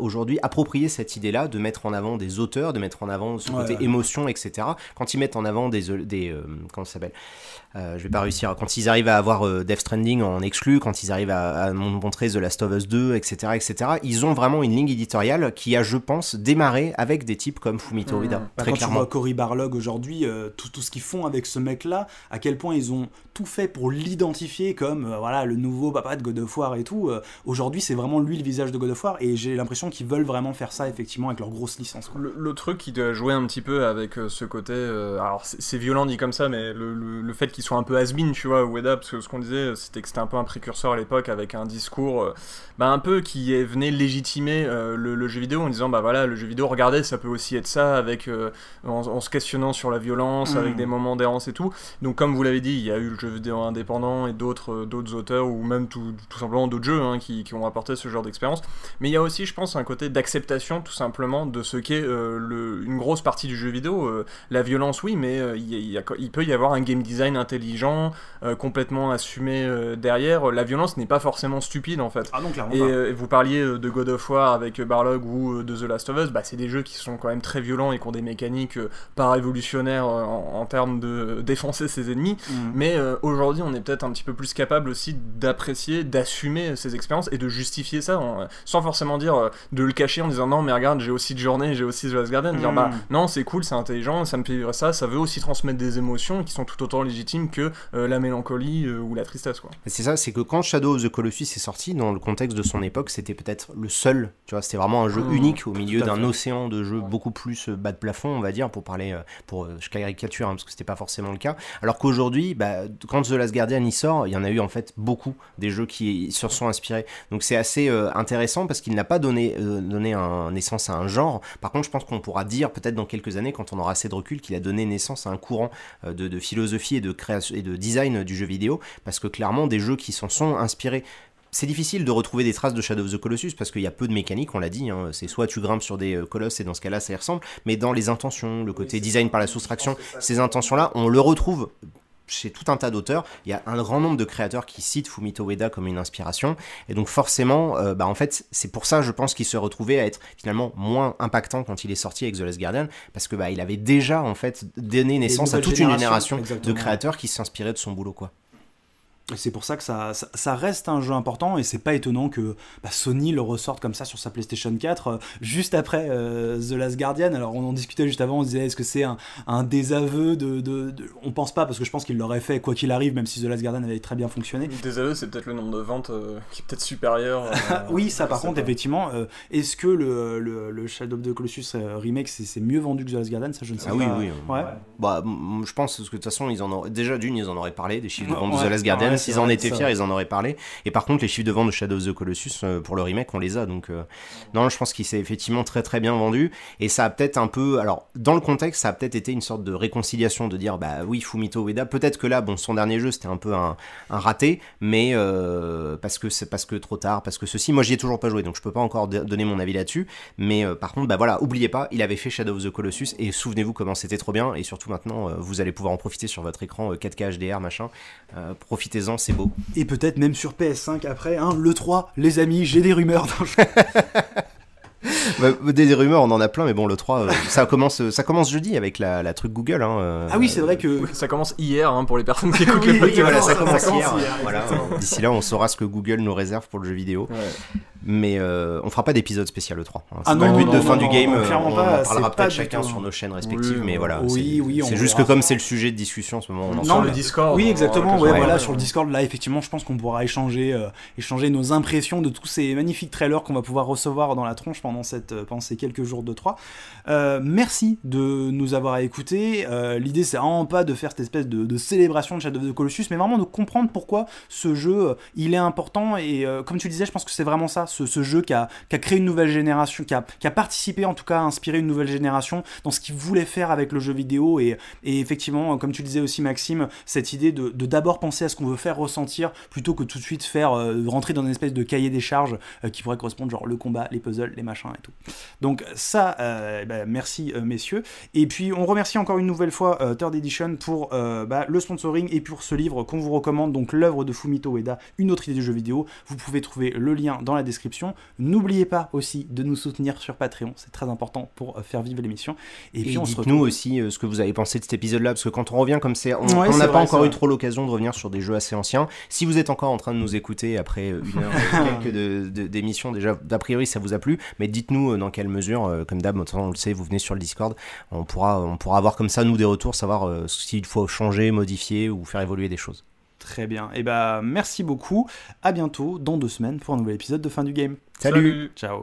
aujourd'hui approprié cette idée-là de mettre en avant des auteurs, de mettre en avant ce côté émotion, etc. Quand ils mettent en avant des. des comment ça s'appelle Je vais pas réussir. Quand ils arrivent à avoir Death Stranding en exclu, quand ils arrivent à à montrer The Last of Us 2, etc., etc. Ils ont vraiment une ligne éditoriale qui a, je pense, démarré avec des types comme Fumito Ueda. Mmh. très bah, clairement. Cory Barlog aujourd'hui, euh, tout, tout, ce qu'ils font avec ce mec-là, à quel point ils ont tout fait pour l'identifier comme euh, voilà le nouveau papa de God of War et tout. Euh, aujourd'hui, c'est vraiment lui le visage de God of War et j'ai l'impression qu'ils veulent vraiment faire ça effectivement avec leur grosse licence. Le, truc qui doit jouer un petit peu avec ce côté, alors c'est violent dit comme ça, mais le, fait qu'ils soient un peu has tu vois, Ueda, parce que ce qu'on disait, c'était que c'était un peu un précurseur à l'époque avec un discours euh, bah, un peu qui est, venait légitimer euh, le, jeu vidéo en disant bah voilà le jeu vidéo regardez ça peut aussi être ça avec euh, en, se questionnant sur la violence avec mm. des moments d'errance et tout donc comme vous l'avez dit il y a eu le jeu vidéo indépendant et d'autres d'autres auteurs ou même tout, tout simplement d'autres jeux hein, qui, ont apporté ce genre d'expérience mais il y a aussi je pense un côté d'acceptation tout simplement de ce qu'est une grosse partie du jeu vidéo. la violence, oui, mais il, il, peut y avoir un game design intelligent, complètement assumé derrière. La violence n'est pas forcément forcément stupide en fait. Ah euh, et, vous parliez euh, de God of War avec euh, Barlog ou de The Last of Us, bah, c'est des jeux qui sont quand même très violents et qui ont des mécaniques pas révolutionnaires en, termes de défoncer ses ennemis. Mm. Mais aujourd'hui, on est peut-être un petit peu plus capable aussi d'apprécier, d'assumer ces expériences et de justifier ça sans forcément dire de le cacher en disant non, mais regarde, j'ai aussi de journée, j'ai aussi The Last Garden. Dire mm. bah non, c'est cool, c'est intelligent, ça me fait ça, ça veut aussi transmettre des émotions qui sont tout autant légitimes que la mélancolie ou la tristesse. C'est ça, c'est que quand Shadow of the le suisse est sorti, dans le contexte de son époque, c'était peut-être le seul. Tu vois, c'était vraiment un jeu mmh. unique au milieu d'un océan de jeux beaucoup plus euh, bas de plafond, on va dire, pour parler, euh, pour je euh, caricature, hein, parce que c'était pas forcément le cas. Alors qu'aujourd'hui, bah, quand The Last Guardian y sort, il y en a eu en fait beaucoup des jeux qui se sont inspirés. Donc c'est assez intéressant parce qu'il n'a pas donné, naissance à un genre. Par contre, je pense qu'on pourra dire peut-être dans quelques années, quand on aura assez de recul, qu'il a donné naissance à un courant de, de, philosophie et de création et de design du jeu vidéo, parce que clairement des jeux qui s'en sont inspirés c'est difficile de retrouver des traces de Shadow of the Colossus parce qu'il y a peu de mécaniques, on l'a dit. Hein. C'est soit tu grimpes sur des euh, colosses et dans ce cas-là ça y ressemble, mais dans les intentions, le côté design par la soustraction, ces intentions-là, on le retrouve chez tout un tas d'auteurs. Il y a un grand nombre de créateurs qui citent Fumito Ueda comme une inspiration. Et donc forcément, euh, bah en fait, c'est pour ça, je pense, qu'il se retrouvait à être finalement moins impactant quand il est sorti avec The Last Guardian, parce que bah, il avait déjà en fait donné naissance à toute une génération de créateurs qui s'inspiraient de son boulot, quoi. C'est pour ça que ça, ça, reste un jeu important et c'est pas étonnant que bah, Sony le ressorte comme ça sur sa PlayStation 4 euh, juste après euh, The Last Guardian. Alors on en discutait juste avant, on se disait est-ce que c'est un, un, désaveu de, de, On pense pas parce que je pense qu'il l'aurait fait quoi qu'il arrive, même si The Last Guardian avait très bien fonctionné. Désaveu, c'est peut-être le nombre de ventes euh, qui est peut-être supérieur. oui, ça par contre, effectivement. est-ce que le, Shadow of the Colossus remake c'est mieux vendu que The Last Guardian Ça, je ne sais ah pas. oui, oui. Ouais. Bah, je pense que de toute façon, ils en auraient... déjà d'une, ils en auraient parlé des chiffres de The Last Guardian s'ils en étaient fiers, ils en auraient parlé. Et par contre, les chiffres de vente de Shadow of the Colossus euh, pour le remake, on les a. Donc, euh, non, je pense qu'il s'est effectivement très très bien vendu. Et ça a peut-être un peu. Alors, dans le contexte, ça a peut-être été une sorte de réconciliation de dire, bah oui, Fumito Ueda. Peut-être que là, bon, son dernier jeu, c'était un peu un, raté, mais euh, parce que c'est parce que trop tard, parce que ceci. Moi, j'y ai toujours pas joué, donc je peux pas encore donner mon avis là-dessus. Mais par contre, bah voilà, oubliez pas, il avait fait Shadow of the Colossus et souvenez-vous comment c'était trop bien. Et surtout maintenant, vous allez pouvoir en profiter sur votre écran 4K HDR, machin. profitez c'est beau. Et peut-être même sur PS5 après, hein, le 3, les amis, j'ai des rumeurs. Bah, bah, des, rumeurs, on en a plein, mais bon, le 3, euh, ça, commence, euh, ça commence jeudi avec la, truc Google. Hein, euh. ah oui, c'est vrai que. Ça commence hier hein, pour les personnes qui ah écoutent le podcast. D'ici là, on saura ce que Google nous réserve pour le jeu vidéo. Mais euh, on fera pas d'épisode spécial E3. Hein. Ah non, le but de fin du game. Euh, on, parlera peut-être chacun sur nos chaînes respectives, mais voilà. c'est juste que comme c'est le sujet de discussion en ce moment, on en Non, le Discord. Oui, exactement. sur le Discord, là, effectivement, je pense qu'on pourra échanger, euh, échanger nos impressions de tous ces magnifiques trailers qu'on va pouvoir recevoir dans la tronche pendant, cette, ces quelques jours de 3. merci de nous avoir écoutés. L'idée, c'est vraiment pas de faire cette espèce de, de, célébration de Shadow of the Colossus, mais vraiment de comprendre pourquoi ce jeu, il est important. Et comme tu disais, je pense que c'est vraiment ça ce, jeu qui a, créé une nouvelle génération, qui a, participé en tout cas à inspirer une nouvelle génération dans ce qu'il voulait faire avec le jeu vidéo. Et, effectivement, comme tu disais aussi Maxime, cette idée de d'abord penser à ce qu'on veut faire ressentir plutôt que tout de suite faire euh, rentrer dans une espèce de cahier des charges euh, qui pourrait correspondre genre le combat, les puzzles, les machins et tout. Donc ça, euh, eh ben, merci messieurs. Et puis on remercie encore une nouvelle fois Third Edition pour bah, le sponsoring et pour ce livre qu'on vous recommande, donc l'œuvre de Fumito Ueda, une autre idée de jeu vidéo. Vous pouvez trouver le lien dans la description N'oubliez pas aussi de nous soutenir sur Patreon, c'est très important pour euh, faire vivre l'émission. Et, puis dites-nous aussi euh, ce que vous avez pensé de cet épisode-là, parce que quand on revient comme c'est, on n'a pas encore eu trop l'occasion de revenir sur des jeux assez anciens. Si vous êtes encore en train de nous écouter après euh, une heure quelques déjà d'a priori ça vous a plu, mais dites-nous dans quelle mesure, comme d'hab, on le sait, vous venez sur le Discord, on pourra, on pourra avoir comme ça nous des retours, savoir s'il faut changer, modifier ou faire évoluer des choses. Très bien. Eh ben, merci beaucoup. À bientôt dans deux semaines pour un nouvel épisode de Fin du Game. Salut. Ciao.